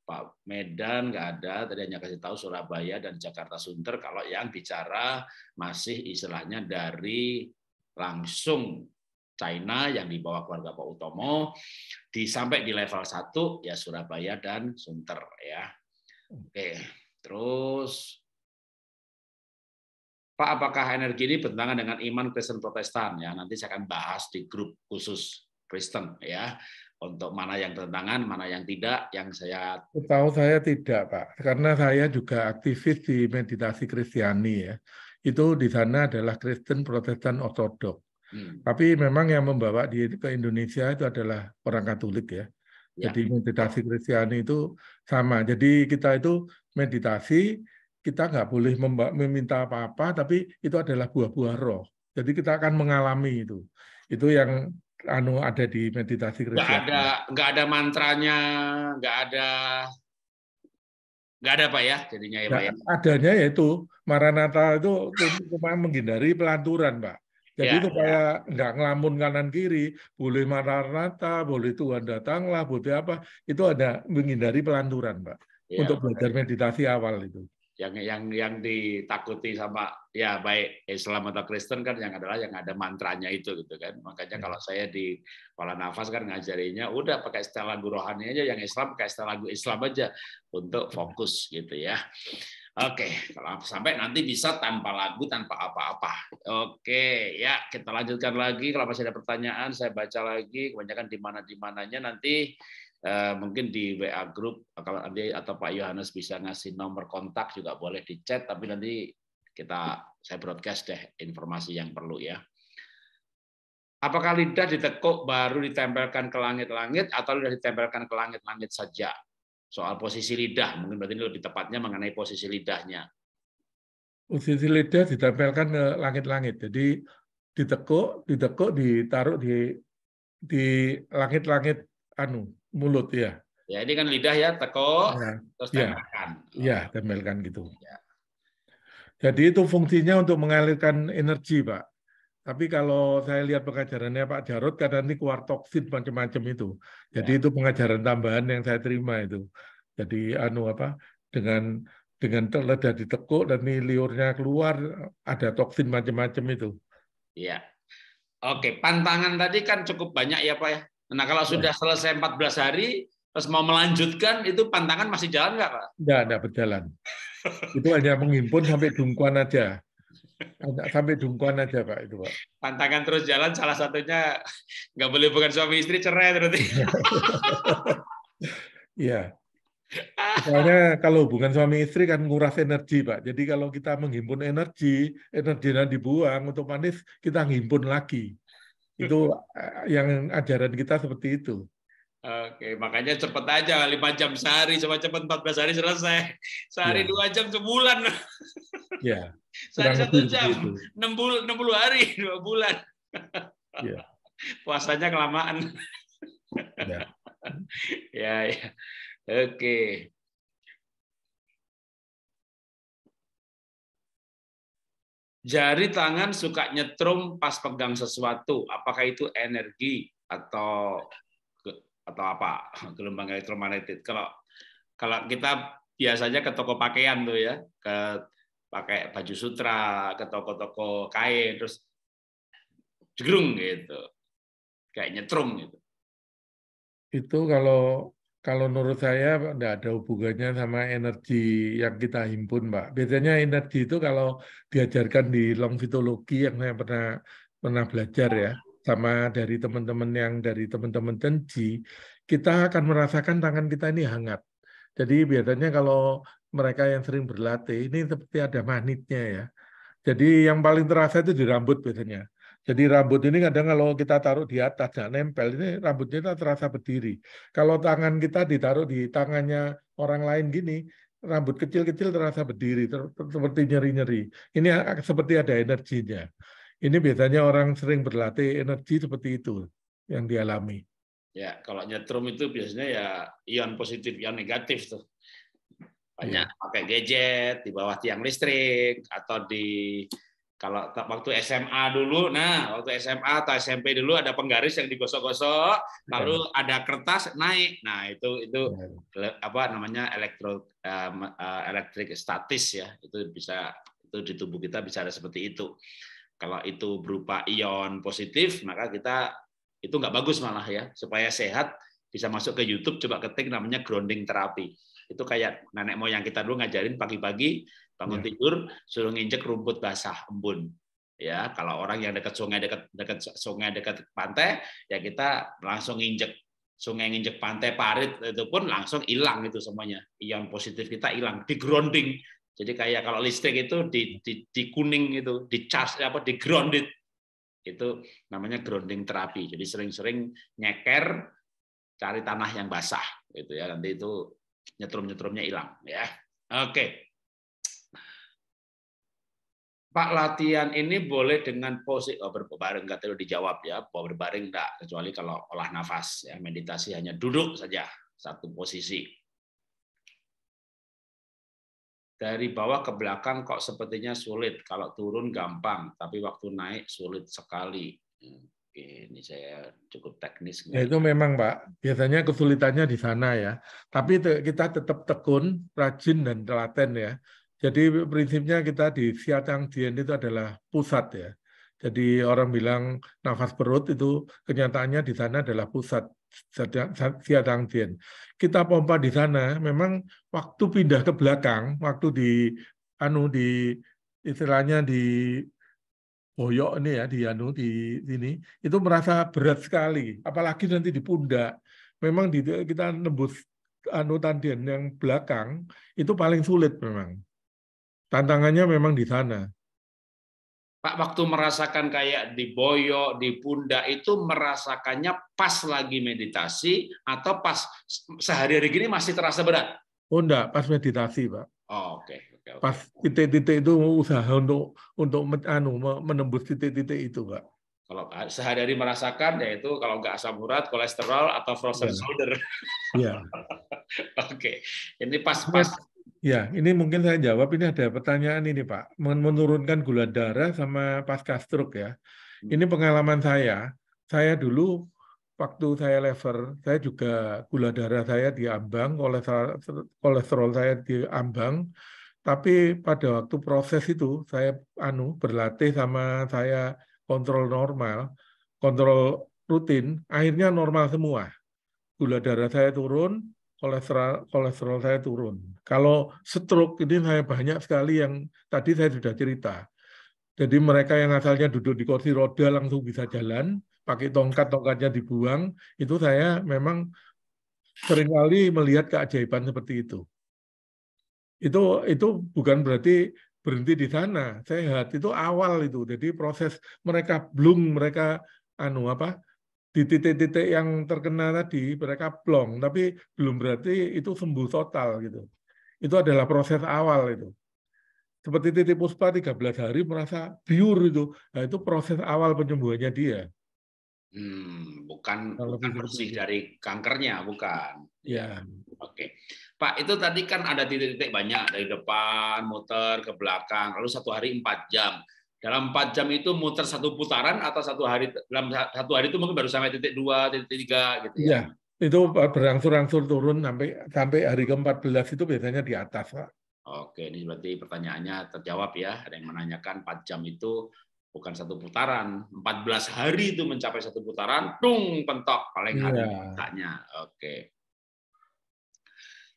Pak Medan nggak ada tadi hanya kasih tahu Surabaya dan Jakarta Sunter kalau yang bicara masih istilahnya dari langsung China yang dibawa keluarga Pak Utomo di sampai di level 1 ya Surabaya dan Sunter ya. Oke, terus Pak, apakah energi ini bertentangan dengan iman Kristen Protestan? Ya, nanti saya akan bahas di grup khusus Kristen ya untuk mana yang bertentangan mana yang tidak, yang saya tahu saya tidak pak, karena saya juga aktivis di meditasi Kristiani ya. Itu di sana adalah Kristen Protestan Ortodok. Hmm. Tapi memang yang membawa di ke Indonesia itu adalah orang Katolik ya. ya. Jadi meditasi Kristiani itu sama. Jadi kita itu meditasi kita nggak boleh meminta apa-apa, tapi itu adalah buah-buah roh. Jadi kita akan mengalami itu. Itu yang anu ada di meditasi Kristen. Nggak ada, nggak ada mantranya, nggak ada, nggak ada apa ya, jadinya ya pak ya. Adanya yaitu Maranatha itu cuma menghindari pelanturan pak. Jadi ya, supaya ya. nggak ngelamun kanan kiri, boleh Maranatha, boleh Tuhan datanglah, boleh apa, itu ada menghindari pelanturan pak. Ya, untuk ya. belajar meditasi awal itu yang yang yang ditakuti sama ya baik Islam atau Kristen kan yang adalah yang ada mantranya itu gitu kan makanya kalau hmm. saya di pola nafas kan ngajarinya udah pakai setelah lagu rohani aja yang Islam pakai setelah lagu Islam aja untuk hmm. fokus gitu ya oke kalau sampai nanti bisa tanpa lagu tanpa apa-apa oke ya kita lanjutkan lagi kalau masih ada pertanyaan saya baca lagi kebanyakan di mana di mananya nanti Eh, mungkin di WA group kalau nanti atau Pak Yohanes bisa ngasih nomor kontak juga boleh di chat tapi nanti kita saya broadcast deh informasi yang perlu ya. Apakah lidah ditekuk baru ditempelkan ke langit-langit atau sudah ditempelkan ke langit-langit saja? Soal posisi lidah, mungkin berarti ini lebih tepatnya mengenai posisi lidahnya. Posisi lidah ditempelkan ke langit-langit. Jadi ditekuk, ditekuk, ditaruh di di langit-langit anu mulut ya. Ya, ini kan lidah ya, teko, ya. terus iya. tempelkan. Iya, tempelkan gitu. Ya. Jadi itu fungsinya untuk mengalirkan energi, Pak. Tapi kalau saya lihat pengajarannya Pak Jarod, kadang nanti keluar toksin macam-macam itu. Jadi ya. itu pengajaran tambahan yang saya terima itu. Jadi anu apa dengan dengan terleda ditekuk dan ini liurnya keluar ada toksin macam-macam itu. Iya. Oke, pantangan tadi kan cukup banyak ya Pak ya. Nah kalau sudah selesai 14 hari, terus mau melanjutkan, itu pantangan masih jalan nggak Pak? Nggak, nggak berjalan. [laughs] itu hanya menghimpun sampai dungkuan aja. Sampai dungkuan aja Pak itu Pak. Pantangan terus jalan salah satunya nggak boleh bukan suami istri cerai berarti. [laughs] Iya. Soalnya [laughs] kalau hubungan suami istri kan nguras energi, Pak. Jadi kalau kita menghimpun energi, energi yang dibuang untuk manis, kita menghimpun lagi itu eh, yang ajaran kita seperti itu. Oke, makanya cepet aja lima jam sehari, cepat-cepat 14 hari selesai. Sehari ya. dua 2 jam sebulan. Ya. [laughs] sehari satu jam, enam puluh hari, [laughs] dua bulan. Ya. Puasanya kelamaan. Ya. [laughs] ya, ya. Oke. jari tangan suka nyetrum pas pegang sesuatu, apakah itu energi atau atau apa [laughs] gelombang elektromagnetik. Kalau kalau kita biasanya ke toko pakaian tuh ya, ke pakai baju sutra, ke toko-toko kain, terus jegrung gitu, kayak nyetrum gitu. Itu kalau kalau menurut saya tidak ada hubungannya sama energi yang kita himpun, Pak. Biasanya energi itu kalau diajarkan di long fitologi yang saya pernah pernah belajar ya, sama dari teman-teman yang dari teman-teman tenji, kita akan merasakan tangan kita ini hangat. Jadi biasanya kalau mereka yang sering berlatih ini seperti ada magnetnya ya. Jadi yang paling terasa itu di rambut biasanya. Jadi rambut ini kadang kalau kita taruh di atas dan nempel ini rambutnya kita terasa berdiri. Kalau tangan kita ditaruh di tangannya orang lain gini, rambut kecil-kecil terasa berdiri, ter seperti nyeri-nyeri. Ini seperti ada energinya. Ini biasanya orang sering berlatih energi seperti itu yang dialami. Ya, kalau nyetrum itu biasanya ya ion positif, ion negatif tuh. Banyak iya. pakai gadget, di bawah tiang listrik, atau di kalau waktu SMA dulu, nah waktu SMA atau SMP dulu ada penggaris yang digosok-gosok, lalu iya. ada kertas naik. Nah itu itu iya. apa namanya elektro eh, elektrik statis ya itu bisa itu di tubuh kita bisa ada seperti itu. Kalau itu berupa ion positif, maka kita itu nggak bagus malah ya. Supaya sehat bisa masuk ke YouTube, coba ketik namanya grounding terapi. Itu kayak nenek moyang kita dulu ngajarin pagi-pagi Bangun yeah. tidur suruh nginjek rumput basah embun. Ya, kalau orang yang dekat sungai dekat dekat sungai dekat pantai ya kita langsung nginjek sungai nginjek pantai parit itu pun langsung hilang itu semuanya. Ion positif kita hilang, di grounding. Jadi kayak kalau listrik itu di, di, di kuning itu, di charge apa di grounded. Itu namanya grounding terapi. Jadi sering-sering nyeker cari tanah yang basah gitu ya nanti itu nyetrum-nyetrumnya hilang ya. Oke. Pak latihan ini boleh dengan posisi oh, berbaring nggak terlalu dijawab ya, oh, berbaring enggak kecuali kalau olah nafas ya, meditasi hanya duduk saja satu posisi. Dari bawah ke belakang kok sepertinya sulit, kalau turun gampang, tapi waktu naik sulit sekali. Ini saya cukup teknis. Ya, itu memang Pak, biasanya kesulitannya di sana ya. Tapi kita tetap tekun, rajin dan telaten ya jadi prinsipnya kita di Siatang Dien itu adalah pusat ya. Jadi orang bilang nafas perut itu kenyataannya di sana adalah pusat Siatang Dien. Kita pompa di sana memang waktu pindah ke belakang, waktu di anu di istilahnya di boyok ini ya di anu di sini itu merasa berat sekali, apalagi nanti di pundak. Memang di, kita nembus anu tandian yang belakang itu paling sulit memang Tantangannya memang di sana. Pak, waktu merasakan kayak di boyo, di pundak itu merasakannya pas lagi meditasi atau pas sehari-hari gini masih terasa berat? Oh enggak, pas meditasi, Pak. Oh, oke. Okay. Okay, okay. Pas titik-titik itu usaha untuk untuk anu menembus titik-titik itu, Pak. Kalau sehari-hari merasakan yaitu kalau nggak asam urat, kolesterol atau frozen yeah. shoulder. Iya. [laughs] oke. Okay. Ini pas-pas Ya, ini mungkin saya jawab. Ini ada pertanyaan ini Pak, menurunkan gula darah sama pasca stroke ya. Hmm. Ini pengalaman saya. Saya dulu waktu saya lever, saya juga gula darah saya diambang, kolesterol, kolesterol saya diambang. Tapi pada waktu proses itu saya anu berlatih sama saya kontrol normal, kontrol rutin, akhirnya normal semua. Gula darah saya turun, kolesterol kolesterol saya turun. Kalau stroke ini saya banyak sekali yang tadi saya sudah cerita. Jadi mereka yang asalnya duduk di kursi roda langsung bisa jalan, pakai tongkat tongkatnya dibuang, itu saya memang seringkali melihat keajaiban seperti itu. Itu itu bukan berarti berhenti di sana sehat itu awal itu jadi proses mereka belum mereka anu apa di titik-titik yang terkena tadi mereka plong, tapi belum berarti itu sembuh total gitu. Itu adalah proses awal itu. Seperti titik puspa 13 hari merasa biur itu, nah, itu proses awal penyembuhannya dia. Hmm, bukan Kalau bukan bersih dari kankernya, bukan. Ya. Oke. Pak, itu tadi kan ada titik-titik banyak dari depan, motor ke belakang, lalu satu hari empat jam. Dalam empat jam itu muter satu putaran atau satu hari dalam satu hari itu mungkin baru sampai titik dua, titik tiga gitu ya. ya itu eh, berangsur-angsur turun sampai sampai hari ke-14 itu biasanya di atas, Pak. Oke, ini berarti pertanyaannya terjawab ya. Ada yang menanyakan empat jam itu bukan satu putaran, 14 hari itu mencapai satu putaran, tung pentok paling hari ya. Oke.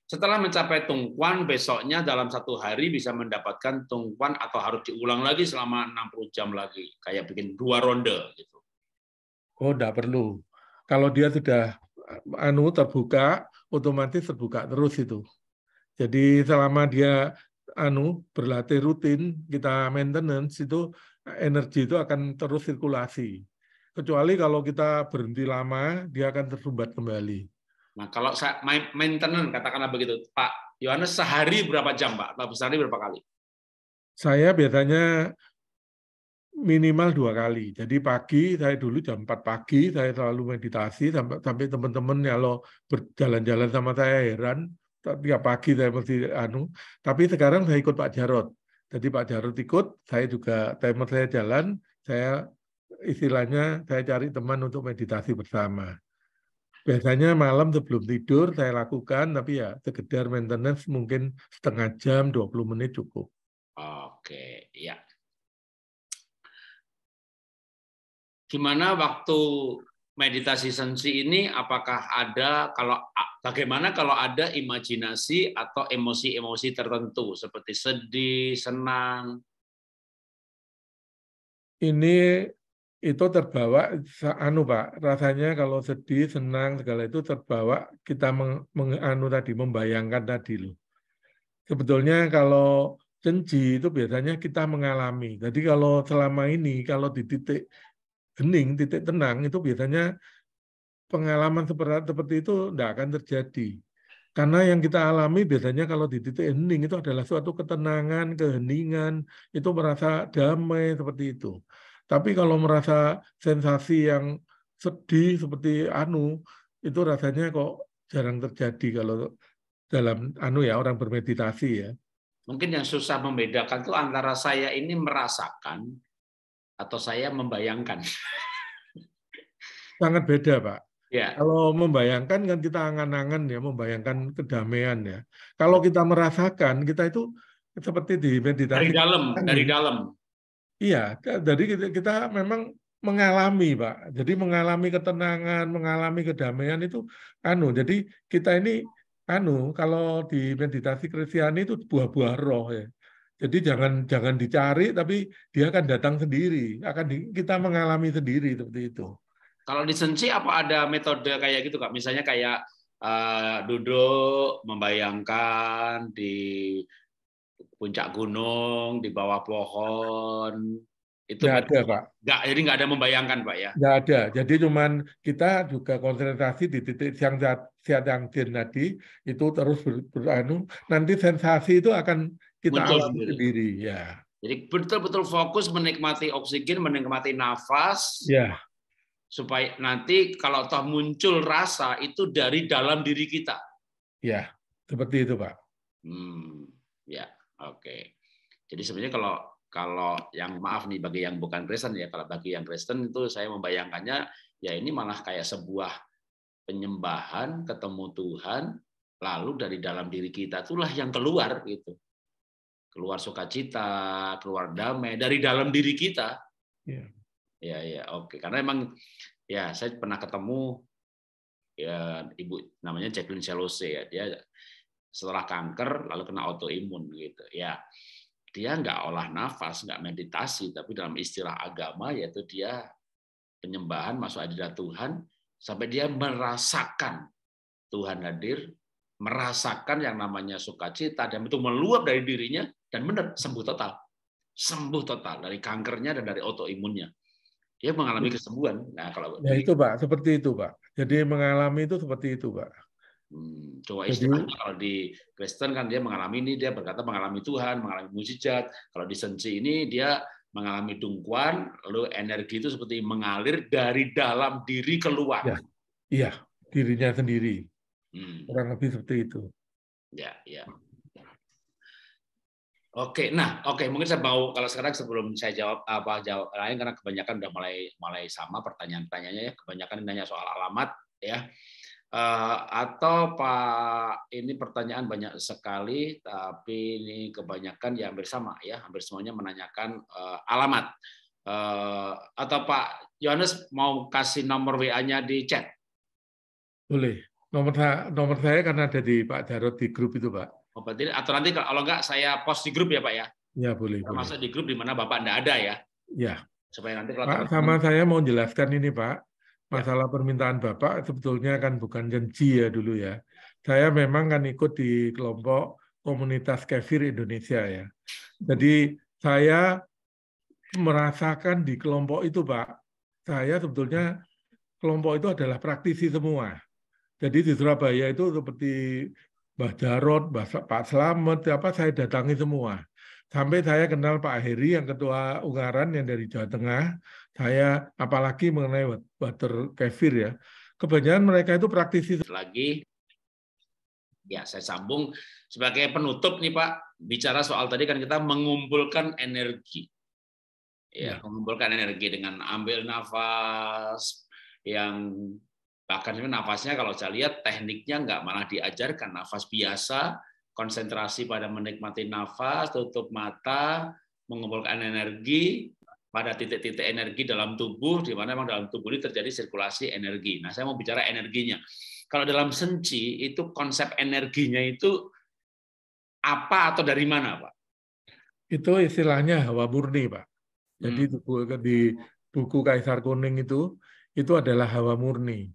Setelah mencapai tungkuan, besoknya dalam satu hari bisa mendapatkan tungkuan atau harus diulang lagi selama 60 jam lagi. Kayak bikin dua ronde. gitu. Oh, tidak perlu. Kalau dia sudah anu terbuka, otomatis terbuka terus itu. Jadi selama dia anu berlatih rutin, kita maintenance itu energi itu akan terus sirkulasi. Kecuali kalau kita berhenti lama, dia akan tersumbat kembali. Nah, kalau saya maintenance katakanlah begitu, Pak Yohanes sehari berapa jam, Pak? Atau sehari berapa kali? Saya biasanya minimal dua kali. Jadi pagi saya dulu jam 4 pagi saya selalu meditasi sampai sampai teman-teman kalau berjalan-jalan sama saya heran tiap pagi saya mesti anu. Tapi sekarang saya ikut Pak Jarot. Jadi Pak Jarot ikut, saya juga timer saya jalan, saya istilahnya saya cari teman untuk meditasi bersama biasanya malam sebelum tidur saya lakukan, tapi ya sekedar maintenance mungkin setengah jam, 20 menit cukup. Oke, ya. Gimana waktu meditasi sensi ini apakah ada kalau bagaimana kalau ada imajinasi atau emosi-emosi tertentu seperti sedih, senang? Ini itu terbawa anu pak rasanya kalau sedih senang segala itu terbawa kita meng, menganu tadi membayangkan tadi loh sebetulnya kalau cenci itu biasanya kita mengalami jadi kalau selama ini kalau di titik hening titik tenang itu biasanya pengalaman seperti seperti itu tidak akan terjadi karena yang kita alami biasanya kalau di titik hening itu adalah suatu ketenangan keheningan itu merasa damai seperti itu tapi kalau merasa sensasi yang sedih seperti anu, itu rasanya kok jarang terjadi kalau dalam anu ya orang bermeditasi ya. Mungkin yang susah membedakan itu antara saya ini merasakan atau saya membayangkan. Sangat beda, Pak. Ya. Kalau membayangkan kan kita angan-angan ya, membayangkan kedamaian ya. Kalau kita merasakan, kita itu seperti di meditasi. Dari dalam, kan, dari ya. dalam. Iya, jadi kita, memang mengalami, Pak. Jadi mengalami ketenangan, mengalami kedamaian itu anu. Jadi kita ini anu kalau di meditasi Kristiani itu buah-buah roh ya. Jadi jangan jangan dicari tapi dia akan datang sendiri, akan di, kita mengalami sendiri seperti itu. Kalau di apa ada metode kayak gitu Kak? Misalnya kayak uh, duduk membayangkan di puncak gunung, di bawah pohon. Itu nggak ada, Pak. Nggak, jadi nggak ada membayangkan, Pak ya? Nggak ada. Jadi cuman kita juga konsentrasi di titik siang siang tadi itu terus ber, beranu. Nanti sensasi itu akan kita Muncul alami sendiri. sendiri, ya. Jadi betul-betul fokus menikmati oksigen, menikmati nafas. Ya. Supaya nanti kalau toh muncul rasa itu dari dalam diri kita. Ya, seperti itu, Pak. Hmm, ya. Oke. Jadi sebenarnya kalau kalau yang maaf nih bagi yang bukan Kristen ya, kalau bagi yang Kristen itu saya membayangkannya ya ini malah kayak sebuah penyembahan ketemu Tuhan lalu dari dalam diri kita itulah yang keluar gitu. Keluar sukacita, keluar damai dari dalam diri kita. Yeah. Ya ya oke karena emang ya saya pernah ketemu ya ibu namanya Jacqueline Selose ya dia setelah kanker lalu kena autoimun gitu ya dia nggak olah nafas nggak meditasi tapi dalam istilah agama yaitu dia penyembahan masuk hadirat Tuhan sampai dia merasakan Tuhan hadir merasakan yang namanya sukacita dan itu meluap dari dirinya dan benar sembuh total sembuh total dari kankernya dan dari autoimunnya dia mengalami kesembuhan. Nah, kalau ya itu Pak, seperti itu Pak. Jadi mengalami itu seperti itu Pak. Hmm, coba istilahnya kalau di Kristen kan dia mengalami ini, dia berkata mengalami Tuhan, mengalami mujizat. Kalau di Sensi ini dia mengalami dungkuan, lalu energi itu seperti mengalir dari dalam diri keluar. Ya, iya, dirinya sendiri. Hmm. Kurang lebih seperti itu. Ya, ya, ya. Oke, nah, oke, mungkin saya mau kalau sekarang sebelum saya jawab apa jawab lain karena kebanyakan udah mulai mulai sama pertanyaan-pertanyaannya ya, kebanyakan nanya soal alamat ya. Eh, atau Pak ini pertanyaan banyak sekali tapi ini kebanyakan ya hampir sama ya hampir semuanya menanyakan uh, alamat uh, atau Pak Yohanes mau kasih nomor WA-nya di chat boleh nomor nomor saya karena ada di Pak Jarod di grup itu Pak oh, berarti atau nanti kalau enggak saya post di grup ya Pak ya ya boleh termasuk boleh. di grup di mana Bapak Anda ada ya ya supaya nanti kalau Pak sama saya mau jelaskan ini Pak Ya. masalah permintaan Bapak sebetulnya kan bukan janji ya dulu ya. Saya memang kan ikut di kelompok komunitas kefir Indonesia ya. Jadi saya merasakan di kelompok itu Pak, saya sebetulnya kelompok itu adalah praktisi semua. Jadi di Surabaya itu seperti Mbah Jarot, Pak Selamet, apa saya datangi semua. Sampai saya kenal Pak Heri yang ketua Ungaran yang dari Jawa Tengah, saya apalagi mengenai water kefir ya. Kebanyakan mereka itu praktisi lagi ya saya sambung sebagai penutup nih Pak bicara soal tadi kan kita mengumpulkan energi ya, ya. mengumpulkan energi dengan ambil nafas yang bahkan nafasnya kalau saya lihat tekniknya nggak malah diajarkan nafas biasa konsentrasi pada menikmati nafas tutup mata mengumpulkan energi pada titik-titik energi dalam tubuh, di mana memang dalam tubuh ini terjadi sirkulasi energi. Nah, saya mau bicara energinya. Kalau dalam senci, itu konsep energinya itu apa atau dari mana, Pak? Itu istilahnya hawa murni, Pak. Jadi hmm. di buku Kaisar Kuning itu, itu adalah hawa murni.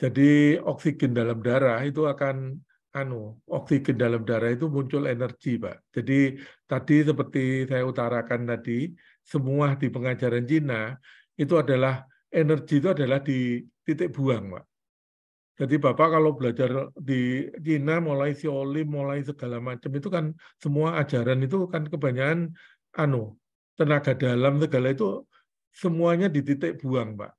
Jadi oksigen dalam darah itu akan anu oksigen dalam darah itu muncul energi pak jadi tadi seperti saya utarakan tadi semua di pengajaran Cina itu adalah energi itu adalah di titik buang, Pak. Jadi Bapak kalau belajar di Cina mulai Sioli, mulai segala macam itu kan semua ajaran itu kan kebanyakan anu tenaga dalam segala itu semuanya di titik buang, Pak.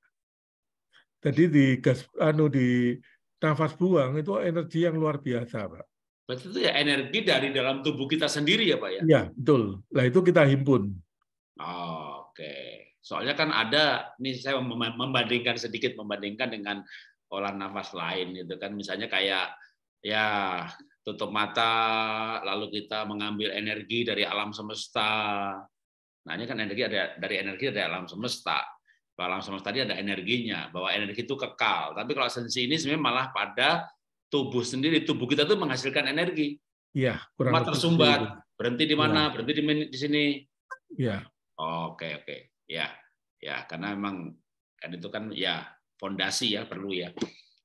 Jadi di gas anu di nafas buang itu energi yang luar biasa, Pak. Berarti itu ya energi dari dalam tubuh kita sendiri ya, Pak ya? Iya, betul. Lah itu kita himpun. Oke, soalnya kan ada, ini saya membandingkan sedikit membandingkan dengan olah nafas lain gitu kan, misalnya kayak ya tutup mata, lalu kita mengambil energi dari alam semesta. Nah ini kan energi ada dari energi dari alam semesta. Bahwa alam semesta tadi ada energinya, bahwa energi itu kekal. Tapi kalau sensi ini sebenarnya malah pada tubuh sendiri, tubuh kita tuh menghasilkan energi. Iya, kurang Mata tersumbat, berhenti di mana, ya. berhenti di, di sini. Iya. Oke, oke. Ya. Ya, karena memang kan itu kan ya fondasi ya perlu ya.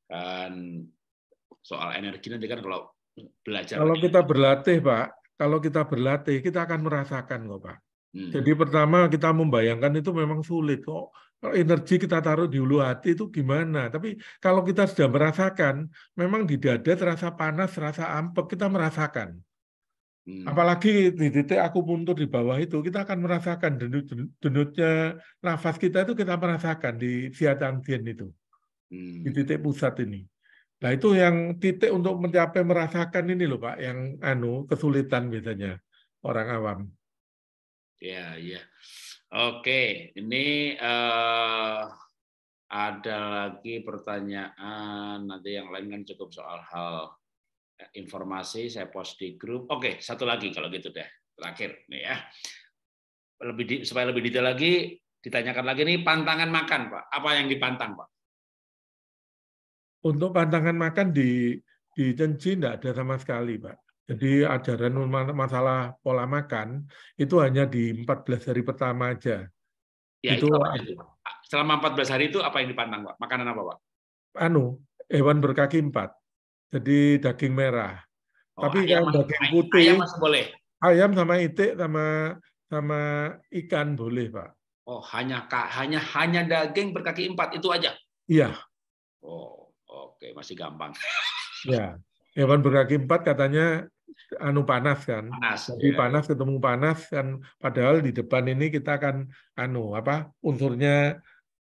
Kan soal energi nanti kan kalau belajar Kalau kita berlatih, Pak, kalau kita berlatih kita akan merasakan kok, Pak. Hmm. Jadi pertama kita membayangkan itu memang sulit kok. energi kita taruh di ulu hati itu gimana? Tapi kalau kita sudah merasakan, memang di dada terasa panas, terasa ampek, kita merasakan. Hmm. Apalagi di titik aku muntur di bawah itu, kita akan merasakan denut denutnya nafas kita itu kita merasakan di tien itu, hmm. di titik pusat ini. Nah itu yang titik untuk mencapai merasakan ini loh Pak, yang anu kesulitan biasanya orang awam. Ya, ya. Oke, ini uh, ada lagi pertanyaan nanti yang lain kan cukup soal hal informasi, saya post di grup. Oke, satu lagi kalau gitu deh, terakhir nih ya. Lebih di, supaya lebih detail lagi, ditanyakan lagi nih pantangan makan, Pak. Apa yang dipantang, Pak? Untuk pantangan makan di di Cenci tidak ada sama sekali, Pak. Jadi ajaran masalah pola makan itu hanya di 14 hari pertama aja. Ya, itu, itu selama 14 hari itu apa yang dipantang, Pak? Makanan apa, Pak? Anu, hewan berkaki empat jadi daging merah. Oh, Tapi ayam kalau daging putih, ayam masih boleh. Ayam sama itik sama sama ikan boleh, Pak. Oh, hanya hanya hanya daging berkaki empat itu aja. Iya. Oh, oke, okay. masih gampang. [laughs] ya, hewan berkaki empat katanya anu panas kan. Panas. Jadi ya. panas ketemu panas kan. Padahal di depan ini kita akan anu apa unsurnya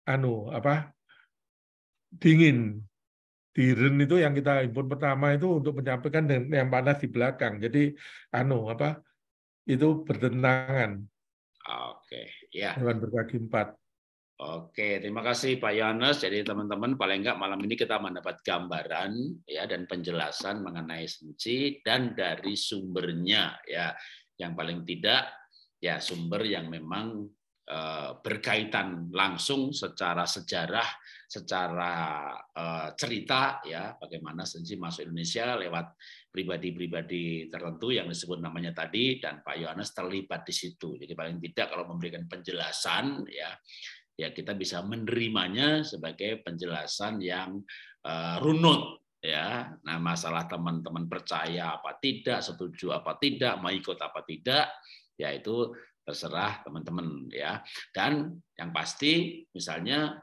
anu apa dingin di Ren itu yang kita input pertama itu untuk menyampaikan yang panas di belakang. Jadi anu apa itu bertentangan. Oke, ya. Hewan berbagi empat. Oke, terima kasih Pak Yohanes. Jadi teman-teman paling enggak malam ini kita mendapat gambaran ya dan penjelasan mengenai senci dan dari sumbernya ya. Yang paling tidak ya sumber yang memang Eh, berkaitan langsung secara sejarah, secara eh, cerita ya bagaimana Sensi masuk Indonesia lewat pribadi-pribadi tertentu yang disebut namanya tadi dan Pak Yohanes terlibat di situ. Jadi paling tidak kalau memberikan penjelasan ya ya kita bisa menerimanya sebagai penjelasan yang eh, runut ya nah masalah teman-teman percaya apa tidak setuju apa tidak mau ikut apa tidak yaitu terserah teman-teman ya. Dan yang pasti misalnya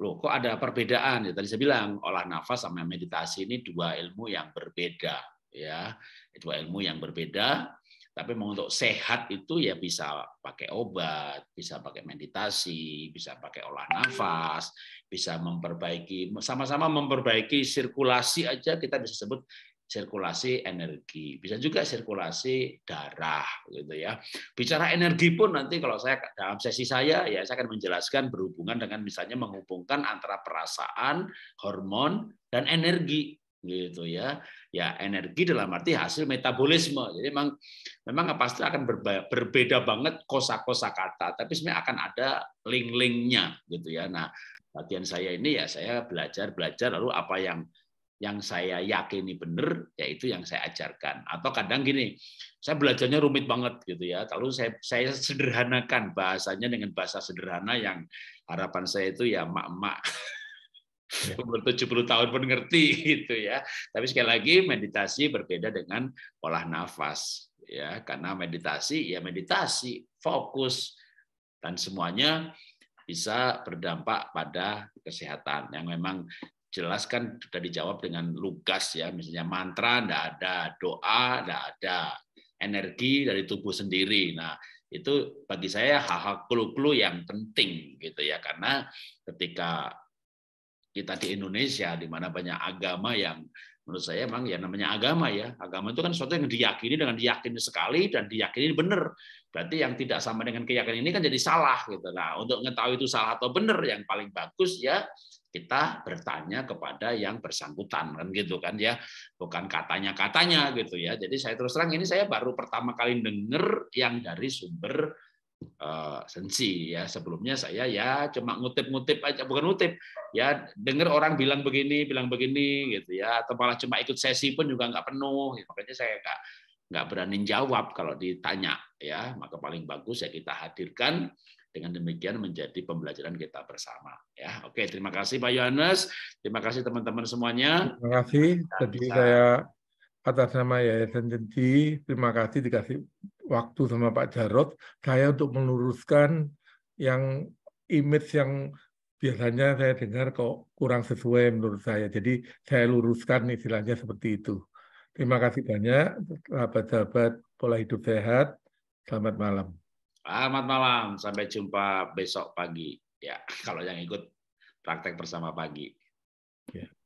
loh kok ada perbedaan ya tadi saya bilang olah nafas sama meditasi ini dua ilmu yang berbeda ya. Dua ilmu yang berbeda tapi untuk sehat itu ya bisa pakai obat, bisa pakai meditasi, bisa pakai olah nafas, bisa memperbaiki sama-sama memperbaiki sirkulasi aja kita bisa sebut sirkulasi energi, bisa juga sirkulasi darah gitu ya. Bicara energi pun nanti kalau saya dalam sesi saya ya saya akan menjelaskan berhubungan dengan misalnya menghubungkan antara perasaan, hormon dan energi gitu ya ya energi dalam arti hasil metabolisme jadi memang memang pasti akan berbeda banget kosa-kosa kata tapi sebenarnya akan ada link-linknya gitu ya nah bagian saya ini ya saya belajar belajar lalu apa yang yang saya yakini benar, yaitu yang saya ajarkan. Atau kadang gini, saya belajarnya rumit banget gitu ya. Lalu saya, saya sederhanakan bahasanya dengan bahasa sederhana yang harapan saya itu ya mak-mak ya. [laughs] umur 70 tahun pun ngerti gitu ya. Tapi sekali lagi meditasi berbeda dengan olah nafas ya karena meditasi ya meditasi fokus dan semuanya bisa berdampak pada kesehatan yang memang Jelaskan sudah dijawab dengan lugas ya, misalnya mantra tidak ada, doa tidak ada, energi dari tubuh sendiri. Nah, itu bagi saya hal-hal klu klu yang penting gitu ya karena ketika kita di Indonesia di mana banyak agama yang menurut saya memang ya namanya agama ya agama itu kan sesuatu yang diyakini dengan diyakini sekali dan diyakini benar berarti yang tidak sama dengan keyakinan ini kan jadi salah gitu nah untuk mengetahui itu salah atau benar yang paling bagus ya kita bertanya kepada yang bersangkutan kan gitu kan ya bukan katanya katanya gitu ya jadi saya terus terang ini saya baru pertama kali dengar yang dari sumber uh, sensi ya sebelumnya saya ya cuma ngutip-ngutip aja bukan ngutip ya dengar orang bilang begini bilang begini gitu ya atau malah cuma ikut sesi pun juga nggak penuh ya, makanya saya nggak nggak berani jawab kalau ditanya ya maka paling bagus ya kita hadirkan dengan demikian menjadi pembelajaran kita bersama. Ya, oke, terima kasih Pak Yohanes, terima kasih teman-teman semuanya. Terima kasih. Tadi saya atas nama Yayasan Jenti, terima kasih dikasih waktu sama Pak Jarot. Saya untuk meluruskan yang image yang biasanya saya dengar kok kurang sesuai menurut saya. Jadi saya luruskan istilahnya seperti itu. Terima kasih banyak, sahabat-sahabat pola hidup sehat. Selamat malam. Selamat malam, sampai jumpa besok pagi. Ya, [laughs] kalau yang ikut praktek bersama pagi. Yeah.